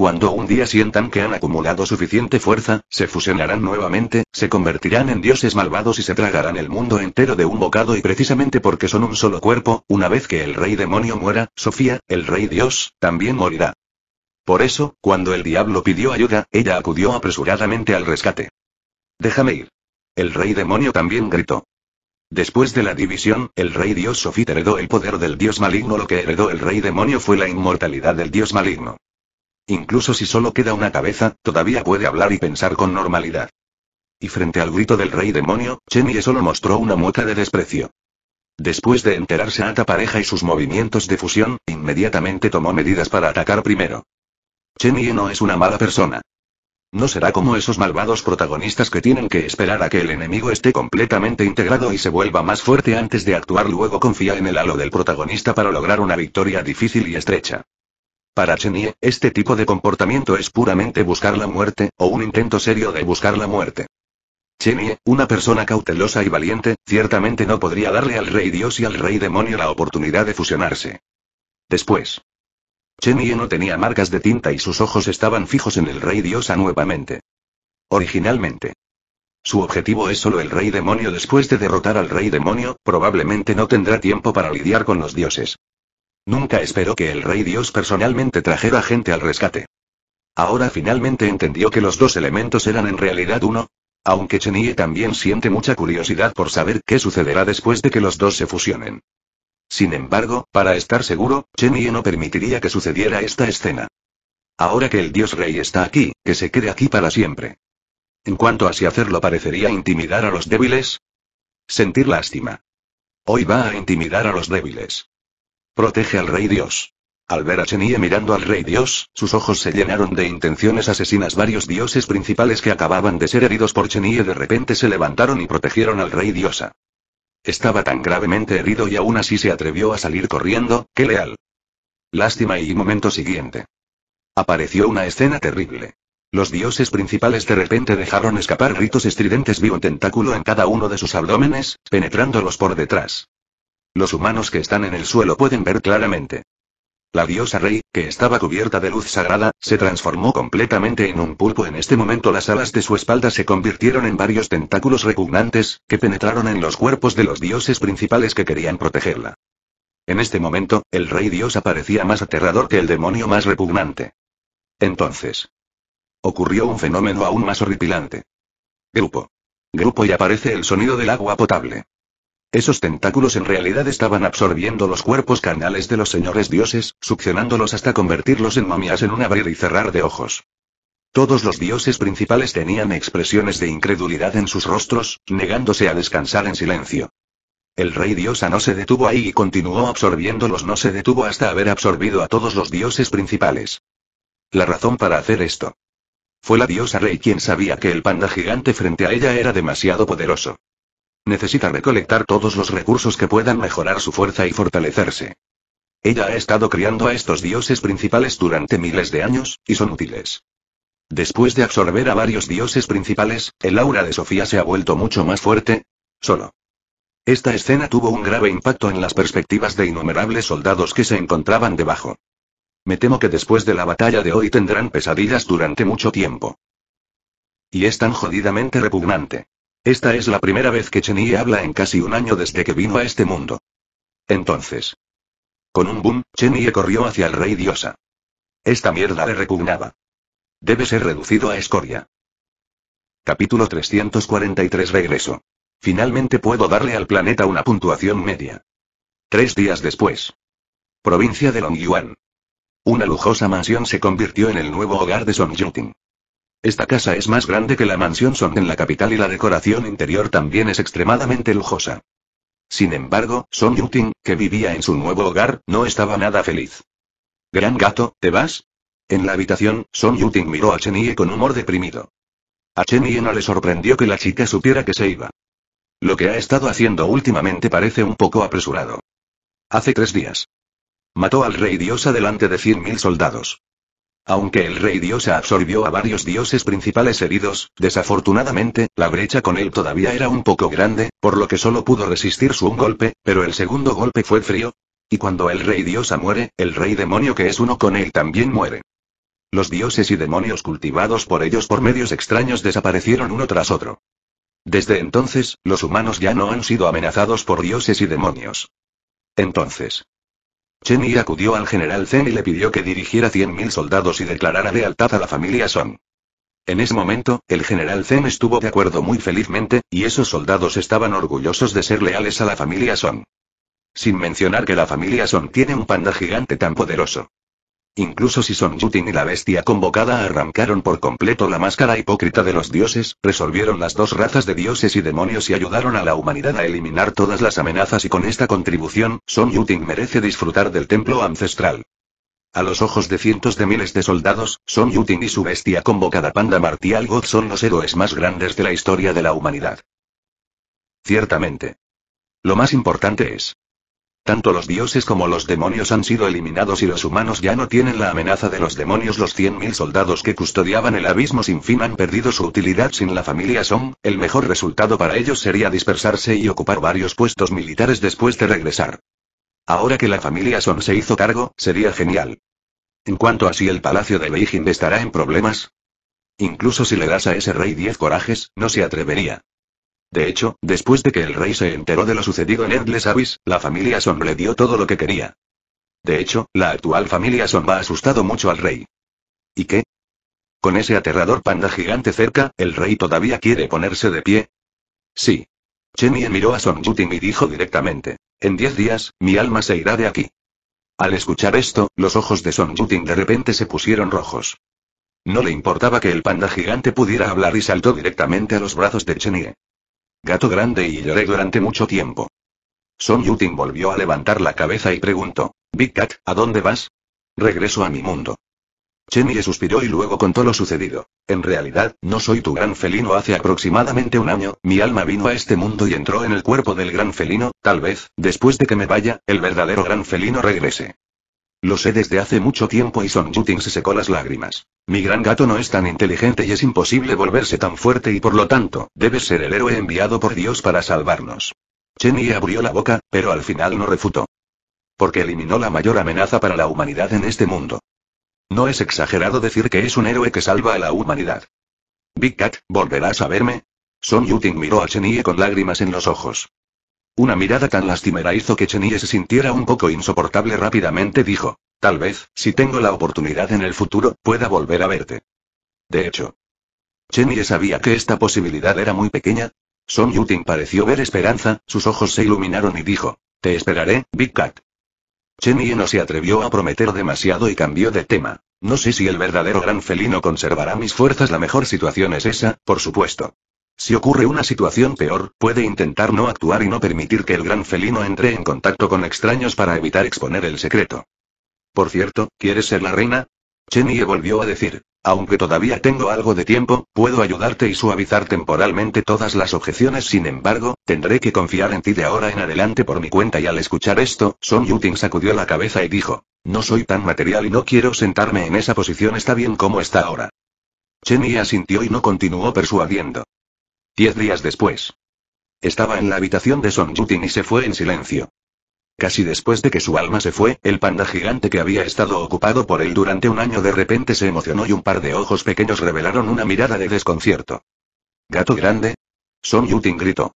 Cuando un día sientan que han acumulado suficiente fuerza, se fusionarán nuevamente, se convertirán en dioses malvados y se tragarán el mundo entero de un bocado y precisamente porque son un solo cuerpo, una vez que el rey demonio muera, Sofía, el rey dios, también morirá. Por eso, cuando el diablo pidió ayuda, ella acudió apresuradamente al rescate. Déjame ir. El rey demonio también gritó. Después de la división, el rey dios Sofía heredó el poder del dios maligno. Lo que heredó el rey demonio fue la inmortalidad del dios maligno. Incluso si solo queda una cabeza, todavía puede hablar y pensar con normalidad. Y frente al grito del rey demonio, Chenie solo mostró una mueca de desprecio. Después de enterarse a Ata pareja y sus movimientos de fusión, inmediatamente tomó medidas para atacar primero. Chenye no es una mala persona. No será como esos malvados protagonistas que tienen que esperar a que el enemigo esté completamente integrado y se vuelva más fuerte antes de actuar. Luego confía en el halo del protagonista para lograr una victoria difícil y estrecha. Para Chenie, este tipo de comportamiento es puramente buscar la muerte, o un intento serio de buscar la muerte. Chenie, una persona cautelosa y valiente, ciertamente no podría darle al rey dios y al rey demonio la oportunidad de fusionarse. Después. Chenie no tenía marcas de tinta y sus ojos estaban fijos en el rey diosa nuevamente. Originalmente. Su objetivo es solo el rey demonio después de derrotar al rey demonio, probablemente no tendrá tiempo para lidiar con los dioses. Nunca esperó que el rey Dios personalmente trajera gente al rescate. Ahora finalmente entendió que los dos elementos eran en realidad uno. Aunque Chenie también siente mucha curiosidad por saber qué sucederá después de que los dos se fusionen. Sin embargo, para estar seguro, Chenie no permitiría que sucediera esta escena. Ahora que el dios rey está aquí, que se quede aquí para siempre. En cuanto a si hacerlo parecería intimidar a los débiles. Sentir lástima. Hoy va a intimidar a los débiles. Protege al rey Dios. Al ver a Chenie mirando al rey Dios, sus ojos se llenaron de intenciones asesinas. Varios dioses principales que acababan de ser heridos por Chenie de repente se levantaron y protegieron al rey Diosa. Estaba tan gravemente herido y aún así se atrevió a salir corriendo, qué leal. Lástima y momento siguiente. Apareció una escena terrible. Los dioses principales de repente dejaron escapar ritos estridentes. Vi un tentáculo en cada uno de sus abdómenes, penetrándolos por detrás. Los humanos que están en el suelo pueden ver claramente. La diosa rey, que estaba cubierta de luz sagrada, se transformó completamente en un pulpo. En este momento las alas de su espalda se convirtieron en varios tentáculos repugnantes, que penetraron en los cuerpos de los dioses principales que querían protegerla. En este momento, el rey dios aparecía más aterrador que el demonio más repugnante. Entonces. Ocurrió un fenómeno aún más horripilante. Grupo. Grupo y aparece el sonido del agua potable. Esos tentáculos en realidad estaban absorbiendo los cuerpos carnales de los señores dioses, succionándolos hasta convertirlos en momias en un abrir y cerrar de ojos. Todos los dioses principales tenían expresiones de incredulidad en sus rostros, negándose a descansar en silencio. El rey diosa no se detuvo ahí y continuó absorbiéndolos, no se detuvo hasta haber absorbido a todos los dioses principales. La razón para hacer esto. Fue la diosa rey quien sabía que el panda gigante frente a ella era demasiado poderoso. Necesita recolectar todos los recursos que puedan mejorar su fuerza y fortalecerse. Ella ha estado criando a estos dioses principales durante miles de años, y son útiles. Después de absorber a varios dioses principales, el aura de Sofía se ha vuelto mucho más fuerte. Solo. Esta escena tuvo un grave impacto en las perspectivas de innumerables soldados que se encontraban debajo. Me temo que después de la batalla de hoy tendrán pesadillas durante mucho tiempo. Y es tan jodidamente repugnante. Esta es la primera vez que Chenie habla en casi un año desde que vino a este mundo. Entonces. Con un boom, Chenille corrió hacia el rey diosa. Esta mierda le repugnaba. Debe ser reducido a escoria. Capítulo 343 Regreso. Finalmente puedo darle al planeta una puntuación media. Tres días después. Provincia de Longyuan. Una lujosa mansión se convirtió en el nuevo hogar de Song Yuting. Esta casa es más grande que la mansión Song en la capital y la decoración interior también es extremadamente lujosa. Sin embargo, Song Yuting, que vivía en su nuevo hogar, no estaba nada feliz. Gran gato, ¿te vas? En la habitación, Song Yuting miró a Yi con humor deprimido. A Yi no le sorprendió que la chica supiera que se iba. Lo que ha estado haciendo últimamente parece un poco apresurado. Hace tres días. Mató al rey dios delante de mil soldados. Aunque el rey diosa absorbió a varios dioses principales heridos, desafortunadamente, la brecha con él todavía era un poco grande, por lo que solo pudo resistir su un golpe, pero el segundo golpe fue frío. Y cuando el rey diosa muere, el rey demonio que es uno con él también muere. Los dioses y demonios cultivados por ellos por medios extraños desaparecieron uno tras otro. Desde entonces, los humanos ya no han sido amenazados por dioses y demonios. Entonces, Chen Yi acudió al general Zen y le pidió que dirigiera 100.000 soldados y declarara lealtad a la familia Song. En ese momento, el general Zen estuvo de acuerdo muy felizmente, y esos soldados estaban orgullosos de ser leales a la familia Song. Sin mencionar que la familia Song tiene un panda gigante tan poderoso. Incluso si Son Yuting y la bestia convocada arrancaron por completo la máscara hipócrita de los dioses, resolvieron las dos razas de dioses y demonios y ayudaron a la humanidad a eliminar todas las amenazas y con esta contribución, Son Yuting merece disfrutar del templo ancestral. A los ojos de cientos de miles de soldados, Son Yuting y su bestia convocada panda martial God son los héroes más grandes de la historia de la humanidad. Ciertamente. Lo más importante es, tanto los dioses como los demonios han sido eliminados y los humanos ya no tienen la amenaza de los demonios. Los 100.000 soldados que custodiaban el abismo sin fin han perdido su utilidad sin la familia Song, el mejor resultado para ellos sería dispersarse y ocupar varios puestos militares después de regresar. Ahora que la familia Song se hizo cargo, sería genial. En cuanto a si el palacio de Beijing estará en problemas, incluso si le das a ese rey 10 corajes, no se atrevería. De hecho, después de que el rey se enteró de lo sucedido en Endless Abyss, la familia Son le dio todo lo que quería. De hecho, la actual familia Son va asustado mucho al rey. ¿Y qué? Con ese aterrador panda gigante cerca, ¿el rey todavía quiere ponerse de pie? Sí. Chenye miró a Son Yutin y dijo directamente. En diez días, mi alma se irá de aquí. Al escuchar esto, los ojos de Son Yutin de repente se pusieron rojos. No le importaba que el panda gigante pudiera hablar y saltó directamente a los brazos de Chenye gato grande y lloré durante mucho tiempo. Son Yutin volvió a levantar la cabeza y preguntó, Big Cat, ¿a dónde vas? Regreso a mi mundo. le suspiró y luego contó lo sucedido. En realidad, no soy tu gran felino. Hace aproximadamente un año, mi alma vino a este mundo y entró en el cuerpo del gran felino. Tal vez, después de que me vaya, el verdadero gran felino regrese. Lo sé desde hace mucho tiempo y Son Yuting se secó las lágrimas. Mi gran gato no es tan inteligente y es imposible volverse tan fuerte y por lo tanto, debe ser el héroe enviado por Dios para salvarnos. Yi abrió la boca, pero al final no refutó. Porque eliminó la mayor amenaza para la humanidad en este mundo. No es exagerado decir que es un héroe que salva a la humanidad. Big Cat, ¿volverás a verme? Son Yuting miró a Yi con lágrimas en los ojos. Una mirada tan lastimera hizo que Chenille se sintiera un poco insoportable rápidamente dijo. Tal vez, si tengo la oportunidad en el futuro, pueda volver a verte. De hecho, Chenille sabía que esta posibilidad era muy pequeña. Son Yutin pareció ver esperanza, sus ojos se iluminaron y dijo, Te esperaré, Big Cat. Chenille no se atrevió a prometer demasiado y cambió de tema. No sé si el verdadero gran felino conservará mis fuerzas, la mejor situación es esa, por supuesto. Si ocurre una situación peor, puede intentar no actuar y no permitir que el gran felino entre en contacto con extraños para evitar exponer el secreto. Por cierto, ¿quieres ser la reina? Chenye volvió a decir. Aunque todavía tengo algo de tiempo, puedo ayudarte y suavizar temporalmente todas las objeciones. Sin embargo, tendré que confiar en ti de ahora en adelante por mi cuenta. Y al escuchar esto, Son Yuting sacudió la cabeza y dijo: No soy tan material y no quiero sentarme en esa posición. Está bien como está ahora. Chenye asintió y no continuó persuadiendo. Diez días después. Estaba en la habitación de Son Yutin y se fue en silencio. Casi después de que su alma se fue, el panda gigante que había estado ocupado por él durante un año de repente se emocionó y un par de ojos pequeños revelaron una mirada de desconcierto. ¿Gato grande? Son Yutin gritó.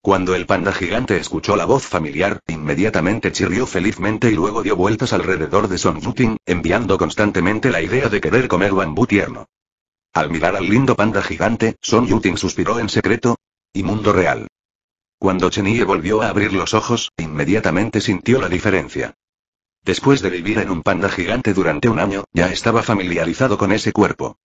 Cuando el panda gigante escuchó la voz familiar, inmediatamente chirrió felizmente y luego dio vueltas alrededor de Son Yutin, enviando constantemente la idea de querer comer bambú tierno. Al mirar al lindo panda gigante, Son Yuting suspiró en secreto. Y mundo real. Cuando Chenille volvió a abrir los ojos, inmediatamente sintió la diferencia. Después de vivir en un panda gigante durante un año, ya estaba familiarizado con ese cuerpo.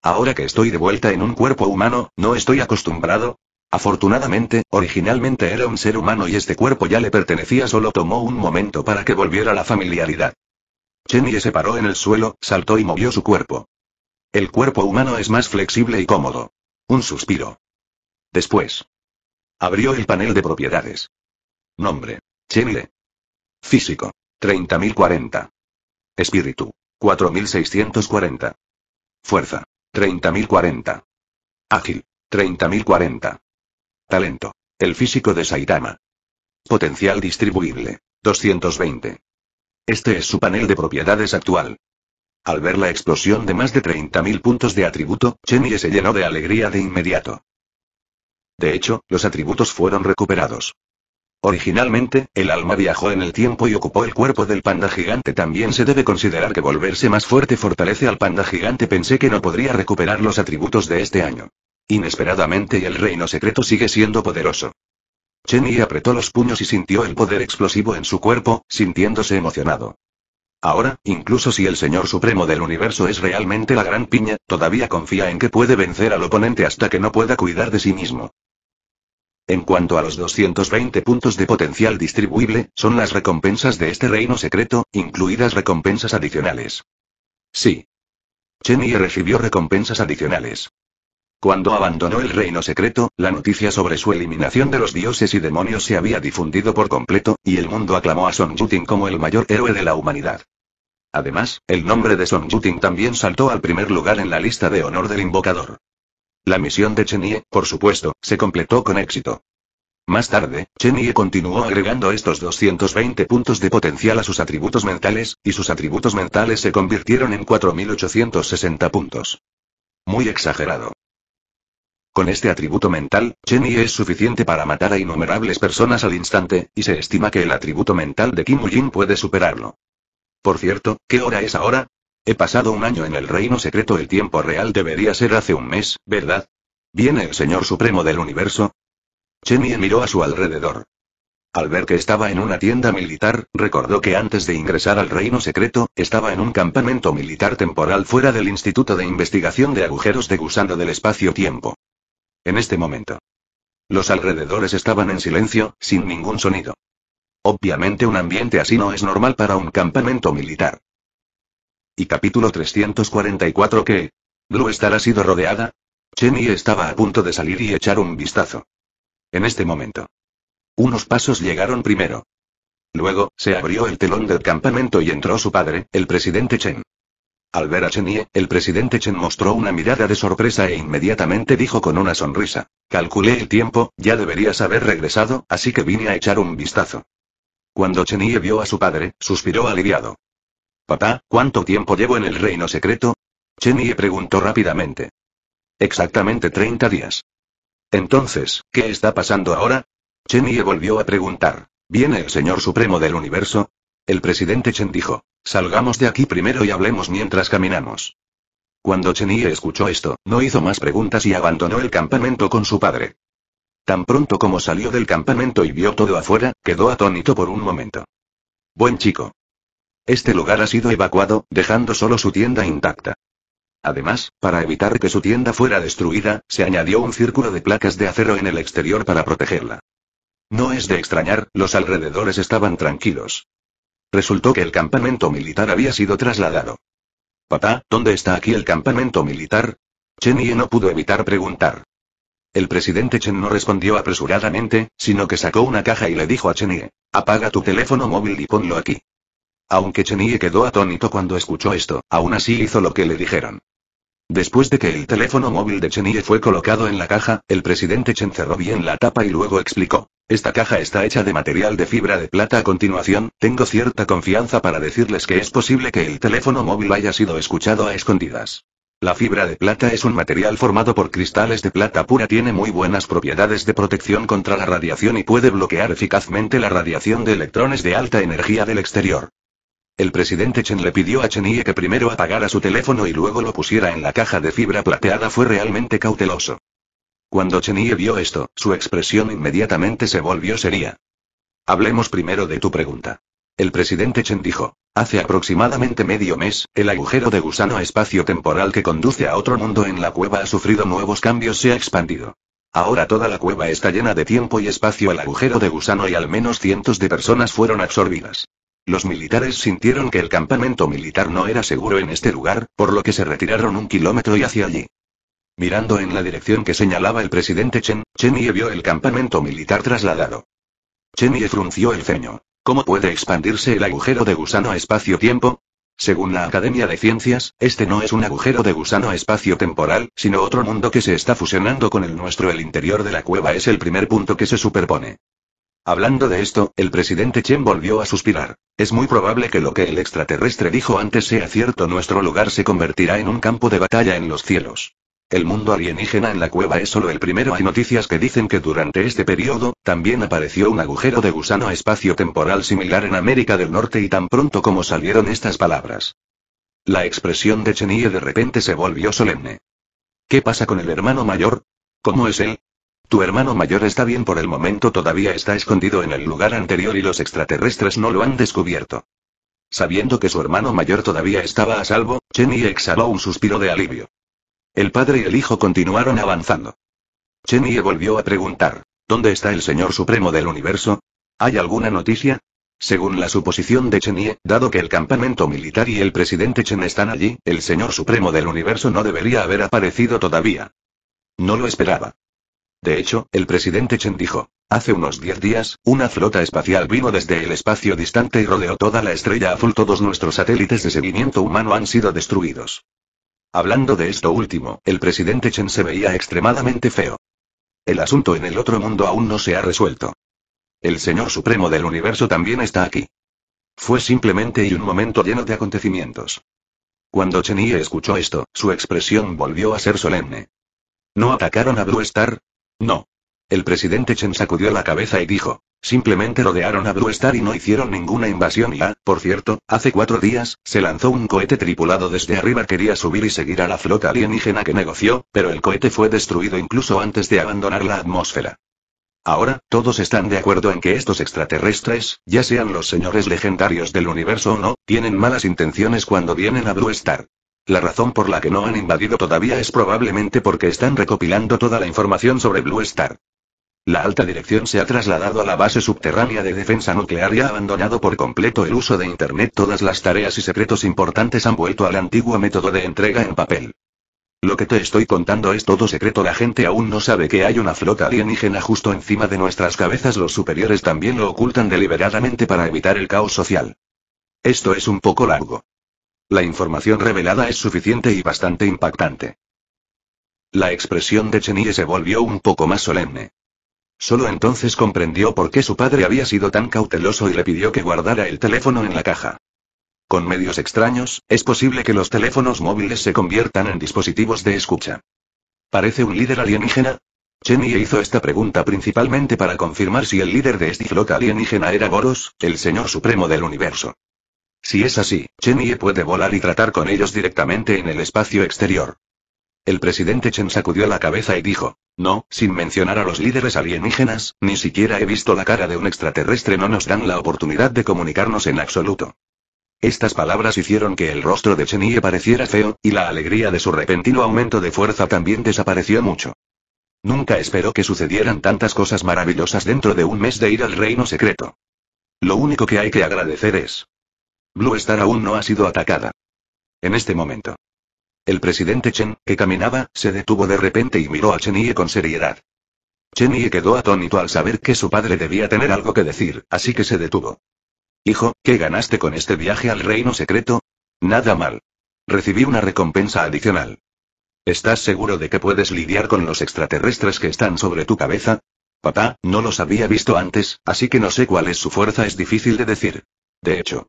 Ahora que estoy de vuelta en un cuerpo humano, no estoy acostumbrado. Afortunadamente, originalmente era un ser humano y este cuerpo ya le pertenecía, solo tomó un momento para que volviera la familiaridad. Yi se paró en el suelo, saltó y movió su cuerpo. El cuerpo humano es más flexible y cómodo. Un suspiro. Después. Abrió el panel de propiedades. Nombre. Chenle. Físico. 30.040. Espíritu. 4.640. Fuerza. 30.040. Ágil. 30.040. Talento. El físico de Saitama. Potencial distribuible. 220. Este es su panel de propiedades actual. Al ver la explosión de más de 30.000 puntos de atributo, Chenye se llenó de alegría de inmediato. De hecho, los atributos fueron recuperados. Originalmente, el alma viajó en el tiempo y ocupó el cuerpo del panda gigante. También se debe considerar que volverse más fuerte fortalece al panda gigante. Pensé que no podría recuperar los atributos de este año. Inesperadamente el reino secreto sigue siendo poderoso. Yi apretó los puños y sintió el poder explosivo en su cuerpo, sintiéndose emocionado. Ahora, incluso si el Señor Supremo del Universo es realmente la gran piña, todavía confía en que puede vencer al oponente hasta que no pueda cuidar de sí mismo. En cuanto a los 220 puntos de potencial distribuible, son las recompensas de este reino secreto, incluidas recompensas adicionales. Sí. Yi recibió recompensas adicionales. Cuando abandonó el reino secreto, la noticia sobre su eliminación de los dioses y demonios se había difundido por completo, y el mundo aclamó a Son Jutin como el mayor héroe de la humanidad. Además, el nombre de Song Yuting también saltó al primer lugar en la lista de honor del invocador. La misión de Yi, por supuesto, se completó con éxito. Más tarde, Yi continuó agregando estos 220 puntos de potencial a sus atributos mentales, y sus atributos mentales se convirtieron en 4.860 puntos. Muy exagerado. Con este atributo mental, Chen Yi es suficiente para matar a innumerables personas al instante, y se estima que el atributo mental de Kim Jin puede superarlo. Por cierto, ¿qué hora es ahora? He pasado un año en el reino secreto, el tiempo real debería ser hace un mes, ¿verdad? ¿Viene el Señor Supremo del Universo? Chemie miró a su alrededor. Al ver que estaba en una tienda militar, recordó que antes de ingresar al reino secreto, estaba en un campamento militar temporal fuera del Instituto de Investigación de Agujeros de Gusano del Espacio-Tiempo. En este momento. Los alrededores estaban en silencio, sin ningún sonido. Obviamente un ambiente así no es normal para un campamento militar. Y capítulo 344 que... Blue Star ha sido rodeada. y estaba a punto de salir y echar un vistazo. En este momento. Unos pasos llegaron primero. Luego, se abrió el telón del campamento y entró su padre, el presidente Chen. Al ver a y el presidente Chen mostró una mirada de sorpresa e inmediatamente dijo con una sonrisa. Calculé el tiempo, ya deberías haber regresado, así que vine a echar un vistazo. Cuando Chenie vio a su padre, suspiró aliviado. Papá, ¿cuánto tiempo llevo en el reino secreto? Chenie preguntó rápidamente. Exactamente 30 días. Entonces, ¿qué está pasando ahora? Chenie volvió a preguntar. ¿Viene el Señor Supremo del Universo? El presidente Chen dijo. Salgamos de aquí primero y hablemos mientras caminamos. Cuando Chenille escuchó esto, no hizo más preguntas y abandonó el campamento con su padre. Tan pronto como salió del campamento y vio todo afuera, quedó atónito por un momento. Buen chico. Este lugar ha sido evacuado, dejando solo su tienda intacta. Además, para evitar que su tienda fuera destruida, se añadió un círculo de placas de acero en el exterior para protegerla. No es de extrañar, los alrededores estaban tranquilos. Resultó que el campamento militar había sido trasladado. Papá, ¿dónde está aquí el campamento militar? Chenye no pudo evitar preguntar. El presidente Chen no respondió apresuradamente, sino que sacó una caja y le dijo a Chenie, apaga tu teléfono móvil y ponlo aquí. Aunque Chenie quedó atónito cuando escuchó esto, aún así hizo lo que le dijeron. Después de que el teléfono móvil de Chenie fue colocado en la caja, el presidente Chen cerró bien la tapa y luego explicó. Esta caja está hecha de material de fibra de plata. A continuación, tengo cierta confianza para decirles que es posible que el teléfono móvil haya sido escuchado a escondidas. La fibra de plata es un material formado por cristales de plata pura, tiene muy buenas propiedades de protección contra la radiación y puede bloquear eficazmente la radiación de electrones de alta energía del exterior. El presidente Chen le pidió a Chenye que primero apagara su teléfono y luego lo pusiera en la caja de fibra plateada, fue realmente cauteloso. Cuando Chenye vio esto, su expresión inmediatamente se volvió seria. Hablemos primero de tu pregunta. El presidente Chen dijo. Hace aproximadamente medio mes, el agujero de gusano espacio-temporal que conduce a otro mundo en la cueva ha sufrido nuevos cambios, se ha expandido. Ahora toda la cueva está llena de tiempo y espacio al agujero de gusano y al menos cientos de personas fueron absorbidas. Los militares sintieron que el campamento militar no era seguro en este lugar, por lo que se retiraron un kilómetro y hacia allí. Mirando en la dirección que señalaba el presidente Chen, Chen Ye vio el campamento militar trasladado. Chen Ye frunció el ceño. ¿Cómo puede expandirse el agujero de gusano a espacio-tiempo? Según la Academia de Ciencias, este no es un agujero de gusano espacio-temporal, sino otro mundo que se está fusionando con el nuestro. El interior de la cueva es el primer punto que se superpone. Hablando de esto, el presidente Chen volvió a suspirar. Es muy probable que lo que el extraterrestre dijo antes sea cierto. Nuestro lugar se convertirá en un campo de batalla en los cielos. El mundo alienígena en la cueva es solo el primero. Hay noticias que dicen que durante este periodo, también apareció un agujero de gusano espacio-temporal similar en América del Norte y tan pronto como salieron estas palabras. La expresión de Chenille de repente se volvió solemne. ¿Qué pasa con el hermano mayor? ¿Cómo es él? Tu hermano mayor está bien por el momento, todavía está escondido en el lugar anterior y los extraterrestres no lo han descubierto. Sabiendo que su hermano mayor todavía estaba a salvo, Chenille exhaló un suspiro de alivio. El padre y el hijo continuaron avanzando. Chen Ye volvió a preguntar, ¿dónde está el Señor Supremo del Universo? ¿Hay alguna noticia? Según la suposición de Chenie, dado que el campamento militar y el presidente Chen están allí, el Señor Supremo del Universo no debería haber aparecido todavía. No lo esperaba. De hecho, el presidente Chen dijo, hace unos 10 días, una flota espacial vino desde el espacio distante y rodeó toda la estrella azul. Todos nuestros satélites de seguimiento humano han sido destruidos. Hablando de esto último, el presidente Chen se veía extremadamente feo. El asunto en el otro mundo aún no se ha resuelto. El Señor Supremo del Universo también está aquí. Fue simplemente y un momento lleno de acontecimientos. Cuando Chen Yi escuchó esto, su expresión volvió a ser solemne. ¿No atacaron a Blue Star? No. El presidente Chen sacudió la cabeza y dijo. Simplemente rodearon a Blue Star y no hicieron ninguna invasión y ah, por cierto, hace cuatro días, se lanzó un cohete tripulado desde arriba quería subir y seguir a la flota alienígena que negoció, pero el cohete fue destruido incluso antes de abandonar la atmósfera. Ahora, todos están de acuerdo en que estos extraterrestres, ya sean los señores legendarios del universo o no, tienen malas intenciones cuando vienen a Blue Star. La razón por la que no han invadido todavía es probablemente porque están recopilando toda la información sobre Blue Star. La alta dirección se ha trasladado a la base subterránea de defensa nuclear y ha abandonado por completo el uso de Internet. Todas las tareas y secretos importantes han vuelto al antiguo método de entrega en papel. Lo que te estoy contando es todo secreto. La gente aún no sabe que hay una flota alienígena justo encima de nuestras cabezas. Los superiores también lo ocultan deliberadamente para evitar el caos social. Esto es un poco largo. La información revelada es suficiente y bastante impactante. La expresión de Chenille se volvió un poco más solemne. Solo entonces comprendió por qué su padre había sido tan cauteloso y le pidió que guardara el teléfono en la caja. Con medios extraños, es posible que los teléfonos móviles se conviertan en dispositivos de escucha. ¿Parece un líder alienígena? Chenye hizo esta pregunta principalmente para confirmar si el líder de flota alienígena era Boros, el señor supremo del universo. Si es así, Chenye puede volar y tratar con ellos directamente en el espacio exterior. El presidente Chen sacudió la cabeza y dijo, no, sin mencionar a los líderes alienígenas, ni siquiera he visto la cara de un extraterrestre, no nos dan la oportunidad de comunicarnos en absoluto. Estas palabras hicieron que el rostro de Yi pareciera feo, y la alegría de su repentino aumento de fuerza también desapareció mucho. Nunca esperó que sucedieran tantas cosas maravillosas dentro de un mes de ir al reino secreto. Lo único que hay que agradecer es. Blue Star aún no ha sido atacada. En este momento. El presidente Chen, que caminaba, se detuvo de repente y miró a Chen con seriedad. Chen quedó atónito al saber que su padre debía tener algo que decir, así que se detuvo. Hijo, ¿qué ganaste con este viaje al reino secreto? Nada mal. Recibí una recompensa adicional. ¿Estás seguro de que puedes lidiar con los extraterrestres que están sobre tu cabeza? Papá, no los había visto antes, así que no sé cuál es su fuerza, es difícil de decir. De hecho,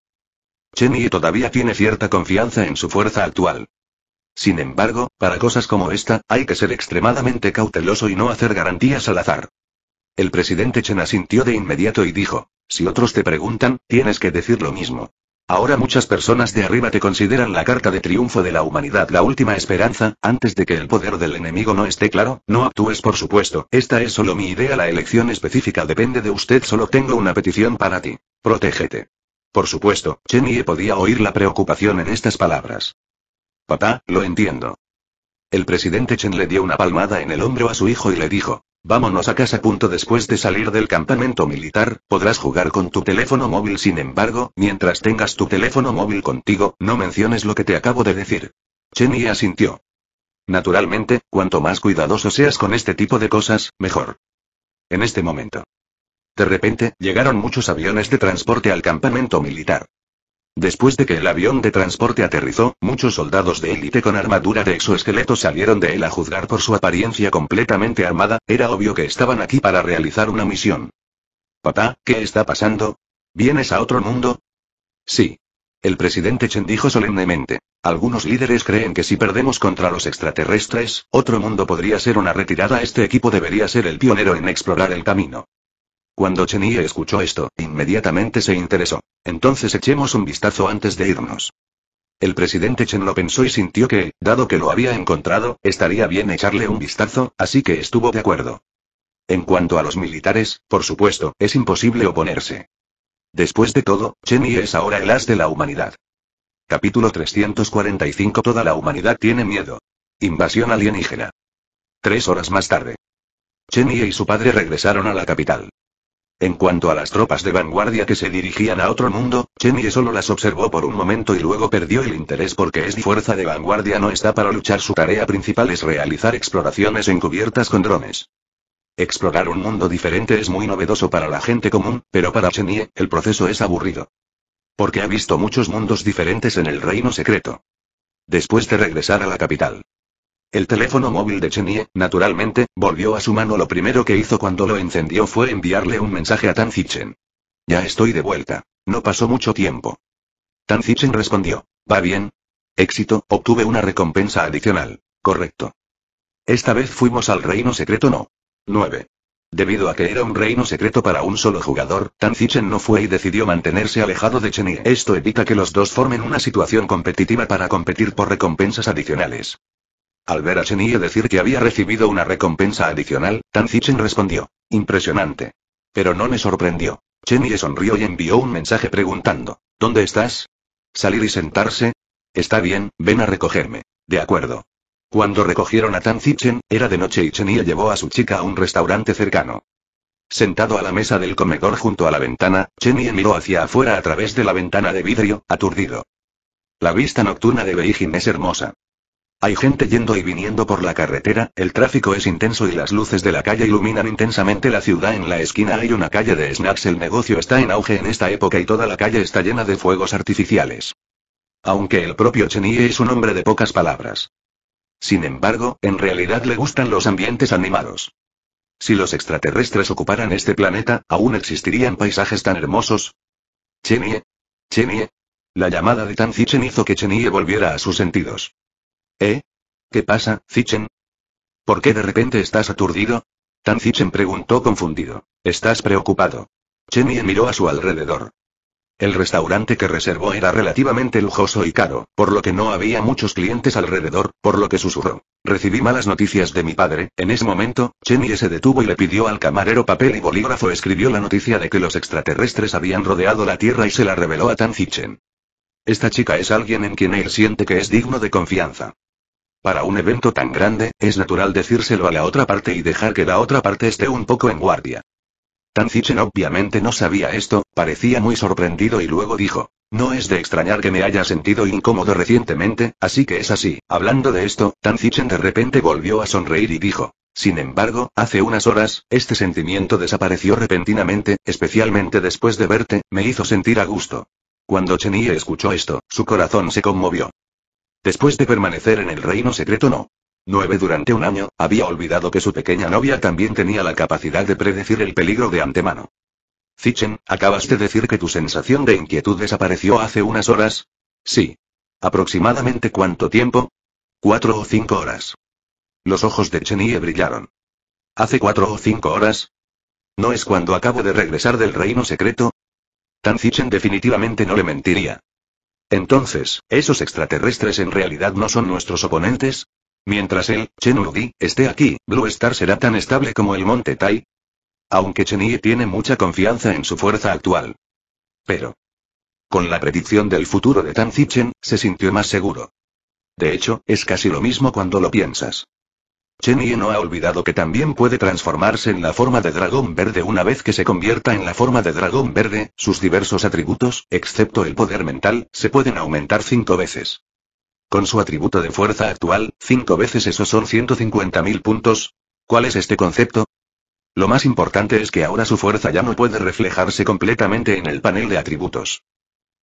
Chen Yi todavía tiene cierta confianza en su fuerza actual. Sin embargo, para cosas como esta, hay que ser extremadamente cauteloso y no hacer garantías al azar. El presidente Chen asintió de inmediato y dijo, si otros te preguntan, tienes que decir lo mismo. Ahora muchas personas de arriba te consideran la carta de triunfo de la humanidad la última esperanza, antes de que el poder del enemigo no esté claro, no actúes por supuesto, esta es solo mi idea, la elección específica depende de usted, solo tengo una petición para ti. Protégete. Por supuesto, Chen Ye podía oír la preocupación en estas palabras. Papá, lo entiendo. El presidente Chen le dio una palmada en el hombro a su hijo y le dijo, vámonos a casa. Punto después de salir del campamento militar, podrás jugar con tu teléfono móvil. Sin embargo, mientras tengas tu teléfono móvil contigo, no menciones lo que te acabo de decir. Chen y asintió. Naturalmente, cuanto más cuidadoso seas con este tipo de cosas, mejor. En este momento. De repente, llegaron muchos aviones de transporte al campamento militar. Después de que el avión de transporte aterrizó, muchos soldados de élite con armadura de exoesqueleto salieron de él a juzgar por su apariencia completamente armada, era obvio que estaban aquí para realizar una misión. Papá, ¿qué está pasando? ¿Vienes a otro mundo? Sí. El presidente Chen dijo solemnemente. Algunos líderes creen que si perdemos contra los extraterrestres, otro mundo podría ser una retirada. Este equipo debería ser el pionero en explorar el camino. Cuando Yi escuchó esto, inmediatamente se interesó. Entonces echemos un vistazo antes de irnos. El presidente Chen lo pensó y sintió que, dado que lo había encontrado, estaría bien echarle un vistazo, así que estuvo de acuerdo. En cuanto a los militares, por supuesto, es imposible oponerse. Después de todo, Chen Yi es ahora el as de la humanidad. Capítulo 345 Toda la humanidad tiene miedo. Invasión alienígena. Tres horas más tarde. Yi y su padre regresaron a la capital. En cuanto a las tropas de vanguardia que se dirigían a otro mundo, Chenye solo las observó por un momento y luego perdió el interés porque es fuerza de vanguardia no está para luchar su tarea principal es realizar exploraciones encubiertas con drones. Explorar un mundo diferente es muy novedoso para la gente común, pero para Chenie, el proceso es aburrido. Porque ha visto muchos mundos diferentes en el reino secreto. Después de regresar a la capital, el teléfono móvil de Chenie, naturalmente, volvió a su mano. Lo primero que hizo cuando lo encendió fue enviarle un mensaje a Tan Zichen. Ya estoy de vuelta. No pasó mucho tiempo. Tan Zichen respondió. ¿Va bien? Éxito, obtuve una recompensa adicional. Correcto. Esta vez fuimos al reino secreto no. 9. Debido a que era un reino secreto para un solo jugador, Tan Zichen no fue y decidió mantenerse alejado de Chenie. Esto evita que los dos formen una situación competitiva para competir por recompensas adicionales. Al ver a Chenille decir que había recibido una recompensa adicional, Tan Zichen respondió. Impresionante. Pero no me sorprendió. Chenye sonrió y envió un mensaje preguntando. ¿Dónde estás? ¿Salir y sentarse? Está bien, ven a recogerme. De acuerdo. Cuando recogieron a Tan Zichen, era de noche y Chenye llevó a su chica a un restaurante cercano. Sentado a la mesa del comedor junto a la ventana, Chenye miró hacia afuera a través de la ventana de vidrio, aturdido. La vista nocturna de Beijing es hermosa. Hay gente yendo y viniendo por la carretera, el tráfico es intenso y las luces de la calle iluminan intensamente la ciudad. En la esquina hay una calle de snacks, el negocio está en auge en esta época y toda la calle está llena de fuegos artificiales. Aunque el propio Chenie es un hombre de pocas palabras. Sin embargo, en realidad le gustan los ambientes animados. Si los extraterrestres ocuparan este planeta, ¿aún existirían paisajes tan hermosos? Chenie. Chenie. La llamada de Zichen hizo que Chenie volviera a sus sentidos. ¿Eh? ¿Qué pasa, Zichen? ¿Por qué de repente estás aturdido? Tan Zichen preguntó confundido. ¿Estás preocupado? Chenye miró a su alrededor. El restaurante que reservó era relativamente lujoso y caro, por lo que no había muchos clientes alrededor, por lo que susurró. Recibí malas noticias de mi padre. En ese momento, Chenye se detuvo y le pidió al camarero papel y bolígrafo. Escribió la noticia de que los extraterrestres habían rodeado la Tierra y se la reveló a Tan Zichen. Esta chica es alguien en quien él siente que es digno de confianza. Para un evento tan grande, es natural decírselo a la otra parte y dejar que la otra parte esté un poco en guardia. Tan Zichen obviamente no sabía esto, parecía muy sorprendido y luego dijo, no es de extrañar que me haya sentido incómodo recientemente, así que es así. Hablando de esto, Tan Zichen de repente volvió a sonreír y dijo, sin embargo, hace unas horas, este sentimiento desapareció repentinamente, especialmente después de verte, me hizo sentir a gusto. Cuando Chen Yi escuchó esto, su corazón se conmovió. Después de permanecer en el reino secreto no. 9. Durante un año, había olvidado que su pequeña novia también tenía la capacidad de predecir el peligro de antemano. Zichen, ¿acabas de decir que tu sensación de inquietud desapareció hace unas horas? Sí. ¿Aproximadamente cuánto tiempo? Cuatro o cinco horas. Los ojos de Chenie brillaron. ¿Hace cuatro o cinco horas? ¿No es cuando acabo de regresar del reino secreto? Tan Zichen definitivamente no le mentiría. Entonces, ¿esos extraterrestres en realidad no son nuestros oponentes? Mientras él, Chen Udi, esté aquí, Blue Star será tan estable como el Monte Tai. Aunque Chen Yi tiene mucha confianza en su fuerza actual. Pero. Con la predicción del futuro de Tan Zichen, se sintió más seguro. De hecho, es casi lo mismo cuando lo piensas. Chenye no ha olvidado que también puede transformarse en la forma de dragón verde una vez que se convierta en la forma de dragón verde, sus diversos atributos, excepto el poder mental, se pueden aumentar cinco veces. Con su atributo de fuerza actual, cinco veces eso son 150.000 puntos. ¿Cuál es este concepto? Lo más importante es que ahora su fuerza ya no puede reflejarse completamente en el panel de atributos.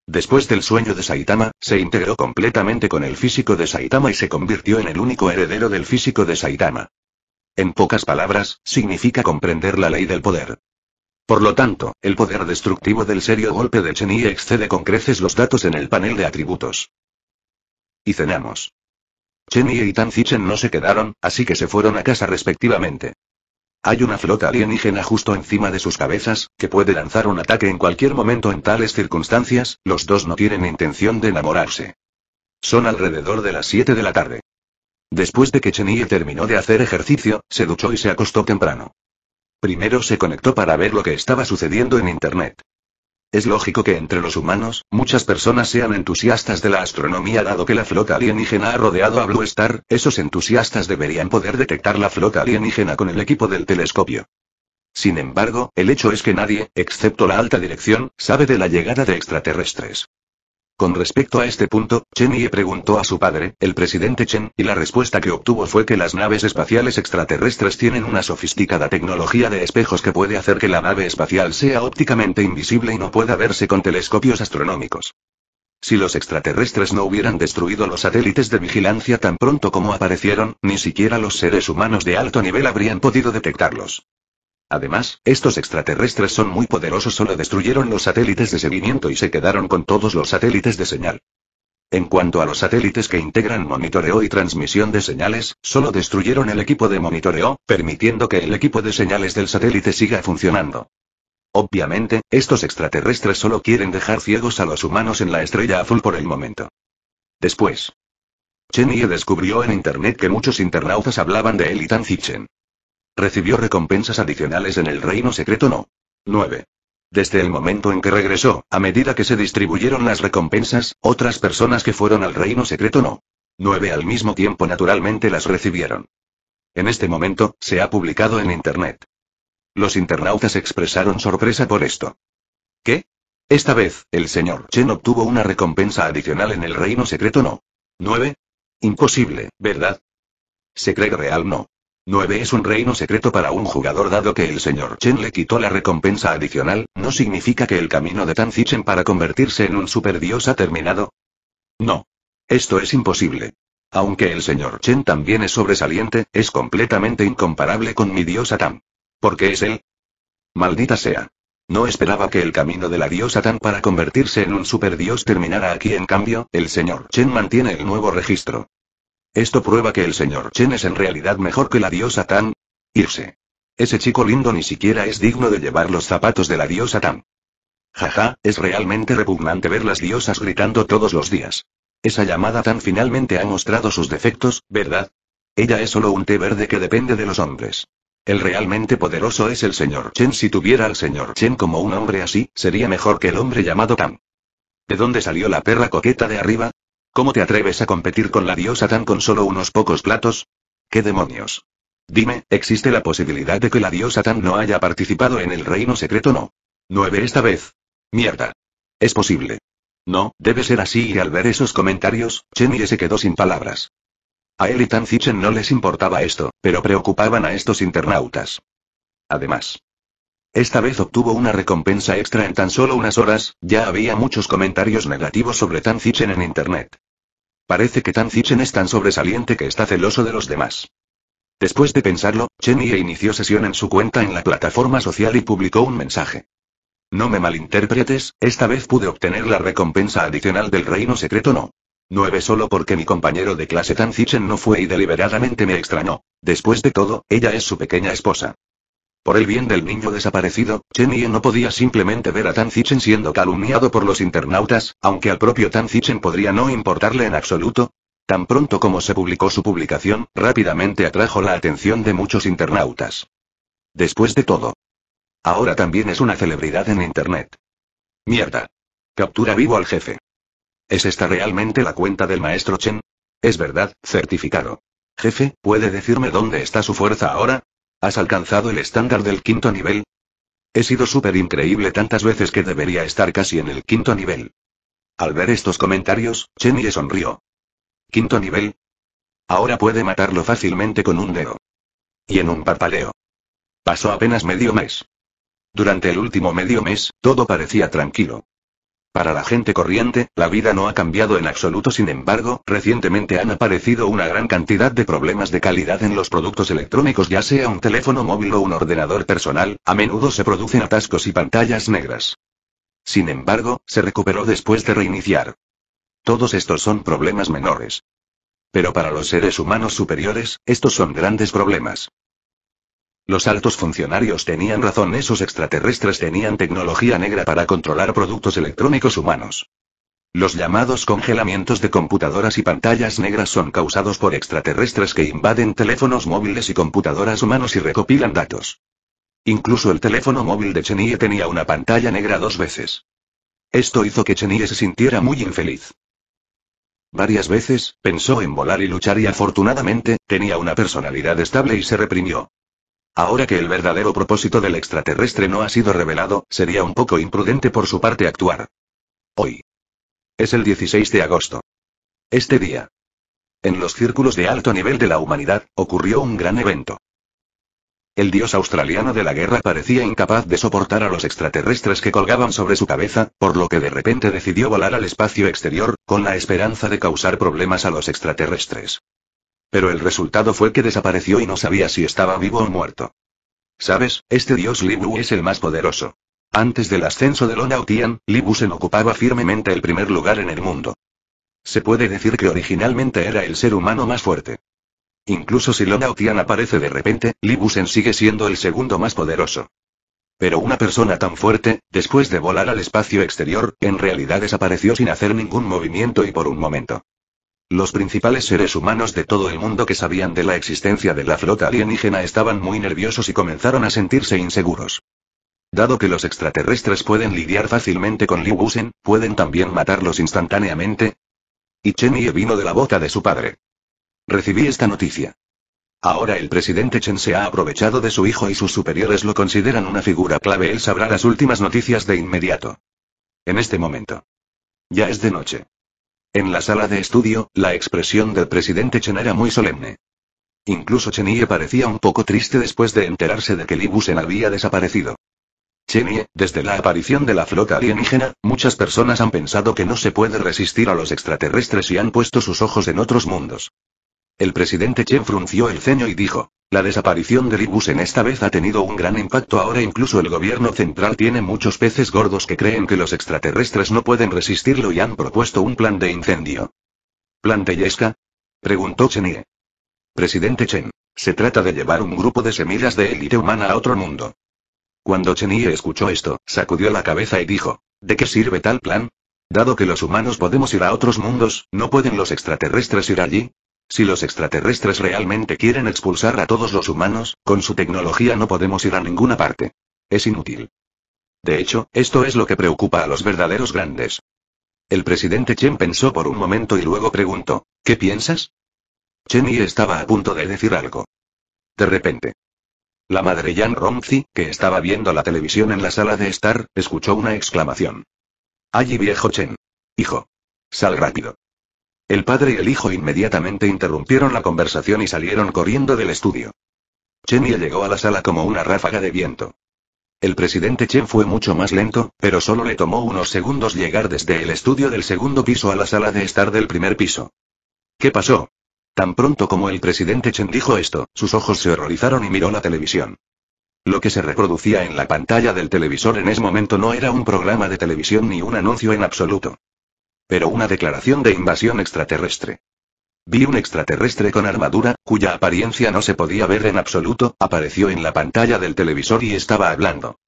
Después del sueño de Saitama, se integró completamente con el físico de Saitama y se convirtió en el único heredero del físico de Saitama. En pocas palabras, significa comprender la ley del poder. Por lo tanto, el poder destructivo del serio golpe de Cheni excede con creces los datos en el panel de atributos. Y cenamos. Cheni y Tanzichen no se quedaron, así que se fueron a casa respectivamente. Hay una flota alienígena justo encima de sus cabezas, que puede lanzar un ataque en cualquier momento en tales circunstancias, los dos no tienen intención de enamorarse. Son alrededor de las 7 de la tarde. Después de que Chenille terminó de hacer ejercicio, se duchó y se acostó temprano. Primero se conectó para ver lo que estaba sucediendo en Internet. Es lógico que entre los humanos, muchas personas sean entusiastas de la astronomía dado que la flota alienígena ha rodeado a Blue Star, esos entusiastas deberían poder detectar la flota alienígena con el equipo del telescopio. Sin embargo, el hecho es que nadie, excepto la alta dirección, sabe de la llegada de extraterrestres. Con respecto a este punto, Chen Ye preguntó a su padre, el presidente Chen, y la respuesta que obtuvo fue que las naves espaciales extraterrestres tienen una sofisticada tecnología de espejos que puede hacer que la nave espacial sea ópticamente invisible y no pueda verse con telescopios astronómicos. Si los extraterrestres no hubieran destruido los satélites de vigilancia tan pronto como aparecieron, ni siquiera los seres humanos de alto nivel habrían podido detectarlos. Además, estos extraterrestres son muy poderosos, solo destruyeron los satélites de seguimiento y se quedaron con todos los satélites de señal. En cuanto a los satélites que integran monitoreo y transmisión de señales, solo destruyeron el equipo de monitoreo, permitiendo que el equipo de señales del satélite siga funcionando. Obviamente, estos extraterrestres solo quieren dejar ciegos a los humanos en la estrella azul por el momento. Después, Yi descubrió en internet que muchos internautas hablaban de él y Tan Recibió recompensas adicionales en el reino secreto no. 9. Desde el momento en que regresó, a medida que se distribuyeron las recompensas, otras personas que fueron al reino secreto no. 9 al mismo tiempo naturalmente las recibieron. En este momento, se ha publicado en Internet. Los internautas expresaron sorpresa por esto. ¿Qué? Esta vez, el señor Chen obtuvo una recompensa adicional en el reino secreto no. 9. Imposible, ¿verdad? ¿Se cree real no. 9 es un reino secreto para un jugador dado que el señor Chen le quitó la recompensa adicional, ¿no significa que el camino de Tan Zichen para convertirse en un superdios ha terminado? No. Esto es imposible. Aunque el señor Chen también es sobresaliente, es completamente incomparable con mi diosa Tan. ¿Por qué es él? Maldita sea. No esperaba que el camino de la diosa Tan para convertirse en un superdios terminara aquí. En cambio, el señor Chen mantiene el nuevo registro. Esto prueba que el señor Chen es en realidad mejor que la diosa Tan. Irse. Ese chico lindo ni siquiera es digno de llevar los zapatos de la diosa Tan. Jaja, es realmente repugnante ver las diosas gritando todos los días. Esa llamada Tan finalmente ha mostrado sus defectos, ¿verdad? Ella es solo un té verde que depende de los hombres. El realmente poderoso es el señor Chen. Si tuviera al señor Chen como un hombre así, sería mejor que el hombre llamado Tan. ¿De dónde salió la perra coqueta de arriba? ¿Cómo te atreves a competir con la diosa tan con solo unos pocos platos? ¿Qué demonios? Dime, ¿existe la posibilidad de que la diosa Tan no haya participado en el reino secreto? No. Nueve esta vez. Mierda. Es posible. No, debe ser así y al ver esos comentarios, Chenye se quedó sin palabras. A él y Tan Zichen no les importaba esto, pero preocupaban a estos internautas. Además, esta vez obtuvo una recompensa extra en tan solo unas horas, ya había muchos comentarios negativos sobre Tan Zichen en internet. Parece que Tan Zichen es tan sobresaliente que está celoso de los demás. Después de pensarlo, Chen Yi inició sesión en su cuenta en la plataforma social y publicó un mensaje. No me malinterpretes, esta vez pude obtener la recompensa adicional del reino secreto no. 9 solo porque mi compañero de clase Tan Zichen no fue y deliberadamente me extrañó. Después de todo, ella es su pequeña esposa. Por el bien del niño desaparecido, Chen Ye no podía simplemente ver a Tan Zichen siendo calumniado por los internautas, aunque al propio Tan Zichen podría no importarle en absoluto. Tan pronto como se publicó su publicación, rápidamente atrajo la atención de muchos internautas. Después de todo. Ahora también es una celebridad en Internet. Mierda. Captura vivo al jefe. ¿Es esta realmente la cuenta del maestro Chen? Es verdad, certificado. Jefe, ¿puede decirme dónde está su fuerza ahora? ¿Has alcanzado el estándar del quinto nivel? He sido súper increíble tantas veces que debería estar casi en el quinto nivel. Al ver estos comentarios, le sonrió. Quinto nivel. Ahora puede matarlo fácilmente con un dedo. Y en un parpadeo. Pasó apenas medio mes. Durante el último medio mes, todo parecía tranquilo. Para la gente corriente, la vida no ha cambiado en absoluto, sin embargo, recientemente han aparecido una gran cantidad de problemas de calidad en los productos electrónicos, ya sea un teléfono móvil o un ordenador personal, a menudo se producen atascos y pantallas negras. Sin embargo, se recuperó después de reiniciar. Todos estos son problemas menores. Pero para los seres humanos superiores, estos son grandes problemas. Los altos funcionarios tenían razón, esos extraterrestres tenían tecnología negra para controlar productos electrónicos humanos. Los llamados congelamientos de computadoras y pantallas negras son causados por extraterrestres que invaden teléfonos móviles y computadoras humanos y recopilan datos. Incluso el teléfono móvil de Chenille tenía una pantalla negra dos veces. Esto hizo que Chenille se sintiera muy infeliz. Varias veces, pensó en volar y luchar y afortunadamente, tenía una personalidad estable y se reprimió. Ahora que el verdadero propósito del extraterrestre no ha sido revelado, sería un poco imprudente por su parte actuar. Hoy. Es el 16 de agosto. Este día. En los círculos de alto nivel de la humanidad, ocurrió un gran evento. El dios australiano de la guerra parecía incapaz de soportar a los extraterrestres que colgaban sobre su cabeza, por lo que de repente decidió volar al espacio exterior, con la esperanza de causar problemas a los extraterrestres. Pero el resultado fue que desapareció y no sabía si estaba vivo o muerto. Sabes, este dios Libu es el más poderoso. Antes del ascenso de Lonautian, Libu Libusen ocupaba firmemente el primer lugar en el mundo. Se puede decir que originalmente era el ser humano más fuerte. Incluso si Lonautian aparece de repente, Libusen sigue siendo el segundo más poderoso. Pero una persona tan fuerte, después de volar al espacio exterior, en realidad desapareció sin hacer ningún movimiento y por un momento. Los principales seres humanos de todo el mundo que sabían de la existencia de la flota alienígena estaban muy nerviosos y comenzaron a sentirse inseguros. Dado que los extraterrestres pueden lidiar fácilmente con Liu Wusen, ¿pueden también matarlos instantáneamente? Y Chen Ye vino de la bota de su padre. Recibí esta noticia. Ahora el presidente Chen se ha aprovechado de su hijo y sus superiores lo consideran una figura clave. Él sabrá las últimas noticias de inmediato. En este momento. Ya es de noche. En la sala de estudio, la expresión del presidente Chen era muy solemne. Incluso Chenie parecía un poco triste después de enterarse de que Libusen había desaparecido. Chenie, desde la aparición de la flota alienígena, muchas personas han pensado que no se puede resistir a los extraterrestres y han puesto sus ojos en otros mundos. El presidente Chen frunció el ceño y dijo. La desaparición de Libus en esta vez ha tenido un gran impacto ahora incluso el gobierno central tiene muchos peces gordos que creen que los extraterrestres no pueden resistirlo y han propuesto un plan de incendio. ¿Plan de Yesca? Preguntó Chenie. Presidente Chen. Se trata de llevar un grupo de semillas de élite humana a otro mundo. Cuando Chenie escuchó esto, sacudió la cabeza y dijo, ¿de qué sirve tal plan? Dado que los humanos podemos ir a otros mundos, ¿no pueden los extraterrestres ir allí? Si los extraterrestres realmente quieren expulsar a todos los humanos, con su tecnología no podemos ir a ninguna parte. Es inútil. De hecho, esto es lo que preocupa a los verdaderos grandes. El presidente Chen pensó por un momento y luego preguntó, ¿qué piensas? Chen y estaba a punto de decir algo. De repente. La madre Yan Rongzi, que estaba viendo la televisión en la sala de estar, escuchó una exclamación. Allí viejo Chen. Hijo. Sal rápido. El padre y el hijo inmediatamente interrumpieron la conversación y salieron corriendo del estudio. Chenia llegó a la sala como una ráfaga de viento. El presidente Chen fue mucho más lento, pero solo le tomó unos segundos llegar desde el estudio del segundo piso a la sala de estar del primer piso. ¿Qué pasó? Tan pronto como el presidente Chen dijo esto, sus ojos se horrorizaron y miró la televisión. Lo que se reproducía en la pantalla del televisor en ese momento no era un programa de televisión ni un anuncio en absoluto pero una declaración de invasión extraterrestre. Vi un extraterrestre con armadura, cuya apariencia no se podía ver en absoluto, apareció en la pantalla del televisor y estaba hablando.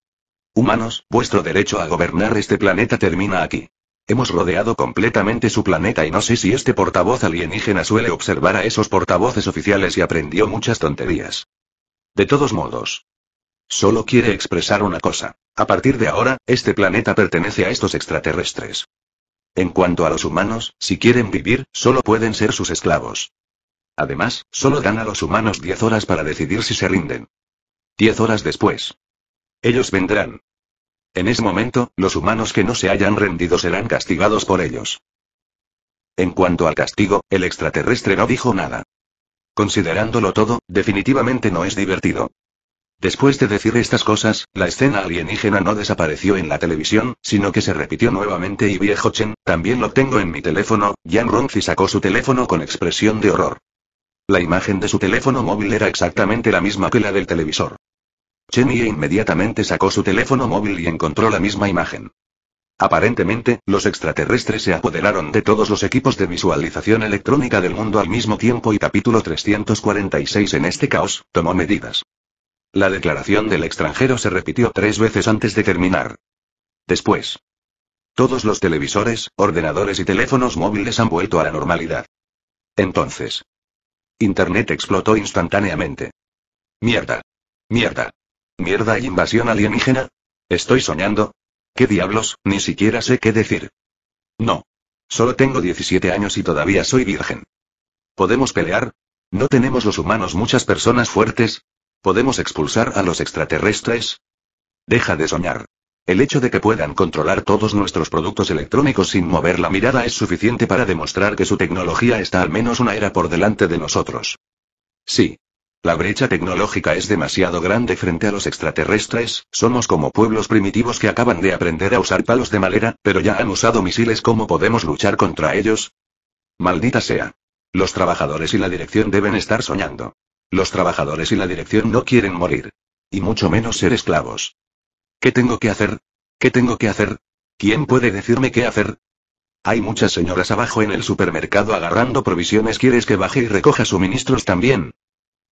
Humanos, vuestro derecho a gobernar este planeta termina aquí. Hemos rodeado completamente su planeta y no sé si este portavoz alienígena suele observar a esos portavoces oficiales y aprendió muchas tonterías. De todos modos. Solo quiere expresar una cosa. A partir de ahora, este planeta pertenece a estos extraterrestres. En cuanto a los humanos, si quieren vivir, solo pueden ser sus esclavos. Además, solo dan a los humanos 10 horas para decidir si se rinden. 10 horas después. Ellos vendrán. En ese momento, los humanos que no se hayan rendido serán castigados por ellos. En cuanto al castigo, el extraterrestre no dijo nada. Considerándolo todo, definitivamente no es divertido. Después de decir estas cosas, la escena alienígena no desapareció en la televisión, sino que se repitió nuevamente y viejo Chen, también lo tengo en mi teléfono, Yang Ronzi sacó su teléfono con expresión de horror. La imagen de su teléfono móvil era exactamente la misma que la del televisor. Chen Ye inmediatamente sacó su teléfono móvil y encontró la misma imagen. Aparentemente, los extraterrestres se apoderaron de todos los equipos de visualización electrónica del mundo al mismo tiempo y capítulo 346 en este caos, tomó medidas. La declaración del extranjero se repitió tres veces antes de terminar. Después. Todos los televisores, ordenadores y teléfonos móviles han vuelto a la normalidad. Entonces. Internet explotó instantáneamente. Mierda. Mierda. Mierda y invasión alienígena. ¿Estoy soñando? ¿Qué diablos? Ni siquiera sé qué decir. No. Solo tengo 17 años y todavía soy virgen. ¿Podemos pelear? ¿No tenemos los humanos muchas personas fuertes? ¿Podemos expulsar a los extraterrestres? Deja de soñar. El hecho de que puedan controlar todos nuestros productos electrónicos sin mover la mirada es suficiente para demostrar que su tecnología está al menos una era por delante de nosotros. Sí. La brecha tecnológica es demasiado grande frente a los extraterrestres, somos como pueblos primitivos que acaban de aprender a usar palos de madera, pero ya han usado misiles, ¿cómo podemos luchar contra ellos? Maldita sea. Los trabajadores y la dirección deben estar soñando. Los trabajadores y la dirección no quieren morir. Y mucho menos ser esclavos. ¿Qué tengo que hacer? ¿Qué tengo que hacer? ¿Quién puede decirme qué hacer? Hay muchas señoras abajo en el supermercado agarrando provisiones. ¿Quieres que baje y recoja suministros también?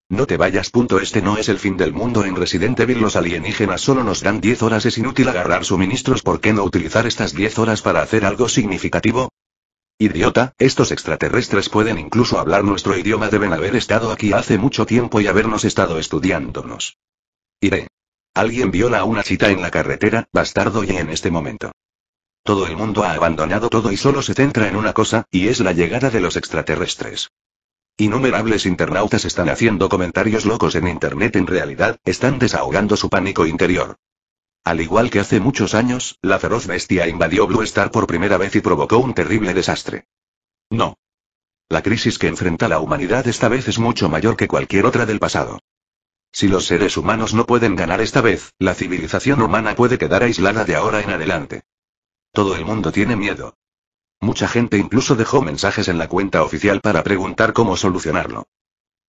No te vayas. Punto. Este no es el fin del mundo en Resident Evil. Los alienígenas solo nos dan 10 horas. Es inútil agarrar suministros. ¿Por qué no utilizar estas 10 horas para hacer algo significativo? Idiota, estos extraterrestres pueden incluso hablar nuestro idioma, deben haber estado aquí hace mucho tiempo y habernos estado estudiándonos. Iré. Alguien viola una cita en la carretera, bastardo y en este momento. Todo el mundo ha abandonado todo y solo se centra en una cosa, y es la llegada de los extraterrestres. Innumerables internautas están haciendo comentarios locos en Internet en realidad, están desahogando su pánico interior. Al igual que hace muchos años, la feroz bestia invadió Blue Star por primera vez y provocó un terrible desastre. No. La crisis que enfrenta la humanidad esta vez es mucho mayor que cualquier otra del pasado. Si los seres humanos no pueden ganar esta vez, la civilización humana puede quedar aislada de ahora en adelante. Todo el mundo tiene miedo. Mucha gente incluso dejó mensajes en la cuenta oficial para preguntar cómo solucionarlo.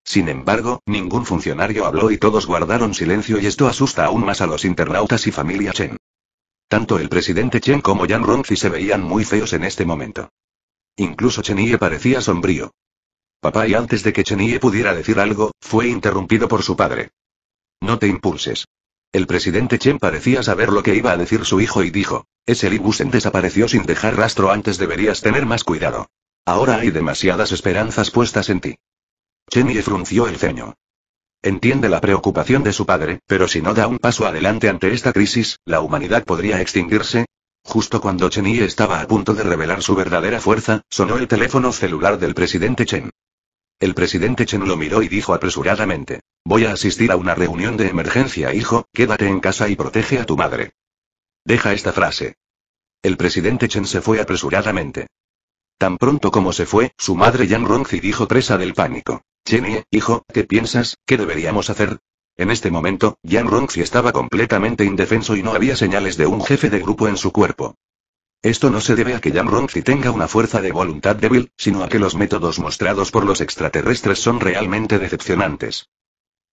Sin embargo, ningún funcionario habló y todos guardaron silencio y esto asusta aún más a los internautas y familia Chen. Tanto el presidente Chen como Yan Rongzi se veían muy feos en este momento. Incluso Chen Yi parecía sombrío. Papá y antes de que Chen Yi pudiera decir algo, fue interrumpido por su padre. No te impulses. El presidente Chen parecía saber lo que iba a decir su hijo y dijo, ese Li desapareció sin dejar rastro antes deberías tener más cuidado. Ahora hay demasiadas esperanzas puestas en ti. Y frunció el ceño. Entiende la preocupación de su padre, pero si no da un paso adelante ante esta crisis, la humanidad podría extinguirse. Justo cuando Chen Yi estaba a punto de revelar su verdadera fuerza, sonó el teléfono celular del presidente Chen. El presidente Chen lo miró y dijo apresuradamente, voy a asistir a una reunión de emergencia, hijo, quédate en casa y protege a tu madre. Deja esta frase. El presidente Chen se fue apresuradamente. Tan pronto como se fue, su madre Yang Rongzi dijo presa del pánico. Chenie, hijo, ¿qué piensas, qué deberíamos hacer? En este momento, Jan Rongxi estaba completamente indefenso y no había señales de un jefe de grupo en su cuerpo. Esto no se debe a que Jan Rongxi tenga una fuerza de voluntad débil, sino a que los métodos mostrados por los extraterrestres son realmente decepcionantes.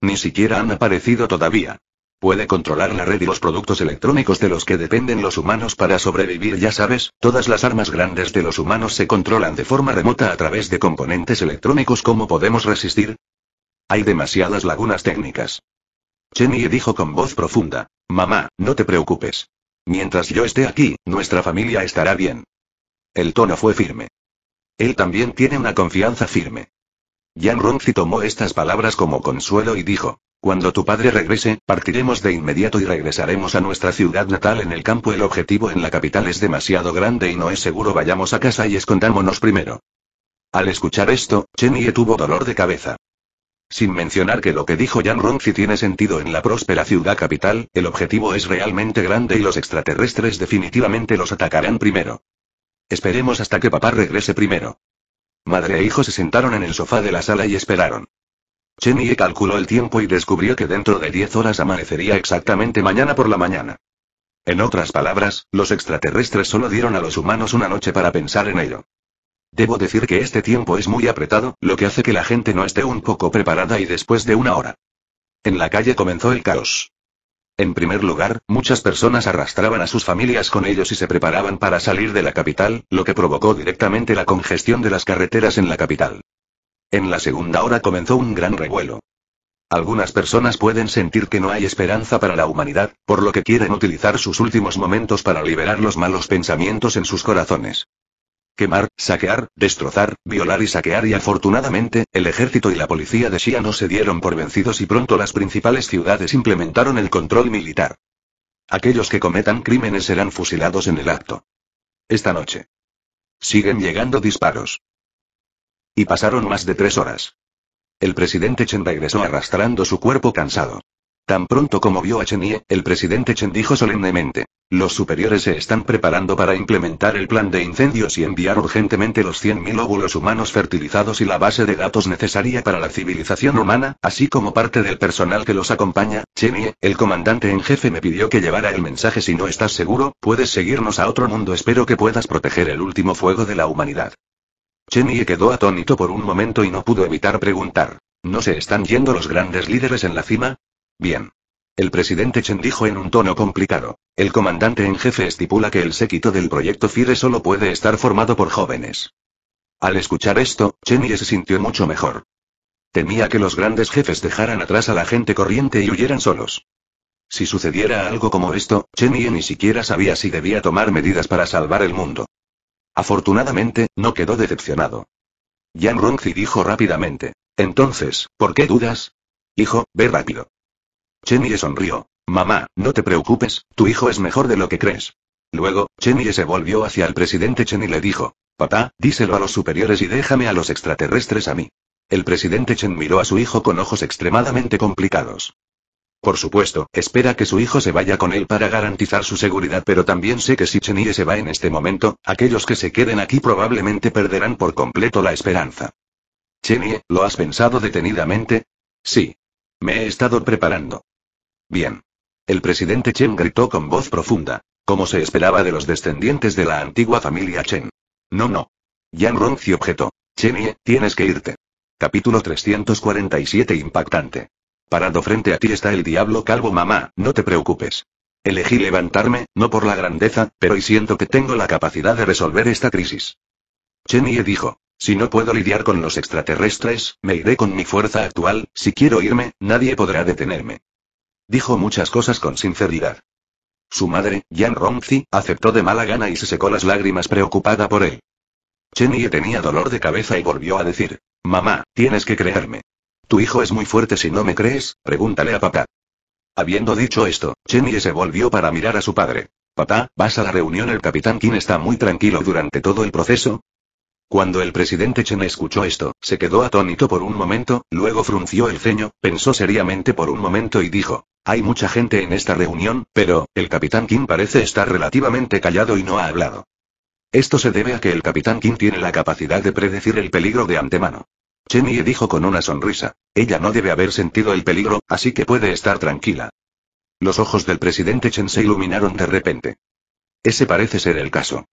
Ni siquiera han aparecido todavía. Puede controlar la red y los productos electrónicos de los que dependen los humanos para sobrevivir. Ya sabes, todas las armas grandes de los humanos se controlan de forma remota a través de componentes electrónicos. ¿Cómo podemos resistir? Hay demasiadas lagunas técnicas. Chenny dijo con voz profunda. Mamá, no te preocupes. Mientras yo esté aquí, nuestra familia estará bien. El tono fue firme. Él también tiene una confianza firme. Jan Rongzi tomó estas palabras como consuelo y dijo. Cuando tu padre regrese, partiremos de inmediato y regresaremos a nuestra ciudad natal en el campo. El objetivo en la capital es demasiado grande y no es seguro vayamos a casa y escondámonos primero. Al escuchar esto, Chenye tuvo dolor de cabeza. Sin mencionar que lo que dijo Jan Ronzi tiene sentido en la próspera ciudad capital, el objetivo es realmente grande y los extraterrestres definitivamente los atacarán primero. Esperemos hasta que papá regrese primero. Madre e hijo se sentaron en el sofá de la sala y esperaron. Chenie calculó el tiempo y descubrió que dentro de 10 horas amanecería exactamente mañana por la mañana. En otras palabras, los extraterrestres solo dieron a los humanos una noche para pensar en ello. Debo decir que este tiempo es muy apretado, lo que hace que la gente no esté un poco preparada y después de una hora. En la calle comenzó el caos. En primer lugar, muchas personas arrastraban a sus familias con ellos y se preparaban para salir de la capital, lo que provocó directamente la congestión de las carreteras en la capital. En la segunda hora comenzó un gran revuelo. Algunas personas pueden sentir que no hay esperanza para la humanidad, por lo que quieren utilizar sus últimos momentos para liberar los malos pensamientos en sus corazones. Quemar, saquear, destrozar, violar y saquear y afortunadamente, el ejército y la policía de Shia no se dieron por vencidos y pronto las principales ciudades implementaron el control militar. Aquellos que cometan crímenes serán fusilados en el acto. Esta noche. Siguen llegando disparos. Y pasaron más de tres horas. El presidente Chen regresó arrastrando su cuerpo cansado. Tan pronto como vio a Chenie, el presidente Chen dijo solemnemente. Los superiores se están preparando para implementar el plan de incendios y enviar urgentemente los 100.000 óvulos humanos fertilizados y la base de datos necesaria para la civilización humana, así como parte del personal que los acompaña. Chenie, el comandante en jefe me pidió que llevara el mensaje si no estás seguro, puedes seguirnos a otro mundo. Espero que puedas proteger el último fuego de la humanidad. Yi quedó atónito por un momento y no pudo evitar preguntar. ¿No se están yendo los grandes líderes en la cima? Bien. El presidente Chen dijo en un tono complicado. El comandante en jefe estipula que el séquito del proyecto FIDE solo puede estar formado por jóvenes. Al escuchar esto, Yi se sintió mucho mejor. Temía que los grandes jefes dejaran atrás a la gente corriente y huyeran solos. Si sucediera algo como esto, Yi ni siquiera sabía si debía tomar medidas para salvar el mundo. Afortunadamente, no quedó decepcionado. Yan Rongzi dijo rápidamente. Entonces, ¿por qué dudas? Hijo, ve rápido. Chenille sonrió. Mamá, no te preocupes, tu hijo es mejor de lo que crees. Luego, Ye se volvió hacia el presidente Chen y le dijo, Papá, díselo a los superiores y déjame a los extraterrestres a mí. El presidente Chen miró a su hijo con ojos extremadamente complicados. Por supuesto, espera que su hijo se vaya con él para garantizar su seguridad, pero también sé que si Chenye se va en este momento, aquellos que se queden aquí probablemente perderán por completo la esperanza. Ye, ¿lo has pensado detenidamente? Sí. Me he estado preparando. Bien. El presidente Chen gritó con voz profunda, como se esperaba de los descendientes de la antigua familia Chen. No, no. Yan Rongzi objetó. Chenye, tienes que irte. Capítulo 347 Impactante. Parado frente a ti está el diablo calvo mamá, no te preocupes. Elegí levantarme, no por la grandeza, pero y siento que tengo la capacidad de resolver esta crisis. Chenye dijo. Si no puedo lidiar con los extraterrestres, me iré con mi fuerza actual, si quiero irme, nadie podrá detenerme. Dijo muchas cosas con sinceridad. Su madre, Jan Ronzi, aceptó de mala gana y se secó las lágrimas preocupada por él. Chenye tenía dolor de cabeza y volvió a decir, Mamá, tienes que creerme. Tu hijo es muy fuerte si no me crees, pregúntale a papá. Habiendo dicho esto, y se volvió para mirar a su padre. Papá, ¿vas a la reunión? El capitán King está muy tranquilo durante todo el proceso. Cuando el presidente Chen escuchó esto, se quedó atónito por un momento, luego frunció el ceño, pensó seriamente por un momento y dijo, hay mucha gente en esta reunión, pero, el capitán Kim parece estar relativamente callado y no ha hablado. Esto se debe a que el capitán Kim tiene la capacidad de predecir el peligro de antemano. Yi dijo con una sonrisa. Ella no debe haber sentido el peligro, así que puede estar tranquila. Los ojos del presidente Chen se iluminaron de repente. Ese parece ser el caso.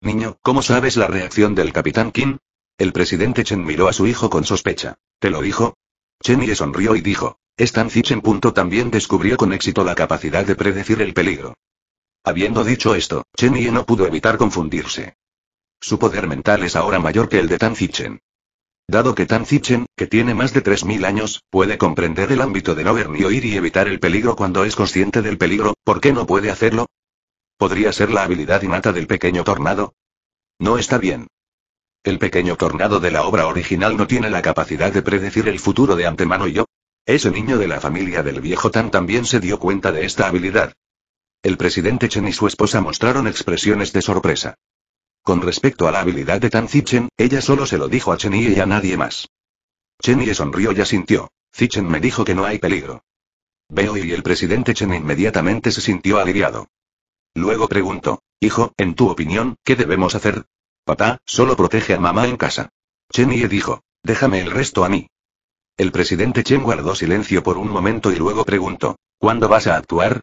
Niño, ¿cómo sabes la reacción del capitán Kim? El presidente Chen miró a su hijo con sospecha. ¿Te lo dijo? Chen Yi sonrió y dijo. Tan Zichen. También descubrió con éxito la capacidad de predecir el peligro. Habiendo dicho esto, Chen Yi no pudo evitar confundirse. Su poder mental es ahora mayor que el de Tan Zichen. Dado que Tan Zichen, que tiene más de 3.000 años, puede comprender el ámbito de no ver ni oír y evitar el peligro cuando es consciente del peligro, ¿por qué no puede hacerlo? ¿Podría ser la habilidad innata del pequeño tornado? No está bien. El pequeño tornado de la obra original no tiene la capacidad de predecir el futuro de antemano y yo. Ese niño de la familia del viejo Tan también se dio cuenta de esta habilidad. El presidente Chen y su esposa mostraron expresiones de sorpresa. Con respecto a la habilidad de Tan Zichen, ella solo se lo dijo a Chen y a nadie más. Chen Yi sonrió y asintió. Zichen me dijo que no hay peligro. Veo y el presidente Chen inmediatamente se sintió aliviado. Luego preguntó, hijo, en tu opinión, ¿qué debemos hacer? Papá, solo protege a mamá en casa. Chen Yi dijo, déjame el resto a mí. El presidente Chen guardó silencio por un momento y luego preguntó, ¿cuándo vas a actuar?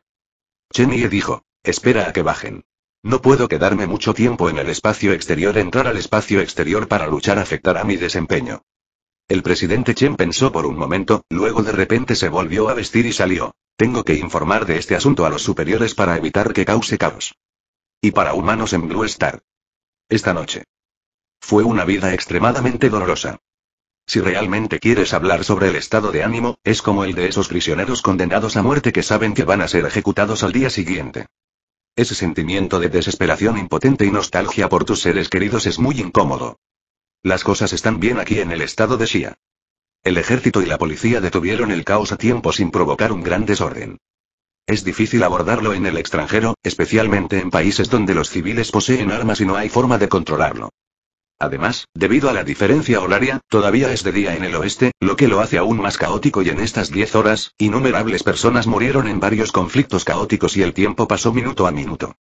Chen Yi dijo, espera a que bajen. No puedo quedarme mucho tiempo en el espacio exterior. Entrar al espacio exterior para luchar afectará mi desempeño. El presidente Chen pensó por un momento, luego de repente se volvió a vestir y salió. Tengo que informar de este asunto a los superiores para evitar que cause caos. Y para humanos en Blue Star. Esta noche. Fue una vida extremadamente dolorosa. Si realmente quieres hablar sobre el estado de ánimo, es como el de esos prisioneros condenados a muerte que saben que van a ser ejecutados al día siguiente. Ese sentimiento de desesperación impotente y nostalgia por tus seres queridos es muy incómodo. Las cosas están bien aquí en el estado de Shia. El ejército y la policía detuvieron el caos a tiempo sin provocar un gran desorden. Es difícil abordarlo en el extranjero, especialmente en países donde los civiles poseen armas y no hay forma de controlarlo. Además, debido a la diferencia horaria, todavía es de día en el oeste, lo que lo hace aún más caótico y en estas diez horas, innumerables personas murieron en varios conflictos caóticos y el tiempo pasó minuto a minuto.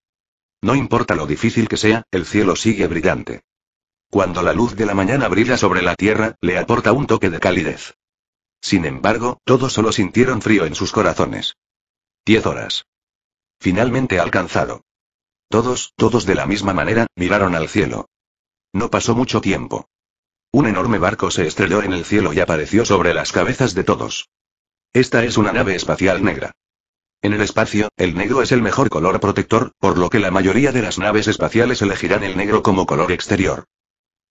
No importa lo difícil que sea, el cielo sigue brillante. Cuando la luz de la mañana brilla sobre la tierra, le aporta un toque de calidez. Sin embargo, todos solo sintieron frío en sus corazones. Diez horas. Finalmente alcanzado. Todos, todos de la misma manera, miraron al cielo. No pasó mucho tiempo. Un enorme barco se estrelló en el cielo y apareció sobre las cabezas de todos. Esta es una nave espacial negra. En el espacio, el negro es el mejor color protector, por lo que la mayoría de las naves espaciales elegirán el negro como color exterior.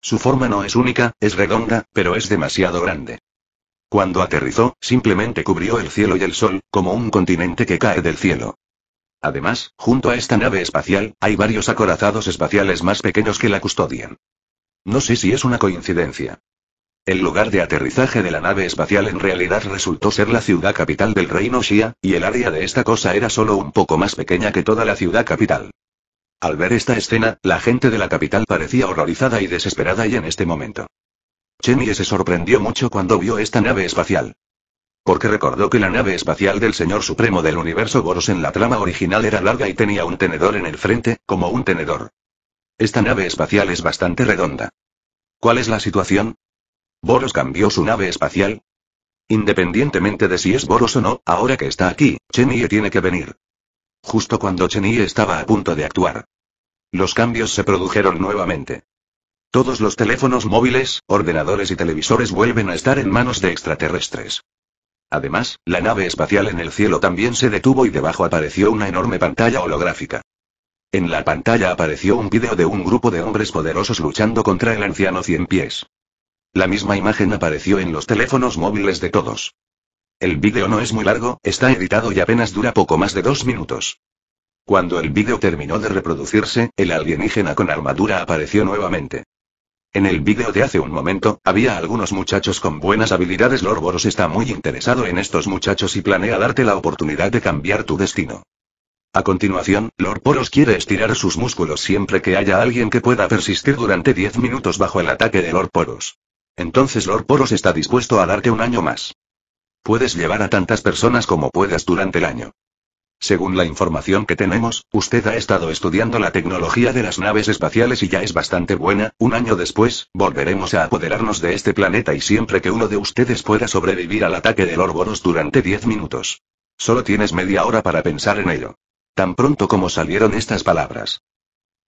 Su forma no es única, es redonda, pero es demasiado grande. Cuando aterrizó, simplemente cubrió el cielo y el sol, como un continente que cae del cielo. Además, junto a esta nave espacial, hay varios acorazados espaciales más pequeños que la custodian. No sé si es una coincidencia. El lugar de aterrizaje de la nave espacial en realidad resultó ser la ciudad capital del reino Shia, y el área de esta cosa era solo un poco más pequeña que toda la ciudad capital. Al ver esta escena, la gente de la capital parecía horrorizada y desesperada y en este momento. Chemie se sorprendió mucho cuando vio esta nave espacial. Porque recordó que la nave espacial del Señor Supremo del Universo Boros en la trama original era larga y tenía un tenedor en el frente, como un tenedor. Esta nave espacial es bastante redonda. ¿Cuál es la situación? Boros cambió su nave espacial. Independientemente de si es Boros o no, ahora que está aquí, Chenille tiene que venir. Justo cuando Chenille estaba a punto de actuar. Los cambios se produjeron nuevamente. Todos los teléfonos móviles, ordenadores y televisores vuelven a estar en manos de extraterrestres. Además, la nave espacial en el cielo también se detuvo y debajo apareció una enorme pantalla holográfica. En la pantalla apareció un vídeo de un grupo de hombres poderosos luchando contra el anciano cien pies. La misma imagen apareció en los teléfonos móviles de todos. El vídeo no es muy largo, está editado y apenas dura poco más de dos minutos. Cuando el vídeo terminó de reproducirse, el alienígena con armadura apareció nuevamente. En el vídeo de hace un momento, había algunos muchachos con buenas habilidades. Lorboros está muy interesado en estos muchachos y planea darte la oportunidad de cambiar tu destino. A continuación, Lord Poros quiere estirar sus músculos siempre que haya alguien que pueda persistir durante 10 minutos bajo el ataque de Lord Poros. Entonces Lord Poros está dispuesto a darte un año más. Puedes llevar a tantas personas como puedas durante el año. Según la información que tenemos, usted ha estado estudiando la tecnología de las naves espaciales y ya es bastante buena, un año después, volveremos a apoderarnos de este planeta y siempre que uno de ustedes pueda sobrevivir al ataque del Poros durante 10 minutos. Solo tienes media hora para pensar en ello. Tan pronto como salieron estas palabras.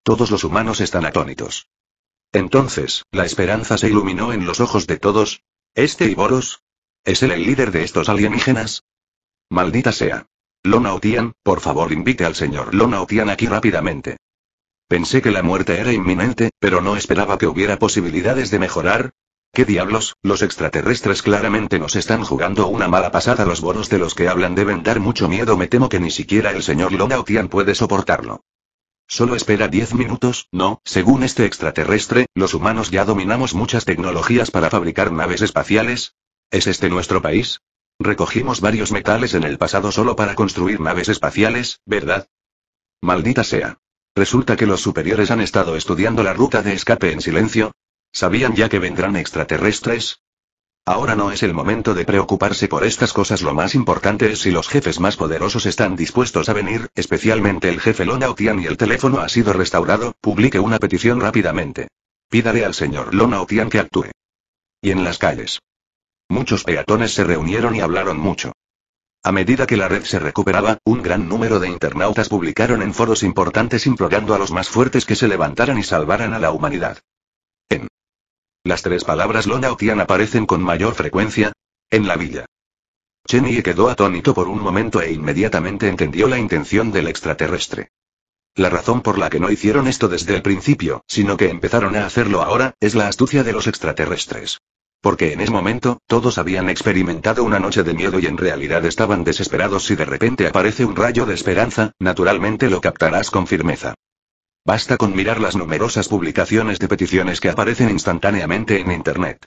Todos los humanos están atónitos. Entonces, la esperanza se iluminó en los ojos de todos. ¿Este Iboros? ¿Es él el líder de estos alienígenas? Maldita sea. Lona Otian, por favor invite al señor Lona Otian aquí rápidamente. Pensé que la muerte era inminente, pero no esperaba que hubiera posibilidades de mejorar, ¿Qué diablos? Los extraterrestres claramente nos están jugando una mala pasada. Los bonos de los que hablan deben dar mucho miedo. Me temo que ni siquiera el señor Tian puede soportarlo. Solo espera 10 minutos, no, según este extraterrestre, los humanos ya dominamos muchas tecnologías para fabricar naves espaciales. ¿Es este nuestro país? Recogimos varios metales en el pasado solo para construir naves espaciales, ¿verdad? Maldita sea. Resulta que los superiores han estado estudiando la ruta de escape en silencio, ¿Sabían ya que vendrán extraterrestres? Ahora no es el momento de preocuparse por estas cosas, lo más importante es si los jefes más poderosos están dispuestos a venir, especialmente el jefe Lona y el teléfono ha sido restaurado, publique una petición rápidamente. Pídale al señor Lona que actúe. Y en las calles. Muchos peatones se reunieron y hablaron mucho. A medida que la red se recuperaba, un gran número de internautas publicaron en foros importantes implorando a los más fuertes que se levantaran y salvaran a la humanidad. En las tres palabras Lona o Tian aparecen con mayor frecuencia. En la villa. Chen quedó atónito por un momento e inmediatamente entendió la intención del extraterrestre. La razón por la que no hicieron esto desde el principio, sino que empezaron a hacerlo ahora, es la astucia de los extraterrestres. Porque en ese momento, todos habían experimentado una noche de miedo y en realidad estaban desesperados si de repente aparece un rayo de esperanza, naturalmente lo captarás con firmeza. Basta con mirar las numerosas publicaciones de peticiones que aparecen instantáneamente en Internet.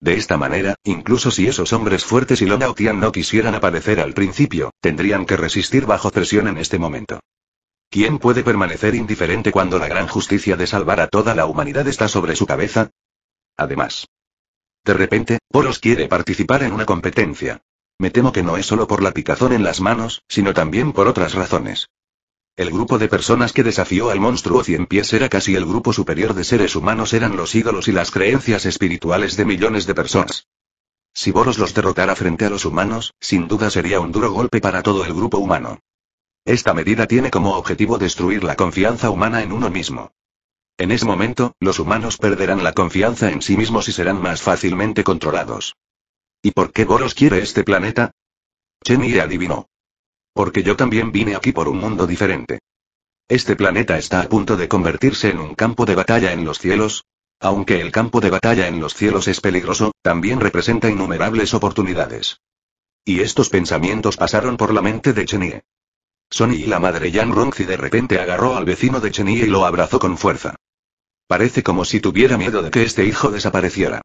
De esta manera, incluso si esos hombres fuertes y Lona nautian no quisieran aparecer al principio, tendrían que resistir bajo presión en este momento. ¿Quién puede permanecer indiferente cuando la gran justicia de salvar a toda la humanidad está sobre su cabeza? Además. De repente, Poros quiere participar en una competencia. Me temo que no es solo por la picazón en las manos, sino también por otras razones. El grupo de personas que desafió al monstruo cien pies era casi el grupo superior de seres humanos eran los ídolos y las creencias espirituales de millones de personas. Si Boros los derrotara frente a los humanos, sin duda sería un duro golpe para todo el grupo humano. Esta medida tiene como objetivo destruir la confianza humana en uno mismo. En ese momento, los humanos perderán la confianza en sí mismos y serán más fácilmente controlados. ¿Y por qué Boros quiere este planeta? Cheney adivinó. Porque yo también vine aquí por un mundo diferente. Este planeta está a punto de convertirse en un campo de batalla en los cielos. Aunque el campo de batalla en los cielos es peligroso, también representa innumerables oportunidades. Y estos pensamientos pasaron por la mente de Chenie. Sonny y la madre Jan Ronzi de repente agarró al vecino de Chenie y lo abrazó con fuerza. Parece como si tuviera miedo de que este hijo desapareciera.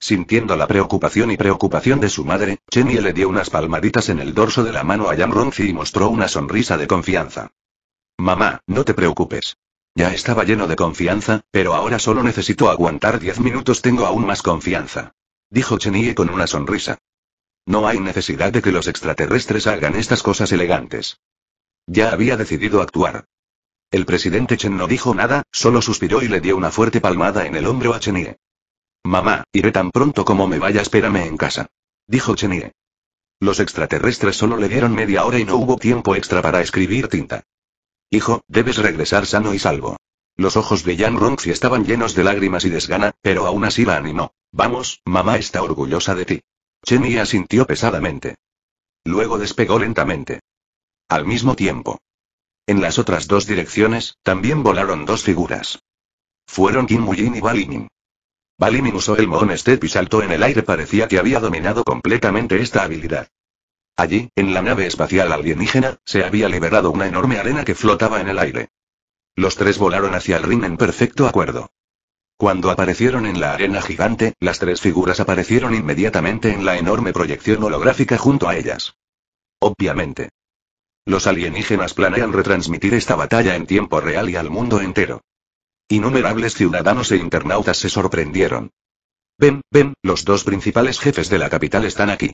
Sintiendo la preocupación y preocupación de su madre, Chenie le dio unas palmaditas en el dorso de la mano a Yamronzi y mostró una sonrisa de confianza. Mamá, no te preocupes. Ya estaba lleno de confianza, pero ahora solo necesito aguantar 10 minutos, tengo aún más confianza. Dijo Chenie con una sonrisa. No hay necesidad de que los extraterrestres hagan estas cosas elegantes. Ya había decidido actuar. El presidente Chen no dijo nada, solo suspiró y le dio una fuerte palmada en el hombro a Chenie. Mamá, iré tan pronto como me vaya, espérame en casa. Dijo Yi. Los extraterrestres solo le dieron media hora y no hubo tiempo extra para escribir tinta. Hijo, debes regresar sano y salvo. Los ojos de Jan Ronzi estaban llenos de lágrimas y desgana, pero aún así la animó. Vamos, mamá está orgullosa de ti. Yi asintió pesadamente. Luego despegó lentamente. Al mismo tiempo. En las otras dos direcciones, también volaron dos figuras. Fueron Kim Jin y Balimin. Balimin usó el mohon Step y saltó en el aire parecía que había dominado completamente esta habilidad. Allí, en la nave espacial alienígena, se había liberado una enorme arena que flotaba en el aire. Los tres volaron hacia el ring en perfecto acuerdo. Cuando aparecieron en la arena gigante, las tres figuras aparecieron inmediatamente en la enorme proyección holográfica junto a ellas. Obviamente. Los alienígenas planean retransmitir esta batalla en tiempo real y al mundo entero. Innumerables ciudadanos e internautas se sorprendieron. Ven, ven, los dos principales jefes de la capital están aquí.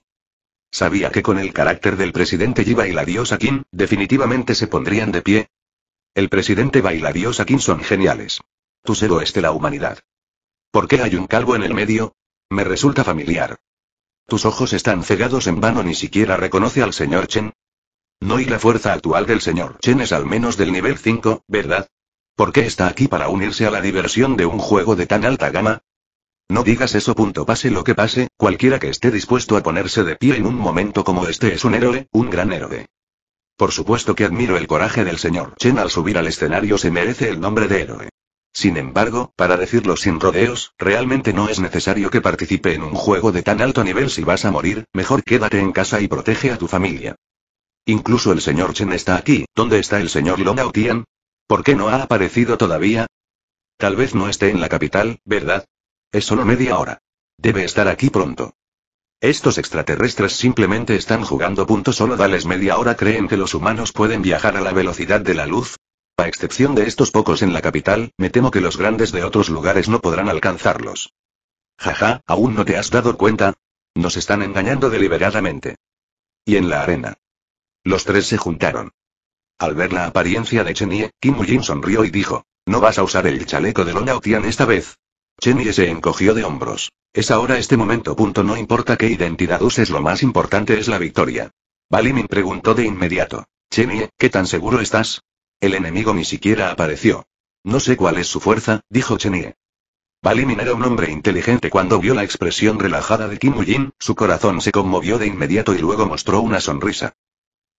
Sabía que con el carácter del presidente Yiba y la diosa Kim, definitivamente se pondrían de pie. El presidente baila y la diosa Kim son geniales. Tus héroes de la humanidad. ¿Por qué hay un calvo en el medio? Me resulta familiar. Tus ojos están cegados en vano, ni siquiera reconoce al señor Chen. No y la fuerza actual del señor Chen es al menos del nivel 5, ¿verdad? ¿Por qué está aquí para unirse a la diversión de un juego de tan alta gama? No digas eso. Punto. Pase lo que pase, cualquiera que esté dispuesto a ponerse de pie en un momento como este es un héroe, un gran héroe. Por supuesto que admiro el coraje del señor Chen al subir al escenario se merece el nombre de héroe. Sin embargo, para decirlo sin rodeos, realmente no es necesario que participe en un juego de tan alto nivel si vas a morir, mejor quédate en casa y protege a tu familia. Incluso el señor Chen está aquí, ¿dónde está el señor Long Tian? ¿Por qué no ha aparecido todavía? Tal vez no esté en la capital, ¿verdad? Es solo media hora. Debe estar aquí pronto. Estos extraterrestres simplemente están jugando punto solo dales media hora creen que los humanos pueden viajar a la velocidad de la luz. A excepción de estos pocos en la capital, me temo que los grandes de otros lugares no podrán alcanzarlos. Jaja, ¿aún no te has dado cuenta? Nos están engañando deliberadamente. Y en la arena. Los tres se juntaron. Al ver la apariencia de Chenie, Kim Jin sonrió y dijo, ¿no vas a usar el chaleco de Lonaotian esta vez? Chenye se encogió de hombros. Es ahora este momento. Punto no importa qué identidad uses, lo más importante es la victoria. Balimin preguntó de inmediato. Chenie, ¿qué tan seguro estás? El enemigo ni siquiera apareció. No sé cuál es su fuerza, dijo Chenye. Balimin era un hombre inteligente cuando vio la expresión relajada de Kim Jin, su corazón se conmovió de inmediato y luego mostró una sonrisa.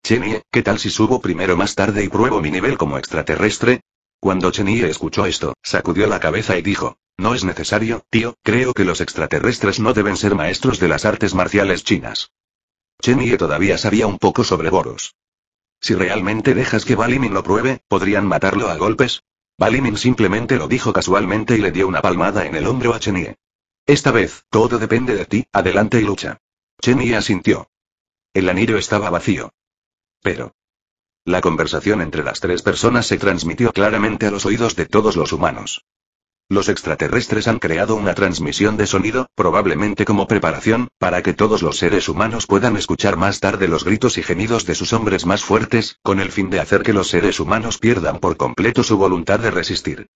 Chenye, ¿qué tal si subo primero más tarde y pruebo mi nivel como extraterrestre? Cuando Chenye escuchó esto, sacudió la cabeza y dijo, no es necesario, tío, creo que los extraterrestres no deben ser maestros de las artes marciales chinas. Chenye todavía sabía un poco sobre Boros. Si realmente dejas que Balimin lo pruebe, ¿podrían matarlo a golpes? Balimin simplemente lo dijo casualmente y le dio una palmada en el hombro a Chenie. Esta vez, todo depende de ti, adelante y lucha. Chenye asintió. El anillo estaba vacío pero... La conversación entre las tres personas se transmitió claramente a los oídos de todos los humanos. Los extraterrestres han creado una transmisión de sonido, probablemente como preparación, para que todos los seres humanos puedan escuchar más tarde los gritos y gemidos de sus hombres más fuertes, con el fin de hacer que los seres humanos pierdan por completo su voluntad de resistir.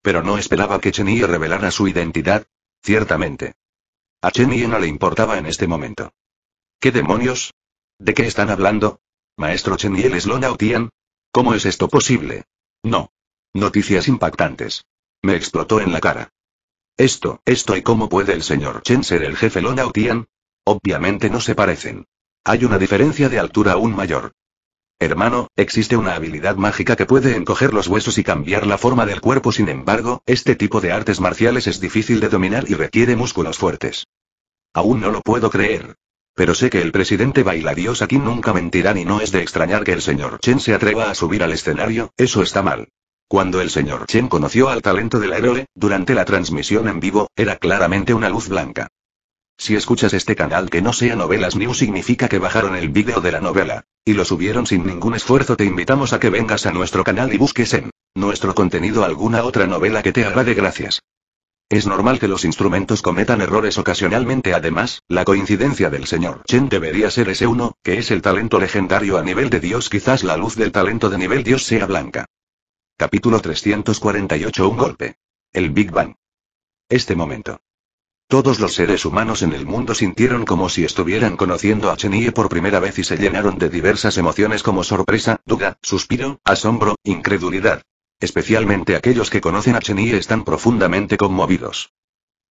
Pero no esperaba que Chenille revelara su identidad. Ciertamente. A Chenille no le importaba en este momento. ¿Qué demonios? ¿De qué están hablando? Maestro Chen y el Lonao Tian. ¿Cómo es esto posible? No. Noticias impactantes. Me explotó en la cara. Esto, esto y cómo puede el señor Chen ser el jefe Lona Tian? Obviamente no se parecen. Hay una diferencia de altura aún mayor. Hermano, existe una habilidad mágica que puede encoger los huesos y cambiar la forma del cuerpo, sin embargo, este tipo de artes marciales es difícil de dominar y requiere músculos fuertes. Aún no lo puedo creer. Pero sé que el presidente baila Dios aquí nunca mentirán y no es de extrañar que el señor Chen se atreva a subir al escenario, eso está mal. Cuando el señor Chen conoció al talento del héroe, durante la transmisión en vivo, era claramente una luz blanca. Si escuchas este canal que no sea Novelas New significa que bajaron el vídeo de la novela. Y lo subieron sin ningún esfuerzo te invitamos a que vengas a nuestro canal y busques en nuestro contenido alguna otra novela que te de gracias. Es normal que los instrumentos cometan errores ocasionalmente. Además, la coincidencia del señor Chen debería ser ese uno, que es el talento legendario a nivel de Dios. Quizás la luz del talento de nivel Dios sea blanca. Capítulo 348 Un golpe. El Big Bang. Este momento. Todos los seres humanos en el mundo sintieron como si estuvieran conociendo a Chenie por primera vez y se llenaron de diversas emociones como sorpresa, duda, suspiro, asombro, incredulidad, Especialmente aquellos que conocen a Chen Yi están profundamente conmovidos.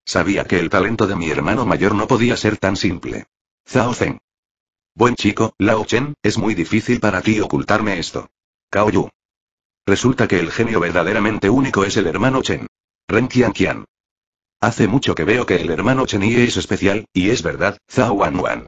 Sabía que el talento de mi hermano mayor no podía ser tan simple. Zhao Chen, Buen chico, Lao Chen, es muy difícil para ti ocultarme esto. Cao Yu. Resulta que el genio verdaderamente único es el hermano Chen. Ren Qian, Hace mucho que veo que el hermano Chen Yi es especial, y es verdad, Zhao Wan,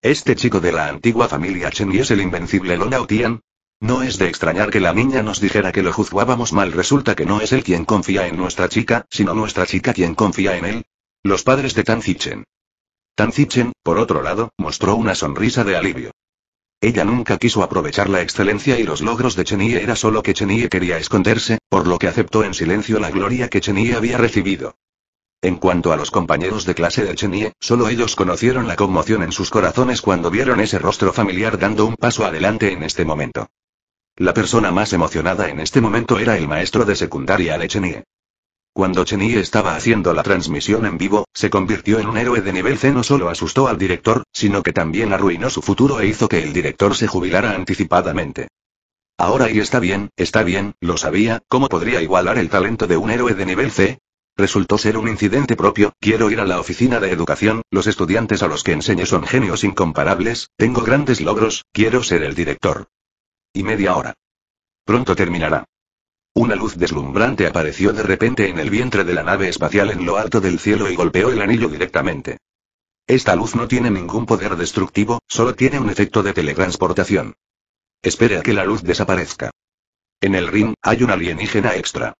Este chico de la antigua familia Chen y es el invencible Lonao Tian, no es de extrañar que la niña nos dijera que lo juzgábamos mal. Resulta que no es él quien confía en nuestra chica, sino nuestra chica quien confía en él. Los padres de Tan Zichen. Tan Zichen, por otro lado, mostró una sonrisa de alivio. Ella nunca quiso aprovechar la excelencia y los logros de Chenie era solo que Chenie quería esconderse, por lo que aceptó en silencio la gloria que Chenie había recibido. En cuanto a los compañeros de clase de Chenie, solo ellos conocieron la conmoción en sus corazones cuando vieron ese rostro familiar dando un paso adelante en este momento. La persona más emocionada en este momento era el maestro de secundaria Chenie. Cuando Chenie estaba haciendo la transmisión en vivo, se convirtió en un héroe de nivel C no solo asustó al director, sino que también arruinó su futuro e hizo que el director se jubilara anticipadamente. Ahora y está bien, está bien, lo sabía, ¿cómo podría igualar el talento de un héroe de nivel C? Resultó ser un incidente propio, quiero ir a la oficina de educación, los estudiantes a los que enseño son genios incomparables, tengo grandes logros, quiero ser el director. Y media hora. Pronto terminará. Una luz deslumbrante apareció de repente en el vientre de la nave espacial en lo alto del cielo y golpeó el anillo directamente. Esta luz no tiene ningún poder destructivo, solo tiene un efecto de teletransportación. Espere a que la luz desaparezca. En el ring, hay un alienígena extra.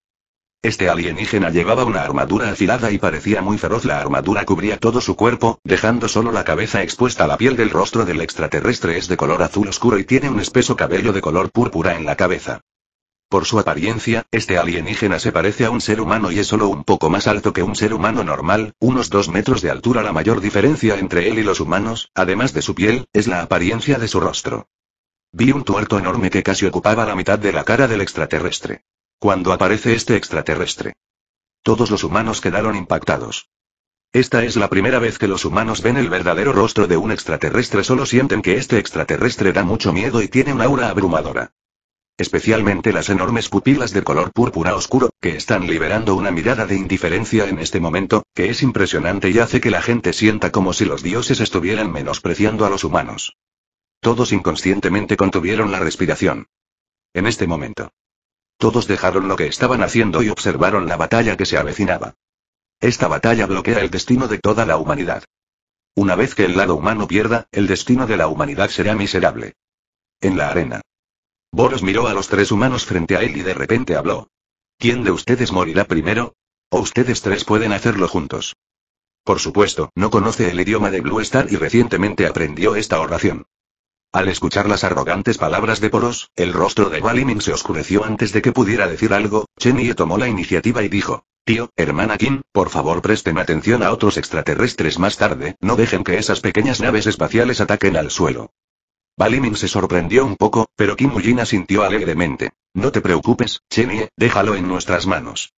Este alienígena llevaba una armadura afilada y parecía muy feroz. La armadura cubría todo su cuerpo, dejando solo la cabeza expuesta. La piel del rostro del extraterrestre es de color azul oscuro y tiene un espeso cabello de color púrpura en la cabeza. Por su apariencia, este alienígena se parece a un ser humano y es solo un poco más alto que un ser humano normal, unos dos metros de altura. La mayor diferencia entre él y los humanos, además de su piel, es la apariencia de su rostro. Vi un tuerto enorme que casi ocupaba la mitad de la cara del extraterrestre cuando aparece este extraterrestre. Todos los humanos quedaron impactados. Esta es la primera vez que los humanos ven el verdadero rostro de un extraterrestre, solo sienten que este extraterrestre da mucho miedo y tiene una aura abrumadora. Especialmente las enormes pupilas de color púrpura oscuro, que están liberando una mirada de indiferencia en este momento, que es impresionante y hace que la gente sienta como si los dioses estuvieran menospreciando a los humanos. Todos inconscientemente contuvieron la respiración. En este momento. Todos dejaron lo que estaban haciendo y observaron la batalla que se avecinaba. Esta batalla bloquea el destino de toda la humanidad. Una vez que el lado humano pierda, el destino de la humanidad será miserable. En la arena. Boros miró a los tres humanos frente a él y de repente habló. ¿Quién de ustedes morirá primero? ¿O ustedes tres pueden hacerlo juntos? Por supuesto, no conoce el idioma de Blue Star y recientemente aprendió esta oración. Al escuchar las arrogantes palabras de Poros, el rostro de Balimin se oscureció antes de que pudiera decir algo, Chenye tomó la iniciativa y dijo, Tío, hermana Kim, por favor presten atención a otros extraterrestres más tarde, no dejen que esas pequeñas naves espaciales ataquen al suelo. Balimin se sorprendió un poco, pero Kim sintió asintió alegremente. No te preocupes, Chenye, déjalo en nuestras manos.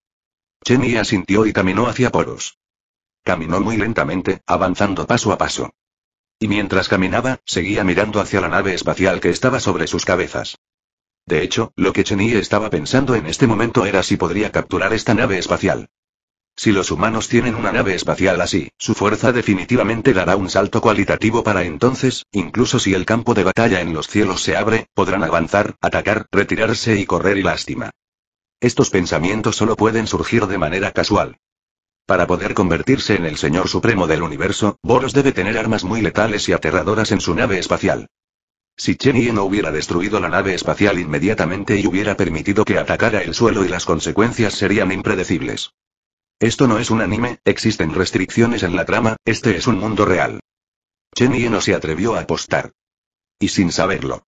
Chenye asintió y caminó hacia Poros. Caminó muy lentamente, avanzando paso a paso. Y mientras caminaba, seguía mirando hacia la nave espacial que estaba sobre sus cabezas. De hecho, lo que Yi estaba pensando en este momento era si podría capturar esta nave espacial. Si los humanos tienen una nave espacial así, su fuerza definitivamente dará un salto cualitativo para entonces, incluso si el campo de batalla en los cielos se abre, podrán avanzar, atacar, retirarse y correr y lástima. Estos pensamientos solo pueden surgir de manera casual. Para poder convertirse en el Señor Supremo del Universo, Boros debe tener armas muy letales y aterradoras en su nave espacial. Si Chen no hubiera destruido la nave espacial inmediatamente y hubiera permitido que atacara el suelo y las consecuencias serían impredecibles. Esto no es un anime, existen restricciones en la trama, este es un mundo real. Chen no se atrevió a apostar. Y sin saberlo.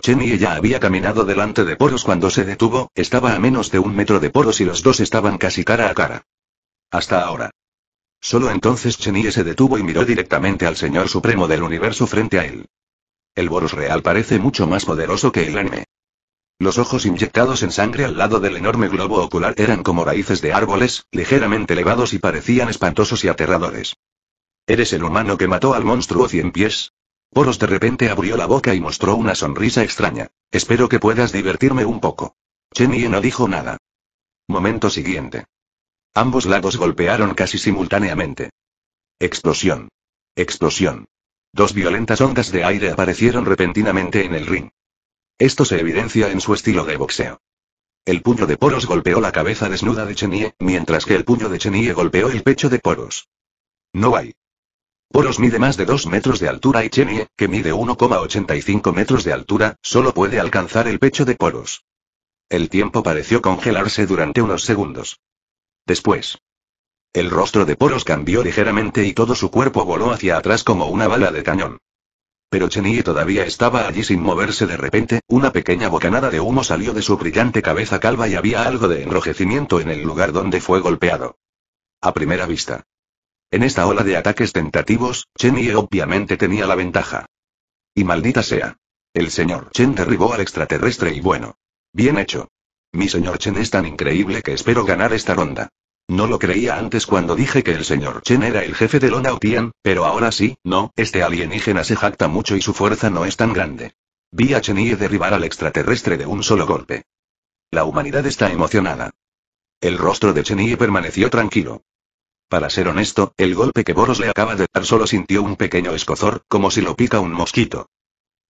Chen ya había caminado delante de Poros cuando se detuvo, estaba a menos de un metro de Poros y los dos estaban casi cara a cara. Hasta ahora. Solo entonces Chenille se detuvo y miró directamente al Señor Supremo del Universo frente a él. El Boros real parece mucho más poderoso que el anime. Los ojos inyectados en sangre al lado del enorme globo ocular eran como raíces de árboles, ligeramente elevados y parecían espantosos y aterradores. ¿Eres el humano que mató al monstruo cien pies? Boros de repente abrió la boca y mostró una sonrisa extraña. Espero que puedas divertirme un poco. Chenye no dijo nada. Momento siguiente. Ambos lados golpearon casi simultáneamente. Explosión. Explosión. Dos violentas ondas de aire aparecieron repentinamente en el ring. Esto se evidencia en su estilo de boxeo. El puño de Poros golpeó la cabeza desnuda de Chenie, mientras que el puño de Chenie golpeó el pecho de Poros. No hay. Poros mide más de 2 metros de altura y Chenie, que mide 1,85 metros de altura, solo puede alcanzar el pecho de Poros. El tiempo pareció congelarse durante unos segundos. Después. El rostro de Poros cambió ligeramente y todo su cuerpo voló hacia atrás como una bala de cañón. Pero Chenie todavía estaba allí sin moverse de repente, una pequeña bocanada de humo salió de su brillante cabeza calva y había algo de enrojecimiento en el lugar donde fue golpeado. A primera vista. En esta ola de ataques tentativos, Chenie obviamente tenía la ventaja. Y maldita sea. El señor Chen derribó al extraterrestre y bueno. Bien hecho. Mi señor Chen es tan increíble que espero ganar esta ronda. No lo creía antes cuando dije que el señor Chen era el jefe de Lona Tian, pero ahora sí, no, este alienígena se jacta mucho y su fuerza no es tan grande. Vi a Yi derribar al extraterrestre de un solo golpe. La humanidad está emocionada. El rostro de Yi permaneció tranquilo. Para ser honesto, el golpe que Boros le acaba de dar solo sintió un pequeño escozor, como si lo pica un mosquito.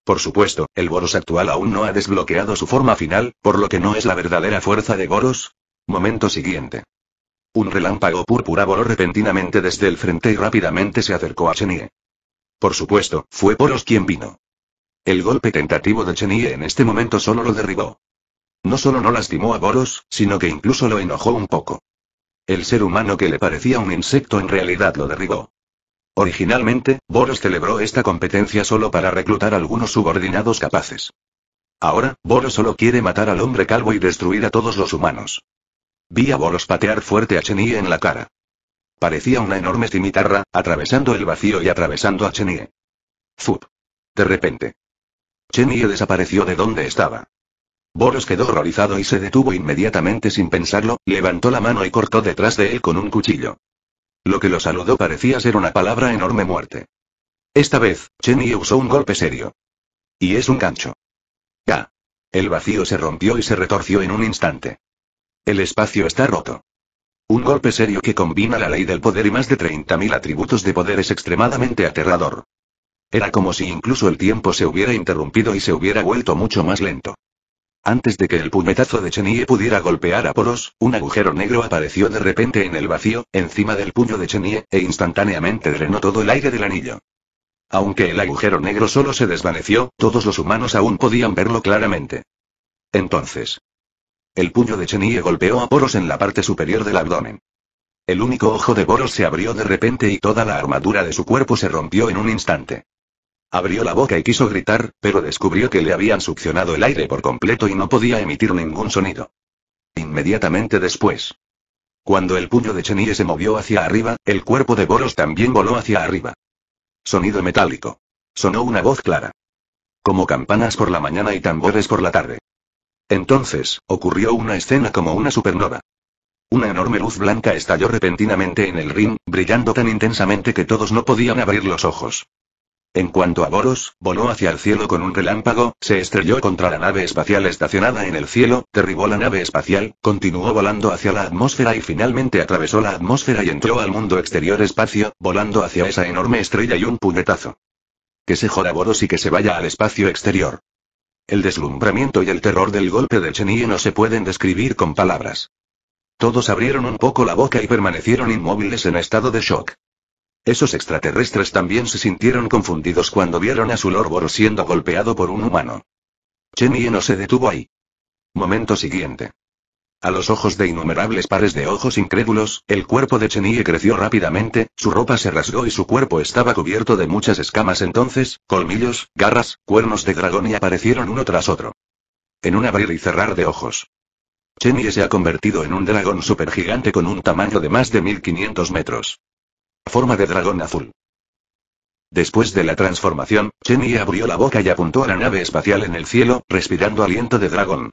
Por supuesto, el Boros actual aún no ha desbloqueado su forma final, por lo que no es la verdadera fuerza de Boros. Momento siguiente. Un relámpago púrpura voló repentinamente desde el frente y rápidamente se acercó a Chenie. Por supuesto, fue Boros quien vino. El golpe tentativo de Chenie en este momento solo lo derribó. No solo no lastimó a Boros, sino que incluso lo enojó un poco. El ser humano que le parecía un insecto en realidad lo derribó. Originalmente, Boros celebró esta competencia solo para reclutar algunos subordinados capaces. Ahora, Boros solo quiere matar al hombre calvo y destruir a todos los humanos. Vi a Boros patear fuerte a Chenie en la cara. Parecía una enorme cimitarra, atravesando el vacío y atravesando a Chenie. Zup. De repente. Chenie desapareció de donde estaba. Boros quedó horrorizado y se detuvo inmediatamente sin pensarlo, levantó la mano y cortó detrás de él con un cuchillo. Lo que lo saludó parecía ser una palabra enorme muerte. Esta vez, Chenny usó un golpe serio. Y es un gancho. Ya. El vacío se rompió y se retorció en un instante. El espacio está roto. Un golpe serio que combina la ley del poder y más de 30.000 atributos de poder es extremadamente aterrador. Era como si incluso el tiempo se hubiera interrumpido y se hubiera vuelto mucho más lento. Antes de que el puñetazo de Chenille pudiera golpear a Poros, un agujero negro apareció de repente en el vacío, encima del puño de Chenie, e instantáneamente drenó todo el aire del anillo. Aunque el agujero negro solo se desvaneció, todos los humanos aún podían verlo claramente. Entonces. El puño de Chenie golpeó a Poros en la parte superior del abdomen. El único ojo de Poros se abrió de repente y toda la armadura de su cuerpo se rompió en un instante. Abrió la boca y quiso gritar, pero descubrió que le habían succionado el aire por completo y no podía emitir ningún sonido. Inmediatamente después. Cuando el puño de Chenille se movió hacia arriba, el cuerpo de Boros también voló hacia arriba. Sonido metálico. Sonó una voz clara. Como campanas por la mañana y tambores por la tarde. Entonces, ocurrió una escena como una supernova. Una enorme luz blanca estalló repentinamente en el ring, brillando tan intensamente que todos no podían abrir los ojos. En cuanto a Boros, voló hacia el cielo con un relámpago, se estrelló contra la nave espacial estacionada en el cielo, derribó la nave espacial, continuó volando hacia la atmósfera y finalmente atravesó la atmósfera y entró al mundo exterior espacio, volando hacia esa enorme estrella y un puñetazo. Que se joda Boros y que se vaya al espacio exterior. El deslumbramiento y el terror del golpe de Chenille no se pueden describir con palabras. Todos abrieron un poco la boca y permanecieron inmóviles en estado de shock. Esos extraterrestres también se sintieron confundidos cuando vieron a su Lorbor siendo golpeado por un humano. Chenye no se detuvo ahí. Momento siguiente. A los ojos de innumerables pares de ojos incrédulos, el cuerpo de Chenie creció rápidamente, su ropa se rasgó y su cuerpo estaba cubierto de muchas escamas entonces, colmillos, garras, cuernos de dragón y aparecieron uno tras otro. En un abrir y cerrar de ojos. Chenye se ha convertido en un dragón supergigante con un tamaño de más de 1500 metros forma de dragón azul. Después de la transformación, Yi abrió la boca y apuntó a la nave espacial en el cielo, respirando aliento de dragón.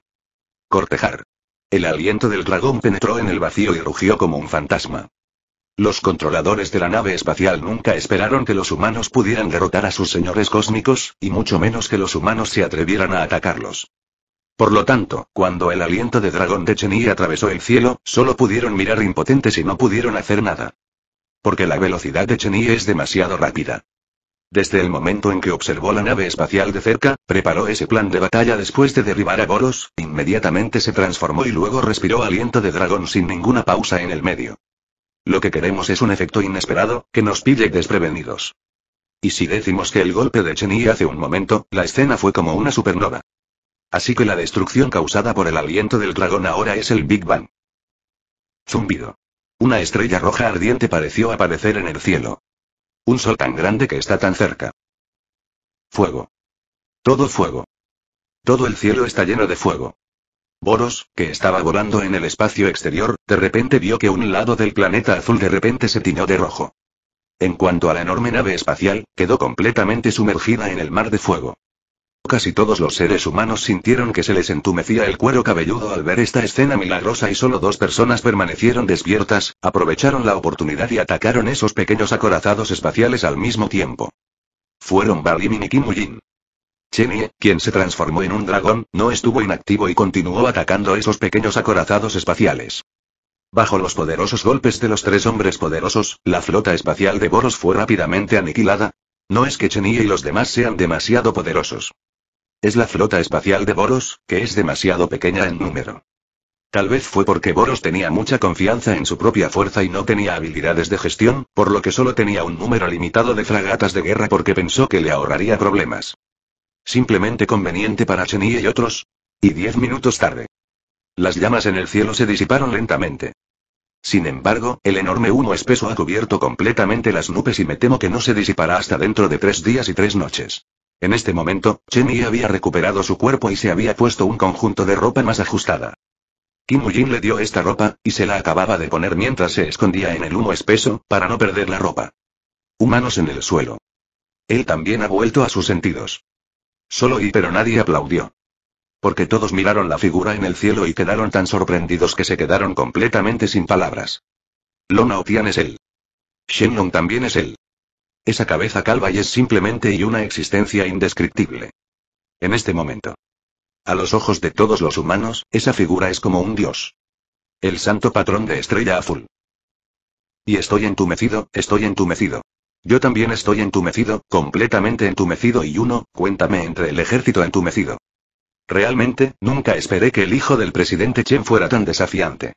Cortejar. El aliento del dragón penetró en el vacío y rugió como un fantasma. Los controladores de la nave espacial nunca esperaron que los humanos pudieran derrotar a sus señores cósmicos, y mucho menos que los humanos se atrevieran a atacarlos. Por lo tanto, cuando el aliento de dragón de Yi atravesó el cielo, solo pudieron mirar impotentes y no pudieron hacer nada. Porque la velocidad de Chenille es demasiado rápida. Desde el momento en que observó la nave espacial de cerca, preparó ese plan de batalla después de derribar a Boros, inmediatamente se transformó y luego respiró aliento de dragón sin ninguna pausa en el medio. Lo que queremos es un efecto inesperado, que nos pille desprevenidos. Y si decimos que el golpe de Chenille hace un momento, la escena fue como una supernova. Así que la destrucción causada por el aliento del dragón ahora es el Big Bang. Zumbido. Una estrella roja ardiente pareció aparecer en el cielo. Un sol tan grande que está tan cerca. Fuego. Todo fuego. Todo el cielo está lleno de fuego. Boros, que estaba volando en el espacio exterior, de repente vio que un lado del planeta azul de repente se tiñó de rojo. En cuanto a la enorme nave espacial, quedó completamente sumergida en el mar de fuego. Casi todos los seres humanos sintieron que se les entumecía el cuero cabelludo al ver esta escena milagrosa y solo dos personas permanecieron despiertas, aprovecharon la oportunidad y atacaron esos pequeños acorazados espaciales al mismo tiempo. Fueron Balimin y Kimujin. Chenie, quien se transformó en un dragón, no estuvo inactivo y continuó atacando esos pequeños acorazados espaciales. Bajo los poderosos golpes de los tres hombres poderosos, la flota espacial de Boros fue rápidamente aniquilada. No es que Chenie y los demás sean demasiado poderosos. Es la flota espacial de Boros, que es demasiado pequeña en número. Tal vez fue porque Boros tenía mucha confianza en su propia fuerza y no tenía habilidades de gestión, por lo que solo tenía un número limitado de fragatas de guerra porque pensó que le ahorraría problemas. Simplemente conveniente para Chenie y otros. Y diez minutos tarde. Las llamas en el cielo se disiparon lentamente. Sin embargo, el enorme humo espeso ha cubierto completamente las nubes y me temo que no se disipará hasta dentro de tres días y tres noches. En este momento, Chen Yi había recuperado su cuerpo y se había puesto un conjunto de ropa más ajustada. Kim Woo-jin le dio esta ropa, y se la acababa de poner mientras se escondía en el humo espeso, para no perder la ropa. Humanos en el suelo. Él también ha vuelto a sus sentidos. Solo y pero nadie aplaudió. Porque todos miraron la figura en el cielo y quedaron tan sorprendidos que se quedaron completamente sin palabras. Lona Tian es él. Shenlong también es él. Esa cabeza calva y es simplemente y una existencia indescriptible. En este momento. A los ojos de todos los humanos, esa figura es como un dios. El santo patrón de estrella azul. Y estoy entumecido, estoy entumecido. Yo también estoy entumecido, completamente entumecido y uno, cuéntame entre el ejército entumecido. Realmente, nunca esperé que el hijo del presidente Chen fuera tan desafiante.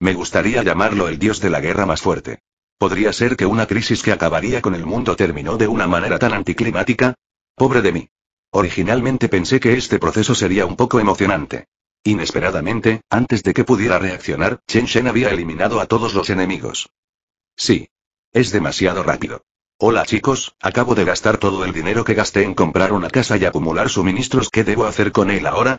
Me gustaría llamarlo el dios de la guerra más fuerte. ¿Podría ser que una crisis que acabaría con el mundo terminó de una manera tan anticlimática? Pobre de mí. Originalmente pensé que este proceso sería un poco emocionante. Inesperadamente, antes de que pudiera reaccionar, Chen Shen había eliminado a todos los enemigos. Sí. Es demasiado rápido. Hola chicos, acabo de gastar todo el dinero que gasté en comprar una casa y acumular suministros. ¿Qué debo hacer con él ahora?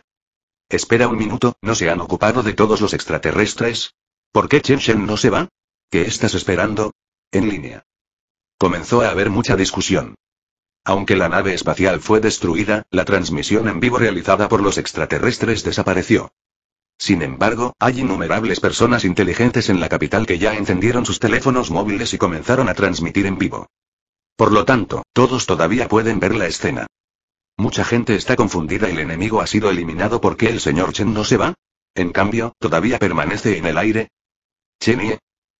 Espera un minuto, ¿no se han ocupado de todos los extraterrestres? ¿Por qué Chen Shen no se va? ¿Qué estás esperando? En línea. Comenzó a haber mucha discusión. Aunque la nave espacial fue destruida, la transmisión en vivo realizada por los extraterrestres desapareció. Sin embargo, hay innumerables personas inteligentes en la capital que ya encendieron sus teléfonos móviles y comenzaron a transmitir en vivo. Por lo tanto, todos todavía pueden ver la escena. Mucha gente está confundida, el enemigo ha sido eliminado porque el señor Chen no se va. En cambio, todavía permanece en el aire. Chenie,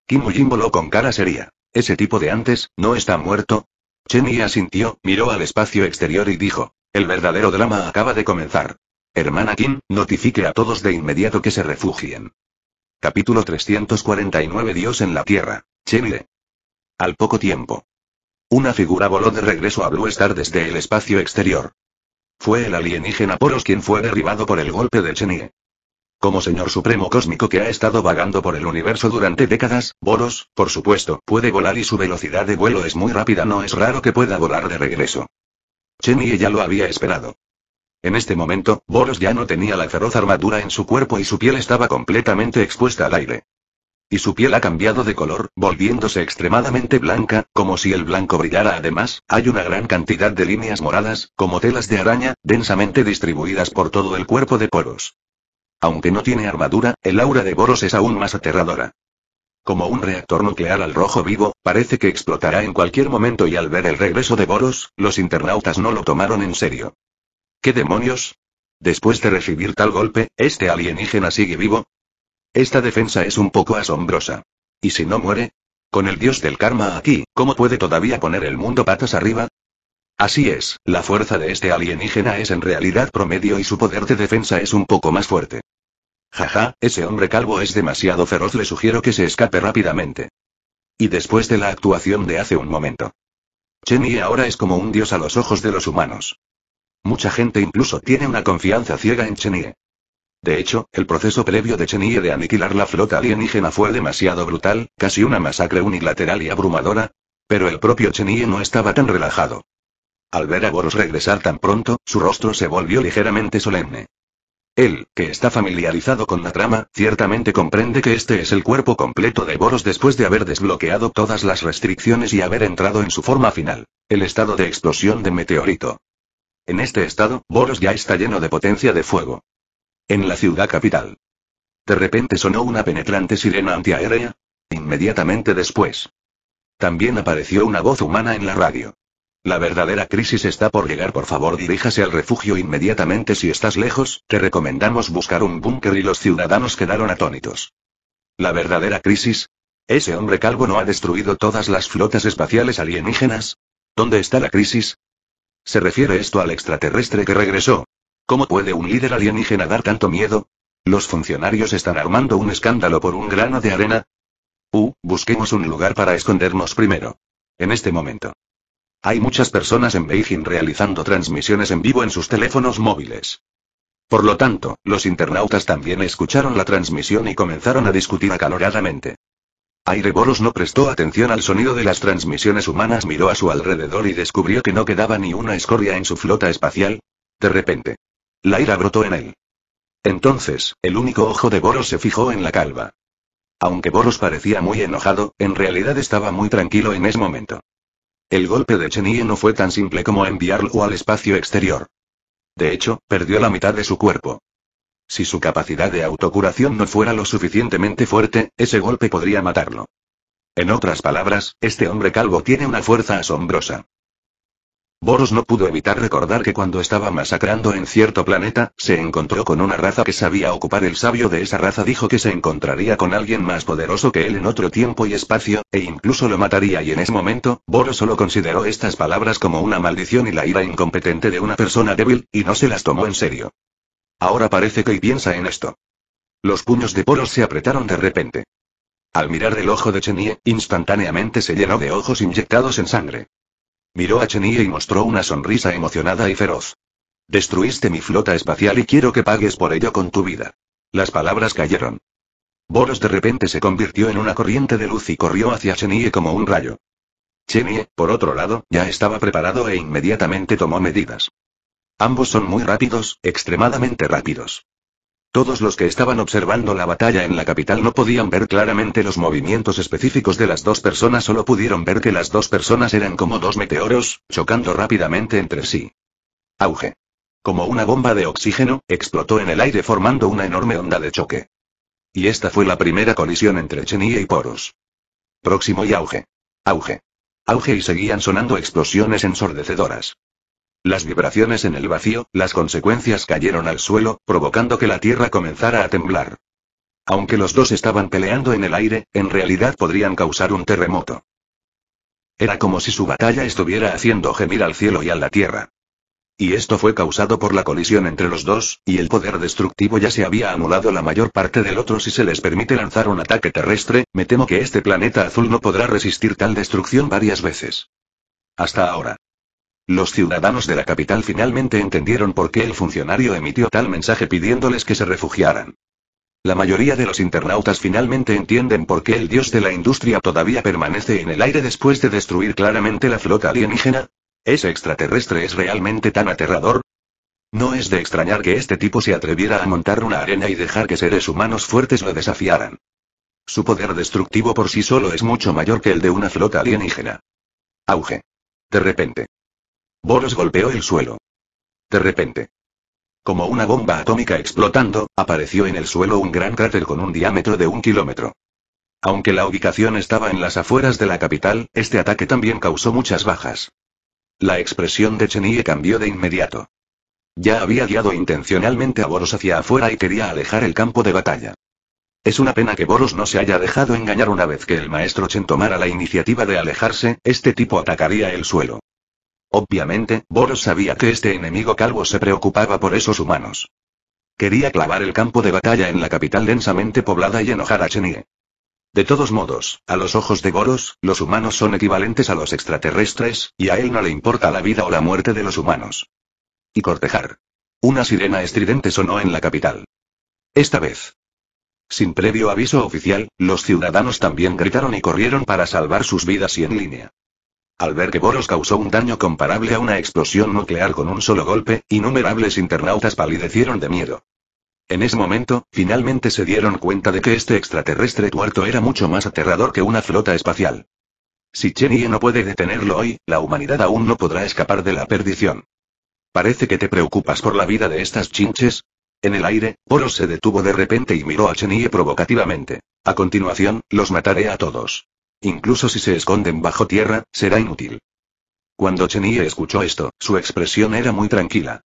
Kimu voló con cara seria. Ese tipo de antes, ¿no está muerto? Yi asintió, miró al espacio exterior y dijo. El verdadero drama acaba de comenzar. Hermana Kim, notifique a todos de inmediato que se refugien. Capítulo 349 Dios en la Tierra. Yi. Al poco tiempo. Una figura voló de regreso a Blue Star desde el espacio exterior. Fue el alienígena Poros quien fue derribado por el golpe de Yi. Como señor supremo cósmico que ha estado vagando por el universo durante décadas, Boros, por supuesto, puede volar y su velocidad de vuelo es muy rápida, no es raro que pueda volar de regreso. y ya lo había esperado. En este momento, Boros ya no tenía la feroz armadura en su cuerpo y su piel estaba completamente expuesta al aire. Y su piel ha cambiado de color, volviéndose extremadamente blanca, como si el blanco brillara. Además, hay una gran cantidad de líneas moradas, como telas de araña, densamente distribuidas por todo el cuerpo de Boros. Aunque no tiene armadura, el aura de Boros es aún más aterradora. Como un reactor nuclear al rojo vivo, parece que explotará en cualquier momento y al ver el regreso de Boros, los internautas no lo tomaron en serio. ¿Qué demonios? Después de recibir tal golpe, ¿este alienígena sigue vivo? Esta defensa es un poco asombrosa. ¿Y si no muere? Con el dios del karma aquí, ¿cómo puede todavía poner el mundo patas arriba? Así es, la fuerza de este alienígena es en realidad promedio y su poder de defensa es un poco más fuerte. Jaja, ese hombre calvo es demasiado feroz, le sugiero que se escape rápidamente. Y después de la actuación de hace un momento. Chenie ahora es como un dios a los ojos de los humanos. Mucha gente incluso tiene una confianza ciega en Chenie. De hecho, el proceso previo de Chenie de aniquilar la flota alienígena fue demasiado brutal, casi una masacre unilateral y abrumadora. Pero el propio Chenie no estaba tan relajado. Al ver a Boros regresar tan pronto, su rostro se volvió ligeramente solemne. Él, que está familiarizado con la trama, ciertamente comprende que este es el cuerpo completo de Boros después de haber desbloqueado todas las restricciones y haber entrado en su forma final, el estado de explosión de meteorito. En este estado, Boros ya está lleno de potencia de fuego. En la ciudad capital. De repente sonó una penetrante sirena antiaérea. Inmediatamente después. También apareció una voz humana en la radio. La verdadera crisis está por llegar, por favor diríjase al refugio inmediatamente si estás lejos, te recomendamos buscar un búnker y los ciudadanos quedaron atónitos. La verdadera crisis, ¿Ese hombre calvo no ha destruido todas las flotas espaciales alienígenas? ¿Dónde está la crisis? ¿Se refiere esto al extraterrestre que regresó? ¿Cómo puede un líder alienígena dar tanto miedo? ¿Los funcionarios están armando un escándalo por un grano de arena? U, uh, busquemos un lugar para escondernos primero. En este momento. Hay muchas personas en Beijing realizando transmisiones en vivo en sus teléfonos móviles. Por lo tanto, los internautas también escucharon la transmisión y comenzaron a discutir acaloradamente. Aire Boros no prestó atención al sonido de las transmisiones humanas, miró a su alrededor y descubrió que no quedaba ni una escoria en su flota espacial. De repente. La ira brotó en él. Entonces, el único ojo de Boros se fijó en la calva. Aunque Boros parecía muy enojado, en realidad estaba muy tranquilo en ese momento. El golpe de Chenille no fue tan simple como enviarlo al espacio exterior. De hecho, perdió la mitad de su cuerpo. Si su capacidad de autocuración no fuera lo suficientemente fuerte, ese golpe podría matarlo. En otras palabras, este hombre calvo tiene una fuerza asombrosa. Boros no pudo evitar recordar que cuando estaba masacrando en cierto planeta, se encontró con una raza que sabía ocupar el sabio de esa raza dijo que se encontraría con alguien más poderoso que él en otro tiempo y espacio, e incluso lo mataría y en ese momento, Boros solo consideró estas palabras como una maldición y la ira incompetente de una persona débil, y no se las tomó en serio. Ahora parece que piensa en esto. Los puños de Boros se apretaron de repente. Al mirar el ojo de Chenie, instantáneamente se llenó de ojos inyectados en sangre. Miró a Chenille y mostró una sonrisa emocionada y feroz. Destruiste mi flota espacial y quiero que pagues por ello con tu vida. Las palabras cayeron. Boros de repente se convirtió en una corriente de luz y corrió hacia Chenille como un rayo. Chenille, por otro lado, ya estaba preparado e inmediatamente tomó medidas. Ambos son muy rápidos, extremadamente rápidos. Todos los que estaban observando la batalla en la capital no podían ver claramente los movimientos específicos de las dos personas, solo pudieron ver que las dos personas eran como dos meteoros, chocando rápidamente entre sí. Auge. Como una bomba de oxígeno, explotó en el aire formando una enorme onda de choque. Y esta fue la primera colisión entre Chenille y Poros. Próximo y auge. Auge. Auge y seguían sonando explosiones ensordecedoras. Las vibraciones en el vacío, las consecuencias cayeron al suelo, provocando que la Tierra comenzara a temblar. Aunque los dos estaban peleando en el aire, en realidad podrían causar un terremoto. Era como si su batalla estuviera haciendo gemir al cielo y a la Tierra. Y esto fue causado por la colisión entre los dos, y el poder destructivo ya se había anulado la mayor parte del otro si se les permite lanzar un ataque terrestre, me temo que este planeta azul no podrá resistir tal destrucción varias veces. Hasta ahora. Los ciudadanos de la capital finalmente entendieron por qué el funcionario emitió tal mensaje pidiéndoles que se refugiaran. La mayoría de los internautas finalmente entienden por qué el dios de la industria todavía permanece en el aire después de destruir claramente la flota alienígena. ¿Ese extraterrestre es realmente tan aterrador? No es de extrañar que este tipo se atreviera a montar una arena y dejar que seres humanos fuertes lo desafiaran. Su poder destructivo por sí solo es mucho mayor que el de una flota alienígena. Auge. De repente. Boros golpeó el suelo. De repente. Como una bomba atómica explotando, apareció en el suelo un gran cráter con un diámetro de un kilómetro. Aunque la ubicación estaba en las afueras de la capital, este ataque también causó muchas bajas. La expresión de Chenie cambió de inmediato. Ya había guiado intencionalmente a Boros hacia afuera y quería alejar el campo de batalla. Es una pena que Boros no se haya dejado engañar una vez que el maestro Chen tomara la iniciativa de alejarse, este tipo atacaría el suelo. Obviamente, Boros sabía que este enemigo calvo se preocupaba por esos humanos. Quería clavar el campo de batalla en la capital densamente poblada y enojar a Chenie. De todos modos, a los ojos de Boros, los humanos son equivalentes a los extraterrestres, y a él no le importa la vida o la muerte de los humanos. Y cortejar. Una sirena estridente sonó en la capital. Esta vez. Sin previo aviso oficial, los ciudadanos también gritaron y corrieron para salvar sus vidas y en línea. Al ver que Boros causó un daño comparable a una explosión nuclear con un solo golpe, innumerables internautas palidecieron de miedo. En ese momento, finalmente se dieron cuenta de que este extraterrestre tuerto era mucho más aterrador que una flota espacial. Si Chenie no puede detenerlo hoy, la humanidad aún no podrá escapar de la perdición. Parece que te preocupas por la vida de estas chinches. En el aire, Boros se detuvo de repente y miró a Chenie provocativamente. A continuación, los mataré a todos. Incluso si se esconden bajo tierra, será inútil. Cuando Chenille escuchó esto, su expresión era muy tranquila.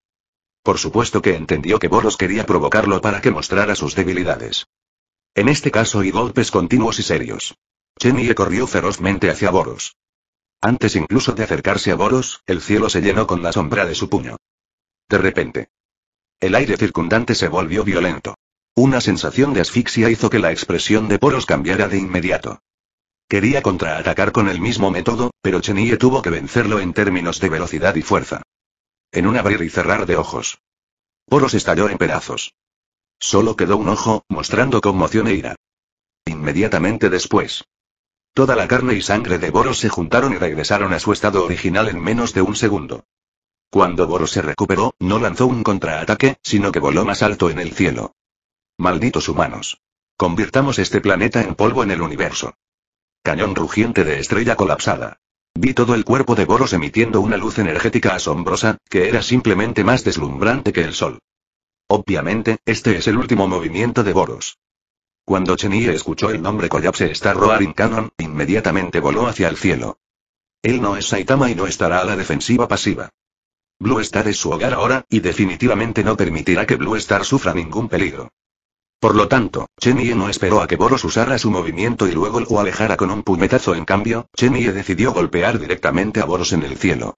Por supuesto que entendió que Boros quería provocarlo para que mostrara sus debilidades. En este caso y golpes continuos y serios. Chenille corrió ferozmente hacia Boros. Antes incluso de acercarse a Boros, el cielo se llenó con la sombra de su puño. De repente. El aire circundante se volvió violento. Una sensación de asfixia hizo que la expresión de Boros cambiara de inmediato. Quería contraatacar con el mismo método, pero Chenille tuvo que vencerlo en términos de velocidad y fuerza. En un abrir y cerrar de ojos. Boros estalló en pedazos. Solo quedó un ojo, mostrando conmoción e ira. Inmediatamente después. Toda la carne y sangre de Boros se juntaron y regresaron a su estado original en menos de un segundo. Cuando Boros se recuperó, no lanzó un contraataque, sino que voló más alto en el cielo. Malditos humanos. Convirtamos este planeta en polvo en el universo. Cañón rugiente de estrella colapsada. Vi todo el cuerpo de Boros emitiendo una luz energética asombrosa, que era simplemente más deslumbrante que el sol. Obviamente, este es el último movimiento de Boros. Cuando Chenille escuchó el nombre Collapse Star Roaring Cannon, inmediatamente voló hacia el cielo. Él no es Saitama y no estará a la defensiva pasiva. Blue Star es su hogar ahora, y definitivamente no permitirá que Blue Star sufra ningún peligro. Por lo tanto, Cheney no esperó a que Boros usara su movimiento y luego lo alejara con un puñetazo. En cambio, Cheney decidió golpear directamente a Boros en el cielo.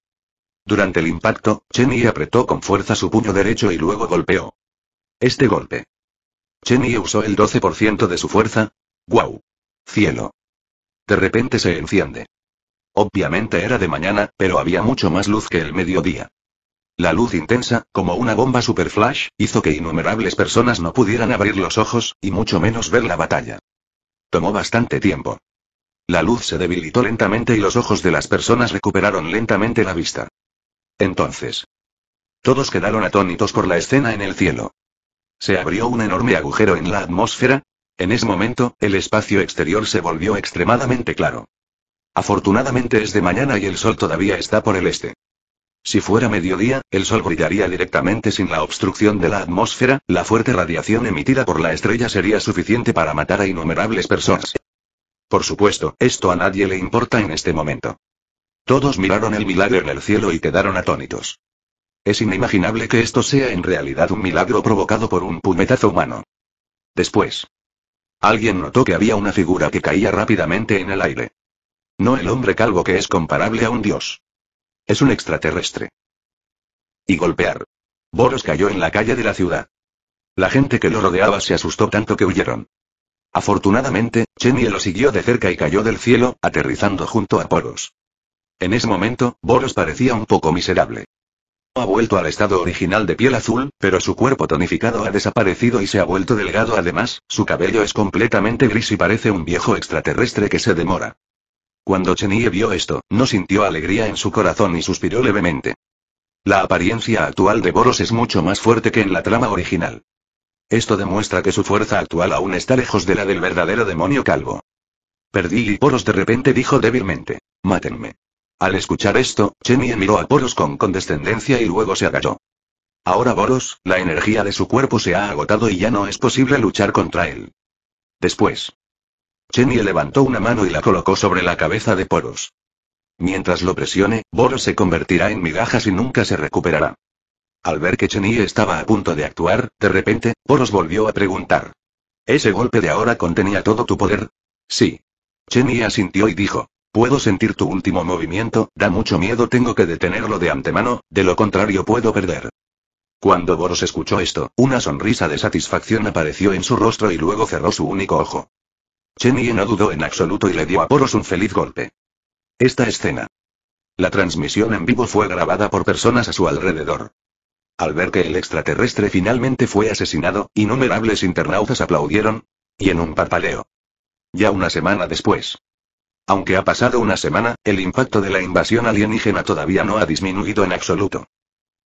Durante el impacto, Cheney apretó con fuerza su puño derecho y luego golpeó. Este golpe. Cheney usó el 12% de su fuerza. ¡Guau! Cielo. De repente se enciende. Obviamente era de mañana, pero había mucho más luz que el mediodía. La luz intensa, como una bomba superflash, hizo que innumerables personas no pudieran abrir los ojos, y mucho menos ver la batalla. Tomó bastante tiempo. La luz se debilitó lentamente y los ojos de las personas recuperaron lentamente la vista. Entonces. Todos quedaron atónitos por la escena en el cielo. Se abrió un enorme agujero en la atmósfera. En ese momento, el espacio exterior se volvió extremadamente claro. Afortunadamente es de mañana y el sol todavía está por el este. Si fuera mediodía, el sol brillaría directamente sin la obstrucción de la atmósfera, la fuerte radiación emitida por la estrella sería suficiente para matar a innumerables personas. Por supuesto, esto a nadie le importa en este momento. Todos miraron el milagro en el cielo y quedaron atónitos. Es inimaginable que esto sea en realidad un milagro provocado por un puñetazo humano. Después. Alguien notó que había una figura que caía rápidamente en el aire. No el hombre calvo que es comparable a un dios. Es un extraterrestre. Y golpear. Boros cayó en la calle de la ciudad. La gente que lo rodeaba se asustó tanto que huyeron. Afortunadamente, Chenie lo siguió de cerca y cayó del cielo, aterrizando junto a Boros. En ese momento, Boros parecía un poco miserable. Ha vuelto al estado original de piel azul, pero su cuerpo tonificado ha desaparecido y se ha vuelto delgado además, su cabello es completamente gris y parece un viejo extraterrestre que se demora. Cuando Chenie vio esto, no sintió alegría en su corazón y suspiró levemente. La apariencia actual de Boros es mucho más fuerte que en la trama original. Esto demuestra que su fuerza actual aún está lejos de la del verdadero demonio calvo. Perdí y Poros de repente dijo débilmente. Mátenme. Al escuchar esto, Chenie miró a Poros con condescendencia y luego se agachó. Ahora Boros, la energía de su cuerpo se ha agotado y ya no es posible luchar contra él. Después. Chenye levantó una mano y la colocó sobre la cabeza de Poros. Mientras lo presione, Boros se convertirá en migajas y nunca se recuperará. Al ver que Chenie estaba a punto de actuar, de repente, Poros volvió a preguntar. ¿Ese golpe de ahora contenía todo tu poder? Sí. Chenye asintió y dijo. Puedo sentir tu último movimiento, da mucho miedo, tengo que detenerlo de antemano, de lo contrario puedo perder. Cuando Boros escuchó esto, una sonrisa de satisfacción apareció en su rostro y luego cerró su único ojo. Chen no dudó en absoluto y le dio a Poros un feliz golpe. Esta escena. La transmisión en vivo fue grabada por personas a su alrededor. Al ver que el extraterrestre finalmente fue asesinado, innumerables internautas aplaudieron. Y en un parpadeo. Ya una semana después. Aunque ha pasado una semana, el impacto de la invasión alienígena todavía no ha disminuido en absoluto.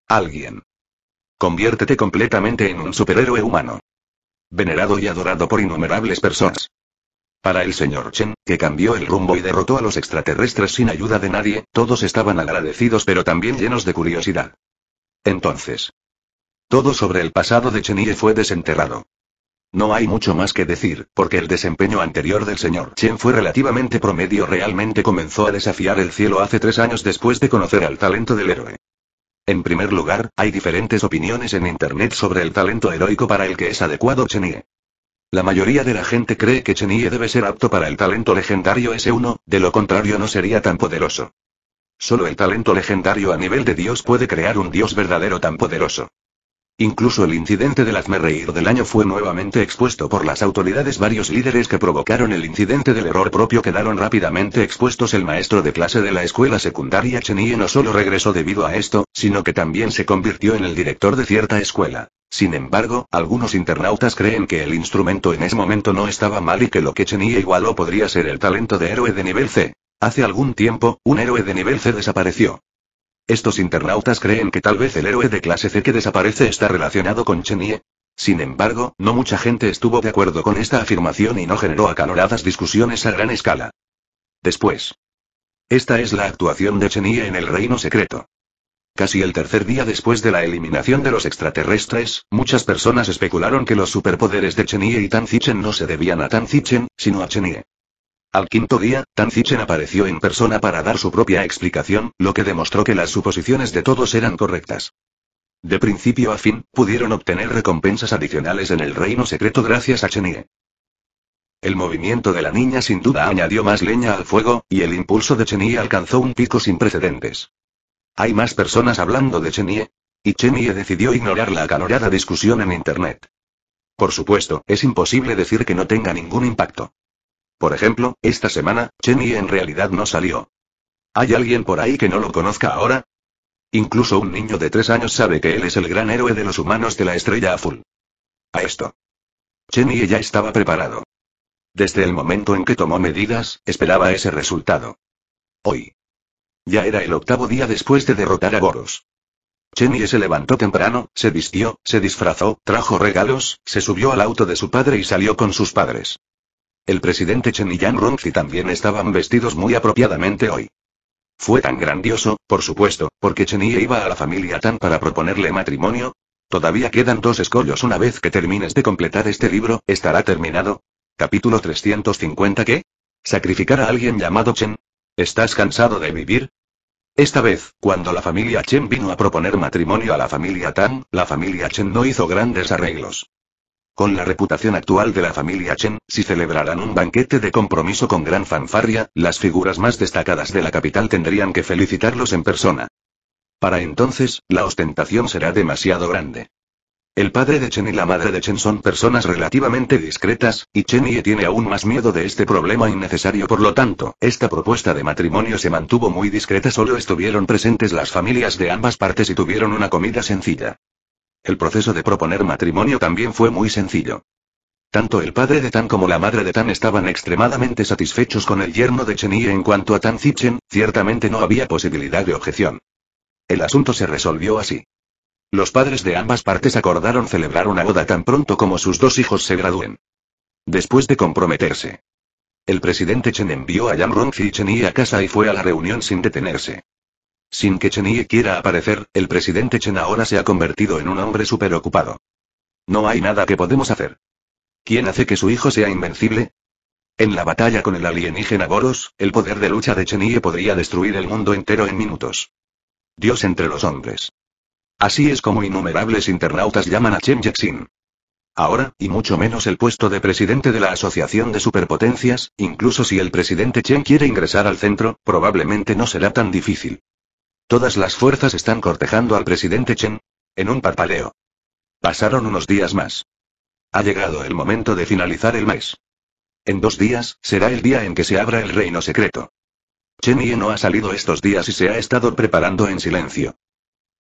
Alguien. Conviértete completamente en un superhéroe humano. Venerado y adorado por innumerables personas. Para el señor Chen, que cambió el rumbo y derrotó a los extraterrestres sin ayuda de nadie, todos estaban agradecidos pero también llenos de curiosidad. Entonces. Todo sobre el pasado de Chen fue desenterrado. No hay mucho más que decir, porque el desempeño anterior del señor Chen fue relativamente promedio. Realmente comenzó a desafiar el cielo hace tres años después de conocer al talento del héroe. En primer lugar, hay diferentes opiniones en Internet sobre el talento heroico para el que es adecuado Chenille. La mayoría de la gente cree que Chenille debe ser apto para el talento legendario S1, de lo contrario no sería tan poderoso. Solo el talento legendario a nivel de Dios puede crear un Dios verdadero tan poderoso. Incluso el incidente del reír del año fue nuevamente expuesto por las autoridades. Varios líderes que provocaron el incidente del error propio quedaron rápidamente expuestos. El maestro de clase de la escuela secundaria Chenille no solo regresó debido a esto, sino que también se convirtió en el director de cierta escuela. Sin embargo, algunos internautas creen que el instrumento en ese momento no estaba mal y que lo que Chenie igualó podría ser el talento de héroe de nivel C. Hace algún tiempo, un héroe de nivel C desapareció. Estos internautas creen que tal vez el héroe de clase C que desaparece está relacionado con Chenie. Sin embargo, no mucha gente estuvo de acuerdo con esta afirmación y no generó acaloradas discusiones a gran escala. Después. Esta es la actuación de Chenie en el Reino Secreto. Casi el tercer día después de la eliminación de los extraterrestres, muchas personas especularon que los superpoderes de Chenie y Tan no se debían a Tan sino a Chenie. Al quinto día, Tan apareció en persona para dar su propia explicación, lo que demostró que las suposiciones de todos eran correctas. De principio a fin, pudieron obtener recompensas adicionales en el reino secreto gracias a Chenie. El movimiento de la niña sin duda añadió más leña al fuego, y el impulso de Chenie alcanzó un pico sin precedentes. Hay más personas hablando de Chenie. Y Chenie decidió ignorar la acalorada discusión en Internet. Por supuesto, es imposible decir que no tenga ningún impacto. Por ejemplo, esta semana, Chenie en realidad no salió. ¿Hay alguien por ahí que no lo conozca ahora? Incluso un niño de tres años sabe que él es el gran héroe de los humanos de la estrella azul. A esto. Chenie ya estaba preparado. Desde el momento en que tomó medidas, esperaba ese resultado. Hoy. Ya era el octavo día después de derrotar a Goros. Chenye se levantó temprano, se vistió, se disfrazó, trajo regalos, se subió al auto de su padre y salió con sus padres. El presidente Chen y Jan Rongzi también estaban vestidos muy apropiadamente hoy. Fue tan grandioso, por supuesto, porque Chenye iba a la familia Tan para proponerle matrimonio. Todavía quedan dos escollos una vez que termines de completar este libro, estará terminado. Capítulo 350 ¿Qué? Sacrificar a alguien llamado Chen, ¿Estás cansado de vivir? Esta vez, cuando la familia Chen vino a proponer matrimonio a la familia Tan, la familia Chen no hizo grandes arreglos. Con la reputación actual de la familia Chen, si celebraran un banquete de compromiso con gran fanfarria, las figuras más destacadas de la capital tendrían que felicitarlos en persona. Para entonces, la ostentación será demasiado grande. El padre de Chen y la madre de Chen son personas relativamente discretas, y Chen Ye tiene aún más miedo de este problema innecesario. Por lo tanto, esta propuesta de matrimonio se mantuvo muy discreta. Solo estuvieron presentes las familias de ambas partes y tuvieron una comida sencilla. El proceso de proponer matrimonio también fue muy sencillo. Tanto el padre de Tan como la madre de Tan estaban extremadamente satisfechos con el yerno de Chen y en cuanto a Tan Zichen, ciertamente no había posibilidad de objeción. El asunto se resolvió así. Los padres de ambas partes acordaron celebrar una boda tan pronto como sus dos hijos se gradúen. Después de comprometerse. El presidente Chen envió a Yang Rongzi y Yi a casa y fue a la reunión sin detenerse. Sin que Yi quiera aparecer, el presidente Chen ahora se ha convertido en un hombre superocupado. No hay nada que podemos hacer. ¿Quién hace que su hijo sea invencible? En la batalla con el alienígena Boros, el poder de lucha de Yi podría destruir el mundo entero en minutos. Dios entre los hombres. Así es como innumerables internautas llaman a Chen Yexin. Ahora, y mucho menos el puesto de presidente de la Asociación de Superpotencias, incluso si el presidente Chen quiere ingresar al centro, probablemente no será tan difícil. Todas las fuerzas están cortejando al presidente Chen. En un parpadeo. Pasaron unos días más. Ha llegado el momento de finalizar el mes. En dos días, será el día en que se abra el reino secreto. Chen Ye no ha salido estos días y se ha estado preparando en silencio.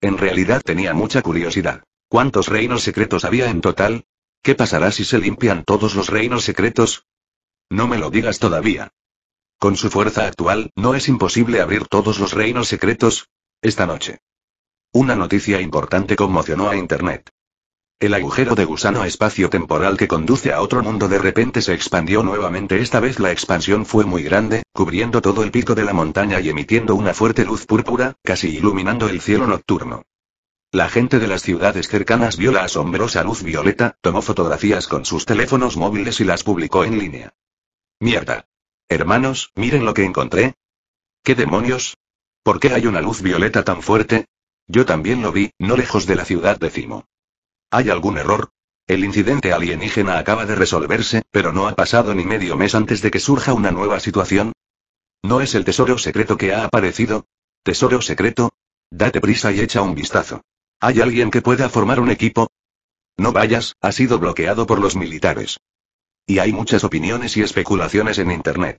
En realidad tenía mucha curiosidad. ¿Cuántos reinos secretos había en total? ¿Qué pasará si se limpian todos los reinos secretos? No me lo digas todavía. Con su fuerza actual, no es imposible abrir todos los reinos secretos. Esta noche. Una noticia importante conmocionó a Internet. El agujero de gusano espacio-temporal que conduce a otro mundo de repente se expandió nuevamente. Esta vez la expansión fue muy grande, cubriendo todo el pico de la montaña y emitiendo una fuerte luz púrpura, casi iluminando el cielo nocturno. La gente de las ciudades cercanas vio la asombrosa luz violeta, tomó fotografías con sus teléfonos móviles y las publicó en línea. Mierda. Hermanos, miren lo que encontré. ¿Qué demonios? ¿Por qué hay una luz violeta tan fuerte? Yo también lo vi, no lejos de la ciudad de Cimo. ¿Hay algún error? El incidente alienígena acaba de resolverse, pero no ha pasado ni medio mes antes de que surja una nueva situación. ¿No es el tesoro secreto que ha aparecido? ¿Tesoro secreto? Date prisa y echa un vistazo. ¿Hay alguien que pueda formar un equipo? No vayas, ha sido bloqueado por los militares. Y hay muchas opiniones y especulaciones en Internet.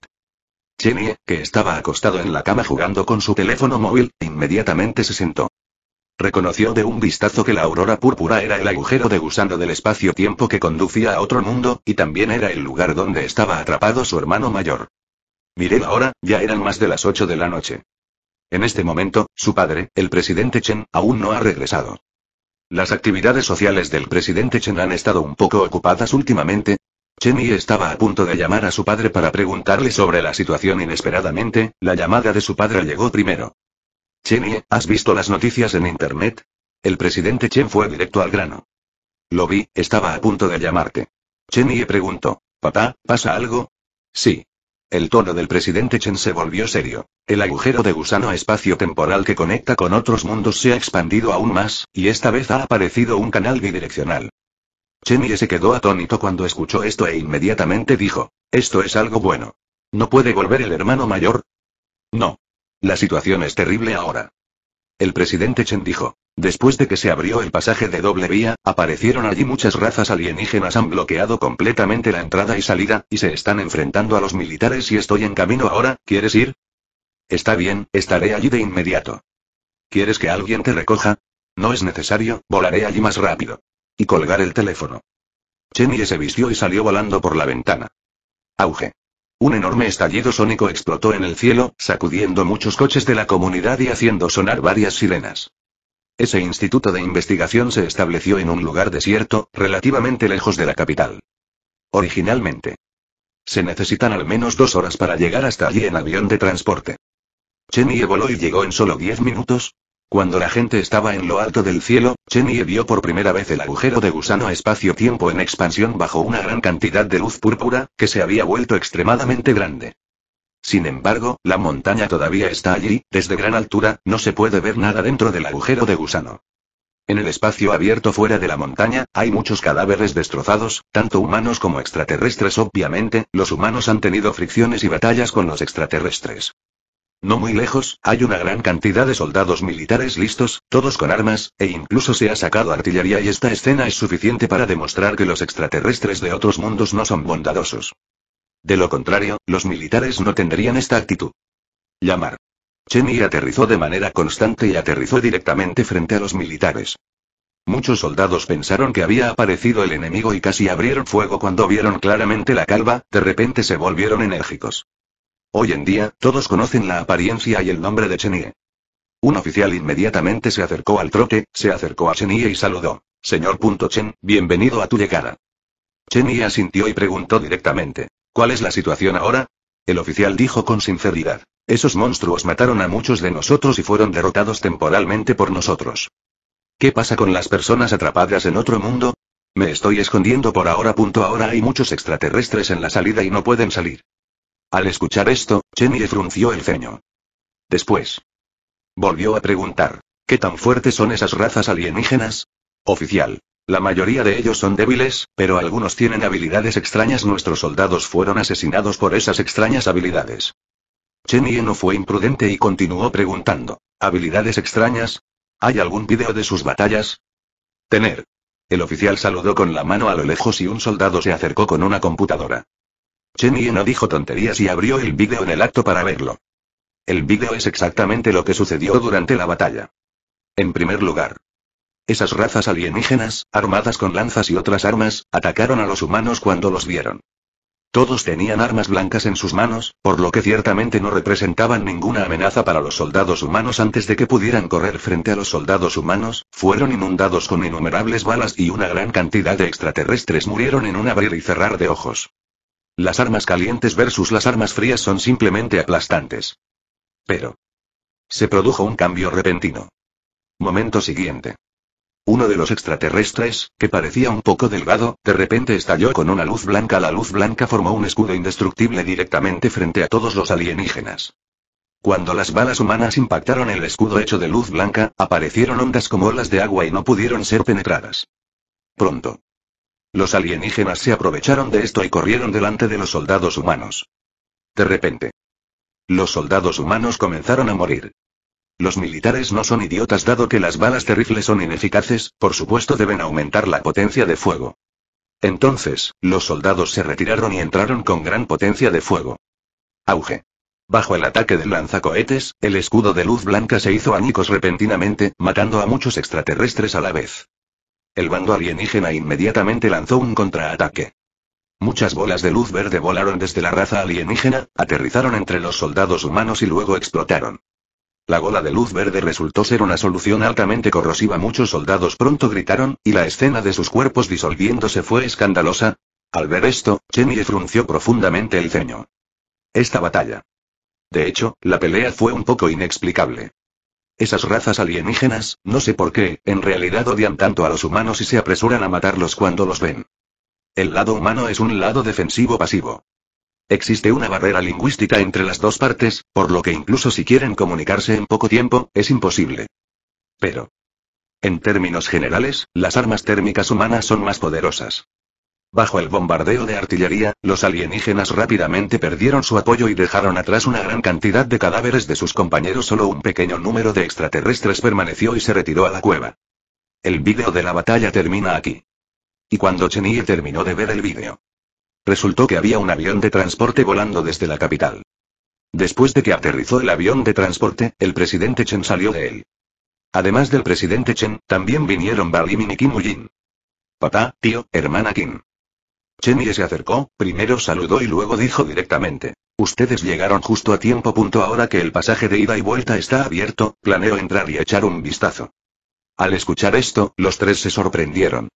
Cheney, que estaba acostado en la cama jugando con su teléfono móvil, inmediatamente se sentó. Reconoció de un vistazo que la aurora púrpura era el agujero de gusano del espacio-tiempo que conducía a otro mundo, y también era el lugar donde estaba atrapado su hermano mayor. Miré ahora, ya eran más de las ocho de la noche. En este momento, su padre, el presidente Chen, aún no ha regresado. Las actividades sociales del presidente Chen han estado un poco ocupadas últimamente. Chen Yi estaba a punto de llamar a su padre para preguntarle sobre la situación inesperadamente, la llamada de su padre llegó primero. Chenye, ¿has visto las noticias en Internet? El presidente Chen fue directo al grano. Lo vi, estaba a punto de llamarte. Chenye preguntó, ¿papá, pasa algo? Sí. El tono del presidente Chen se volvió serio. El agujero de gusano espacio-temporal que conecta con otros mundos se ha expandido aún más, y esta vez ha aparecido un canal bidireccional. Chenye se quedó atónito cuando escuchó esto e inmediatamente dijo, esto es algo bueno. ¿No puede volver el hermano mayor? No. La situación es terrible ahora. El presidente Chen dijo. Después de que se abrió el pasaje de doble vía, aparecieron allí muchas razas alienígenas han bloqueado completamente la entrada y salida, y se están enfrentando a los militares y estoy en camino ahora, ¿quieres ir? Está bien, estaré allí de inmediato. ¿Quieres que alguien te recoja? No es necesario, volaré allí más rápido. Y colgar el teléfono. y se vistió y salió volando por la ventana. Auge. Un enorme estallido sónico explotó en el cielo, sacudiendo muchos coches de la comunidad y haciendo sonar varias sirenas. Ese instituto de investigación se estableció en un lugar desierto, relativamente lejos de la capital. Originalmente. Se necesitan al menos dos horas para llegar hasta allí en avión de transporte. Cheney voló y llegó en solo diez minutos, cuando la gente estaba en lo alto del cielo, Cheney vio por primera vez el agujero de gusano espacio-tiempo en expansión bajo una gran cantidad de luz púrpura, que se había vuelto extremadamente grande. Sin embargo, la montaña todavía está allí, desde gran altura, no se puede ver nada dentro del agujero de gusano. En el espacio abierto fuera de la montaña, hay muchos cadáveres destrozados, tanto humanos como extraterrestres. Obviamente, los humanos han tenido fricciones y batallas con los extraterrestres. No muy lejos, hay una gran cantidad de soldados militares listos, todos con armas, e incluso se ha sacado artillería y esta escena es suficiente para demostrar que los extraterrestres de otros mundos no son bondadosos. De lo contrario, los militares no tendrían esta actitud. Llamar. Cheney aterrizó de manera constante y aterrizó directamente frente a los militares. Muchos soldados pensaron que había aparecido el enemigo y casi abrieron fuego cuando vieron claramente la calva, de repente se volvieron enérgicos. Hoy en día, todos conocen la apariencia y el nombre de Chenie. Un oficial inmediatamente se acercó al trote, se acercó a Chenie y saludó. Señor Punto Chen, bienvenido a tu llegada. Chenie asintió y preguntó directamente. ¿Cuál es la situación ahora? El oficial dijo con sinceridad. Esos monstruos mataron a muchos de nosotros y fueron derrotados temporalmente por nosotros. ¿Qué pasa con las personas atrapadas en otro mundo? Me estoy escondiendo por ahora. Punto ahora hay muchos extraterrestres en la salida y no pueden salir. Al escuchar esto, Chenye frunció el ceño. Después. Volvió a preguntar. ¿Qué tan fuertes son esas razas alienígenas? Oficial. La mayoría de ellos son débiles, pero algunos tienen habilidades extrañas. Nuestros soldados fueron asesinados por esas extrañas habilidades. Chenye no fue imprudente y continuó preguntando. ¿Habilidades extrañas? ¿Hay algún video de sus batallas? Tener. El oficial saludó con la mano a lo lejos y un soldado se acercó con una computadora. Cheney no dijo tonterías y abrió el vídeo en el acto para verlo. El vídeo es exactamente lo que sucedió durante la batalla. En primer lugar, esas razas alienígenas, armadas con lanzas y otras armas, atacaron a los humanos cuando los vieron. Todos tenían armas blancas en sus manos, por lo que ciertamente no representaban ninguna amenaza para los soldados humanos antes de que pudieran correr frente a los soldados humanos, fueron inundados con innumerables balas y una gran cantidad de extraterrestres murieron en un abrir y cerrar de ojos. Las armas calientes versus las armas frías son simplemente aplastantes. Pero. Se produjo un cambio repentino. Momento siguiente. Uno de los extraterrestres, que parecía un poco delgado, de repente estalló con una luz blanca. La luz blanca formó un escudo indestructible directamente frente a todos los alienígenas. Cuando las balas humanas impactaron el escudo hecho de luz blanca, aparecieron ondas como olas de agua y no pudieron ser penetradas. Pronto. Los alienígenas se aprovecharon de esto y corrieron delante de los soldados humanos. De repente. Los soldados humanos comenzaron a morir. Los militares no son idiotas dado que las balas de rifle son ineficaces, por supuesto deben aumentar la potencia de fuego. Entonces, los soldados se retiraron y entraron con gran potencia de fuego. Auge. Bajo el ataque del lanzacohetes, el escudo de luz blanca se hizo anicos repentinamente, matando a muchos extraterrestres a la vez. El bando alienígena inmediatamente lanzó un contraataque. Muchas bolas de luz verde volaron desde la raza alienígena, aterrizaron entre los soldados humanos y luego explotaron. La bola de luz verde resultó ser una solución altamente corrosiva. Muchos soldados pronto gritaron, y la escena de sus cuerpos disolviéndose fue escandalosa. Al ver esto, Chenille frunció profundamente el ceño. Esta batalla. De hecho, la pelea fue un poco inexplicable. Esas razas alienígenas, no sé por qué, en realidad odian tanto a los humanos y se apresuran a matarlos cuando los ven. El lado humano es un lado defensivo pasivo. Existe una barrera lingüística entre las dos partes, por lo que incluso si quieren comunicarse en poco tiempo, es imposible. Pero. En términos generales, las armas térmicas humanas son más poderosas. Bajo el bombardeo de artillería, los alienígenas rápidamente perdieron su apoyo y dejaron atrás una gran cantidad de cadáveres de sus compañeros. Solo un pequeño número de extraterrestres permaneció y se retiró a la cueva. El vídeo de la batalla termina aquí. Y cuando Chenille terminó de ver el vídeo, resultó que había un avión de transporte volando desde la capital. Después de que aterrizó el avión de transporte, el presidente Chen salió de él. Además del presidente Chen, también vinieron Balimin y Kim Papá, tío, hermana Kim. Chenye se acercó, primero saludó y luego dijo directamente. Ustedes llegaron justo a tiempo. Punto ahora que el pasaje de ida y vuelta está abierto, planeo entrar y echar un vistazo. Al escuchar esto, los tres se sorprendieron.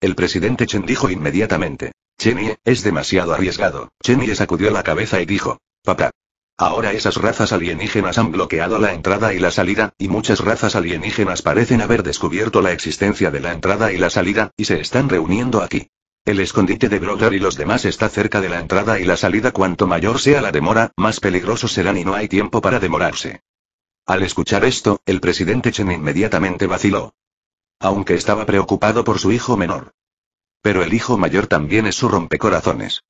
El presidente Chen dijo inmediatamente. Chenye, es demasiado arriesgado. Chenye sacudió la cabeza y dijo. Papá. Ahora esas razas alienígenas han bloqueado la entrada y la salida, y muchas razas alienígenas parecen haber descubierto la existencia de la entrada y la salida, y se están reuniendo aquí. El escondite de Broder y los demás está cerca de la entrada y la salida. Cuanto mayor sea la demora, más peligrosos serán y no hay tiempo para demorarse. Al escuchar esto, el presidente Chen inmediatamente vaciló. Aunque estaba preocupado por su hijo menor. Pero el hijo mayor también es su rompecorazones.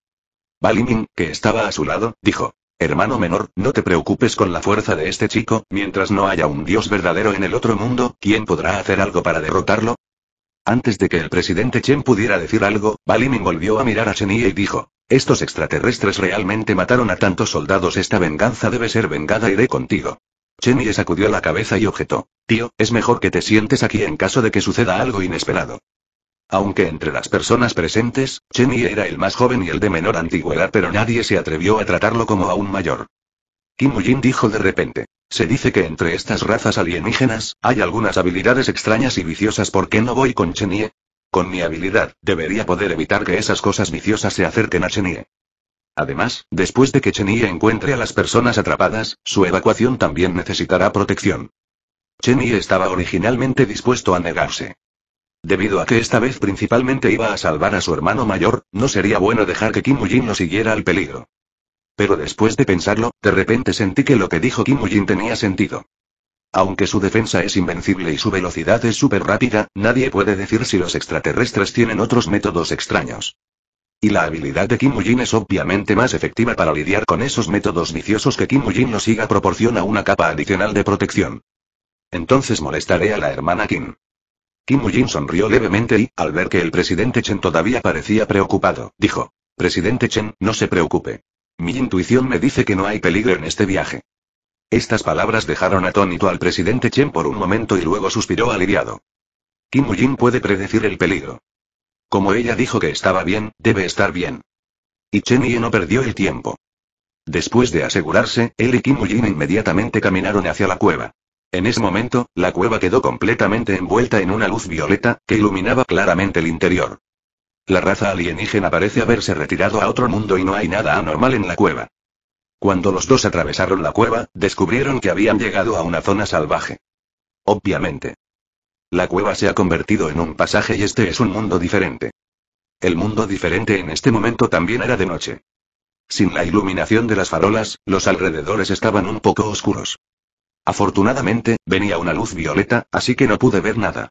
Balimin, que estaba a su lado, dijo. Hermano menor, no te preocupes con la fuerza de este chico, mientras no haya un dios verdadero en el otro mundo, ¿quién podrá hacer algo para derrotarlo? Antes de que el presidente Chen pudiera decir algo, Balin volvió a mirar a Chenie y dijo. Estos extraterrestres realmente mataron a tantos soldados. Esta venganza debe ser vengada. Iré contigo. Yi sacudió la cabeza y objetó. Tío, es mejor que te sientes aquí en caso de que suceda algo inesperado. Aunque entre las personas presentes, y era el más joven y el de menor antigüedad, pero nadie se atrevió a tratarlo como a un mayor. Kimujin dijo de repente. Se dice que entre estas razas alienígenas, hay algunas habilidades extrañas y viciosas. ¿Por qué no voy con Chenie? Con mi habilidad, debería poder evitar que esas cosas viciosas se acerquen a Chenie. Además, después de que Chenie encuentre a las personas atrapadas, su evacuación también necesitará protección. Chenie estaba originalmente dispuesto a negarse. Debido a que esta vez principalmente iba a salvar a su hermano mayor, no sería bueno dejar que Kim Ujin lo siguiera al peligro. Pero después de pensarlo, de repente sentí que lo que dijo Kim Woo-jin tenía sentido. Aunque su defensa es invencible y su velocidad es súper rápida, nadie puede decir si los extraterrestres tienen otros métodos extraños. Y la habilidad de Kim Woo-jin es obviamente más efectiva para lidiar con esos métodos viciosos que Kim Woo-jin lo siga proporciona una capa adicional de protección. Entonces molestaré a la hermana Kim. Kim Woo-jin sonrió levemente y, al ver que el presidente Chen todavía parecía preocupado, dijo. Presidente Chen, no se preocupe. Mi intuición me dice que no hay peligro en este viaje. Estas palabras dejaron atónito al presidente Chen por un momento y luego suspiró aliviado. Kim Woo-jin puede predecir el peligro. Como ella dijo que estaba bien, debe estar bien. Y Chen Ye no perdió el tiempo. Después de asegurarse, él y Kim Woo-jin inmediatamente caminaron hacia la cueva. En ese momento, la cueva quedó completamente envuelta en una luz violeta, que iluminaba claramente el interior. La raza alienígena parece haberse retirado a otro mundo y no hay nada anormal en la cueva. Cuando los dos atravesaron la cueva, descubrieron que habían llegado a una zona salvaje. Obviamente. La cueva se ha convertido en un pasaje y este es un mundo diferente. El mundo diferente en este momento también era de noche. Sin la iluminación de las farolas, los alrededores estaban un poco oscuros. Afortunadamente, venía una luz violeta, así que no pude ver nada.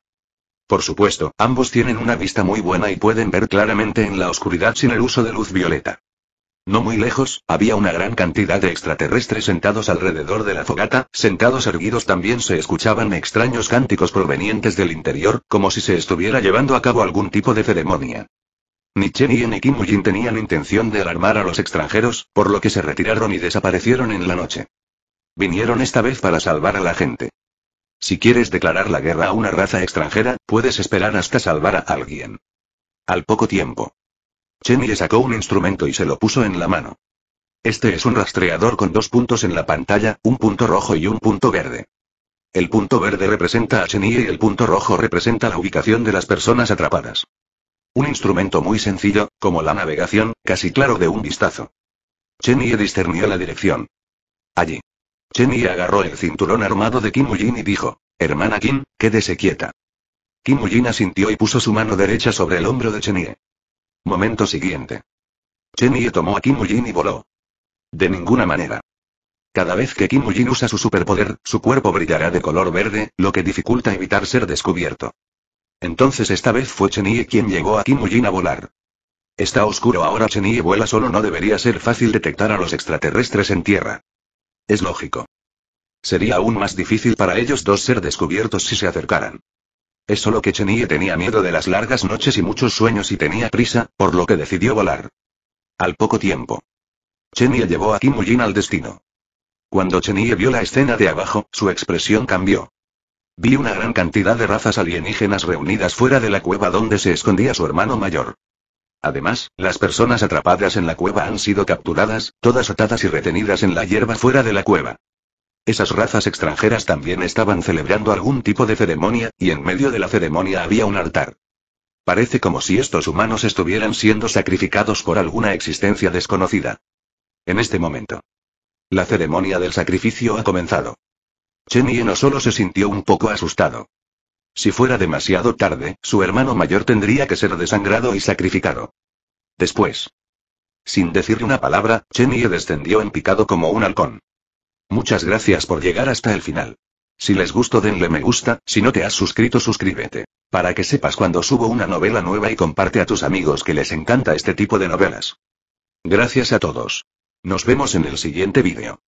Por supuesto, ambos tienen una vista muy buena y pueden ver claramente en la oscuridad sin el uso de luz violeta. No muy lejos, había una gran cantidad de extraterrestres sentados alrededor de la fogata, sentados erguidos también se escuchaban extraños cánticos provenientes del interior, como si se estuviera llevando a cabo algún tipo de ceremonia. Ni y Enikimuyin tenían intención de alarmar a los extranjeros, por lo que se retiraron y desaparecieron en la noche. Vinieron esta vez para salvar a la gente. Si quieres declarar la guerra a una raza extranjera, puedes esperar hasta salvar a alguien. Al poco tiempo. Chen sacó un instrumento y se lo puso en la mano. Este es un rastreador con dos puntos en la pantalla, un punto rojo y un punto verde. El punto verde representa a Cheni y el punto rojo representa la ubicación de las personas atrapadas. Un instrumento muy sencillo, como la navegación, casi claro de un vistazo. y discernió la dirección. Allí. Chenye agarró el cinturón armado de Kim y dijo, Hermana Kim, quédese quieta. Kimujin asintió y puso su mano derecha sobre el hombro de Chenye. Momento siguiente. Chenye tomó a Kim y voló. De ninguna manera. Cada vez que Kim usa su superpoder, su cuerpo brillará de color verde, lo que dificulta evitar ser descubierto. Entonces esta vez fue Chenye quien llegó a Kim a volar. Está oscuro ahora Chenye vuela solo no debería ser fácil detectar a los extraterrestres en tierra. Es lógico. Sería aún más difícil para ellos dos ser descubiertos si se acercaran. Es solo que Chenille tenía miedo de las largas noches y muchos sueños y tenía prisa, por lo que decidió volar. Al poco tiempo. Chenille llevó a Kim al destino. Cuando Chenille vio la escena de abajo, su expresión cambió. Vi una gran cantidad de razas alienígenas reunidas fuera de la cueva donde se escondía su hermano mayor. Además, las personas atrapadas en la cueva han sido capturadas, todas atadas y retenidas en la hierba fuera de la cueva. Esas razas extranjeras también estaban celebrando algún tipo de ceremonia, y en medio de la ceremonia había un altar. Parece como si estos humanos estuvieran siendo sacrificados por alguna existencia desconocida. En este momento. La ceremonia del sacrificio ha comenzado. Chen no solo se sintió un poco asustado. Si fuera demasiado tarde, su hermano mayor tendría que ser desangrado y sacrificado. Después. Sin decir una palabra, Chenille descendió en picado como un halcón. Muchas gracias por llegar hasta el final. Si les gustó denle me gusta, si no te has suscrito suscríbete. Para que sepas cuando subo una novela nueva y comparte a tus amigos que les encanta este tipo de novelas. Gracias a todos. Nos vemos en el siguiente vídeo.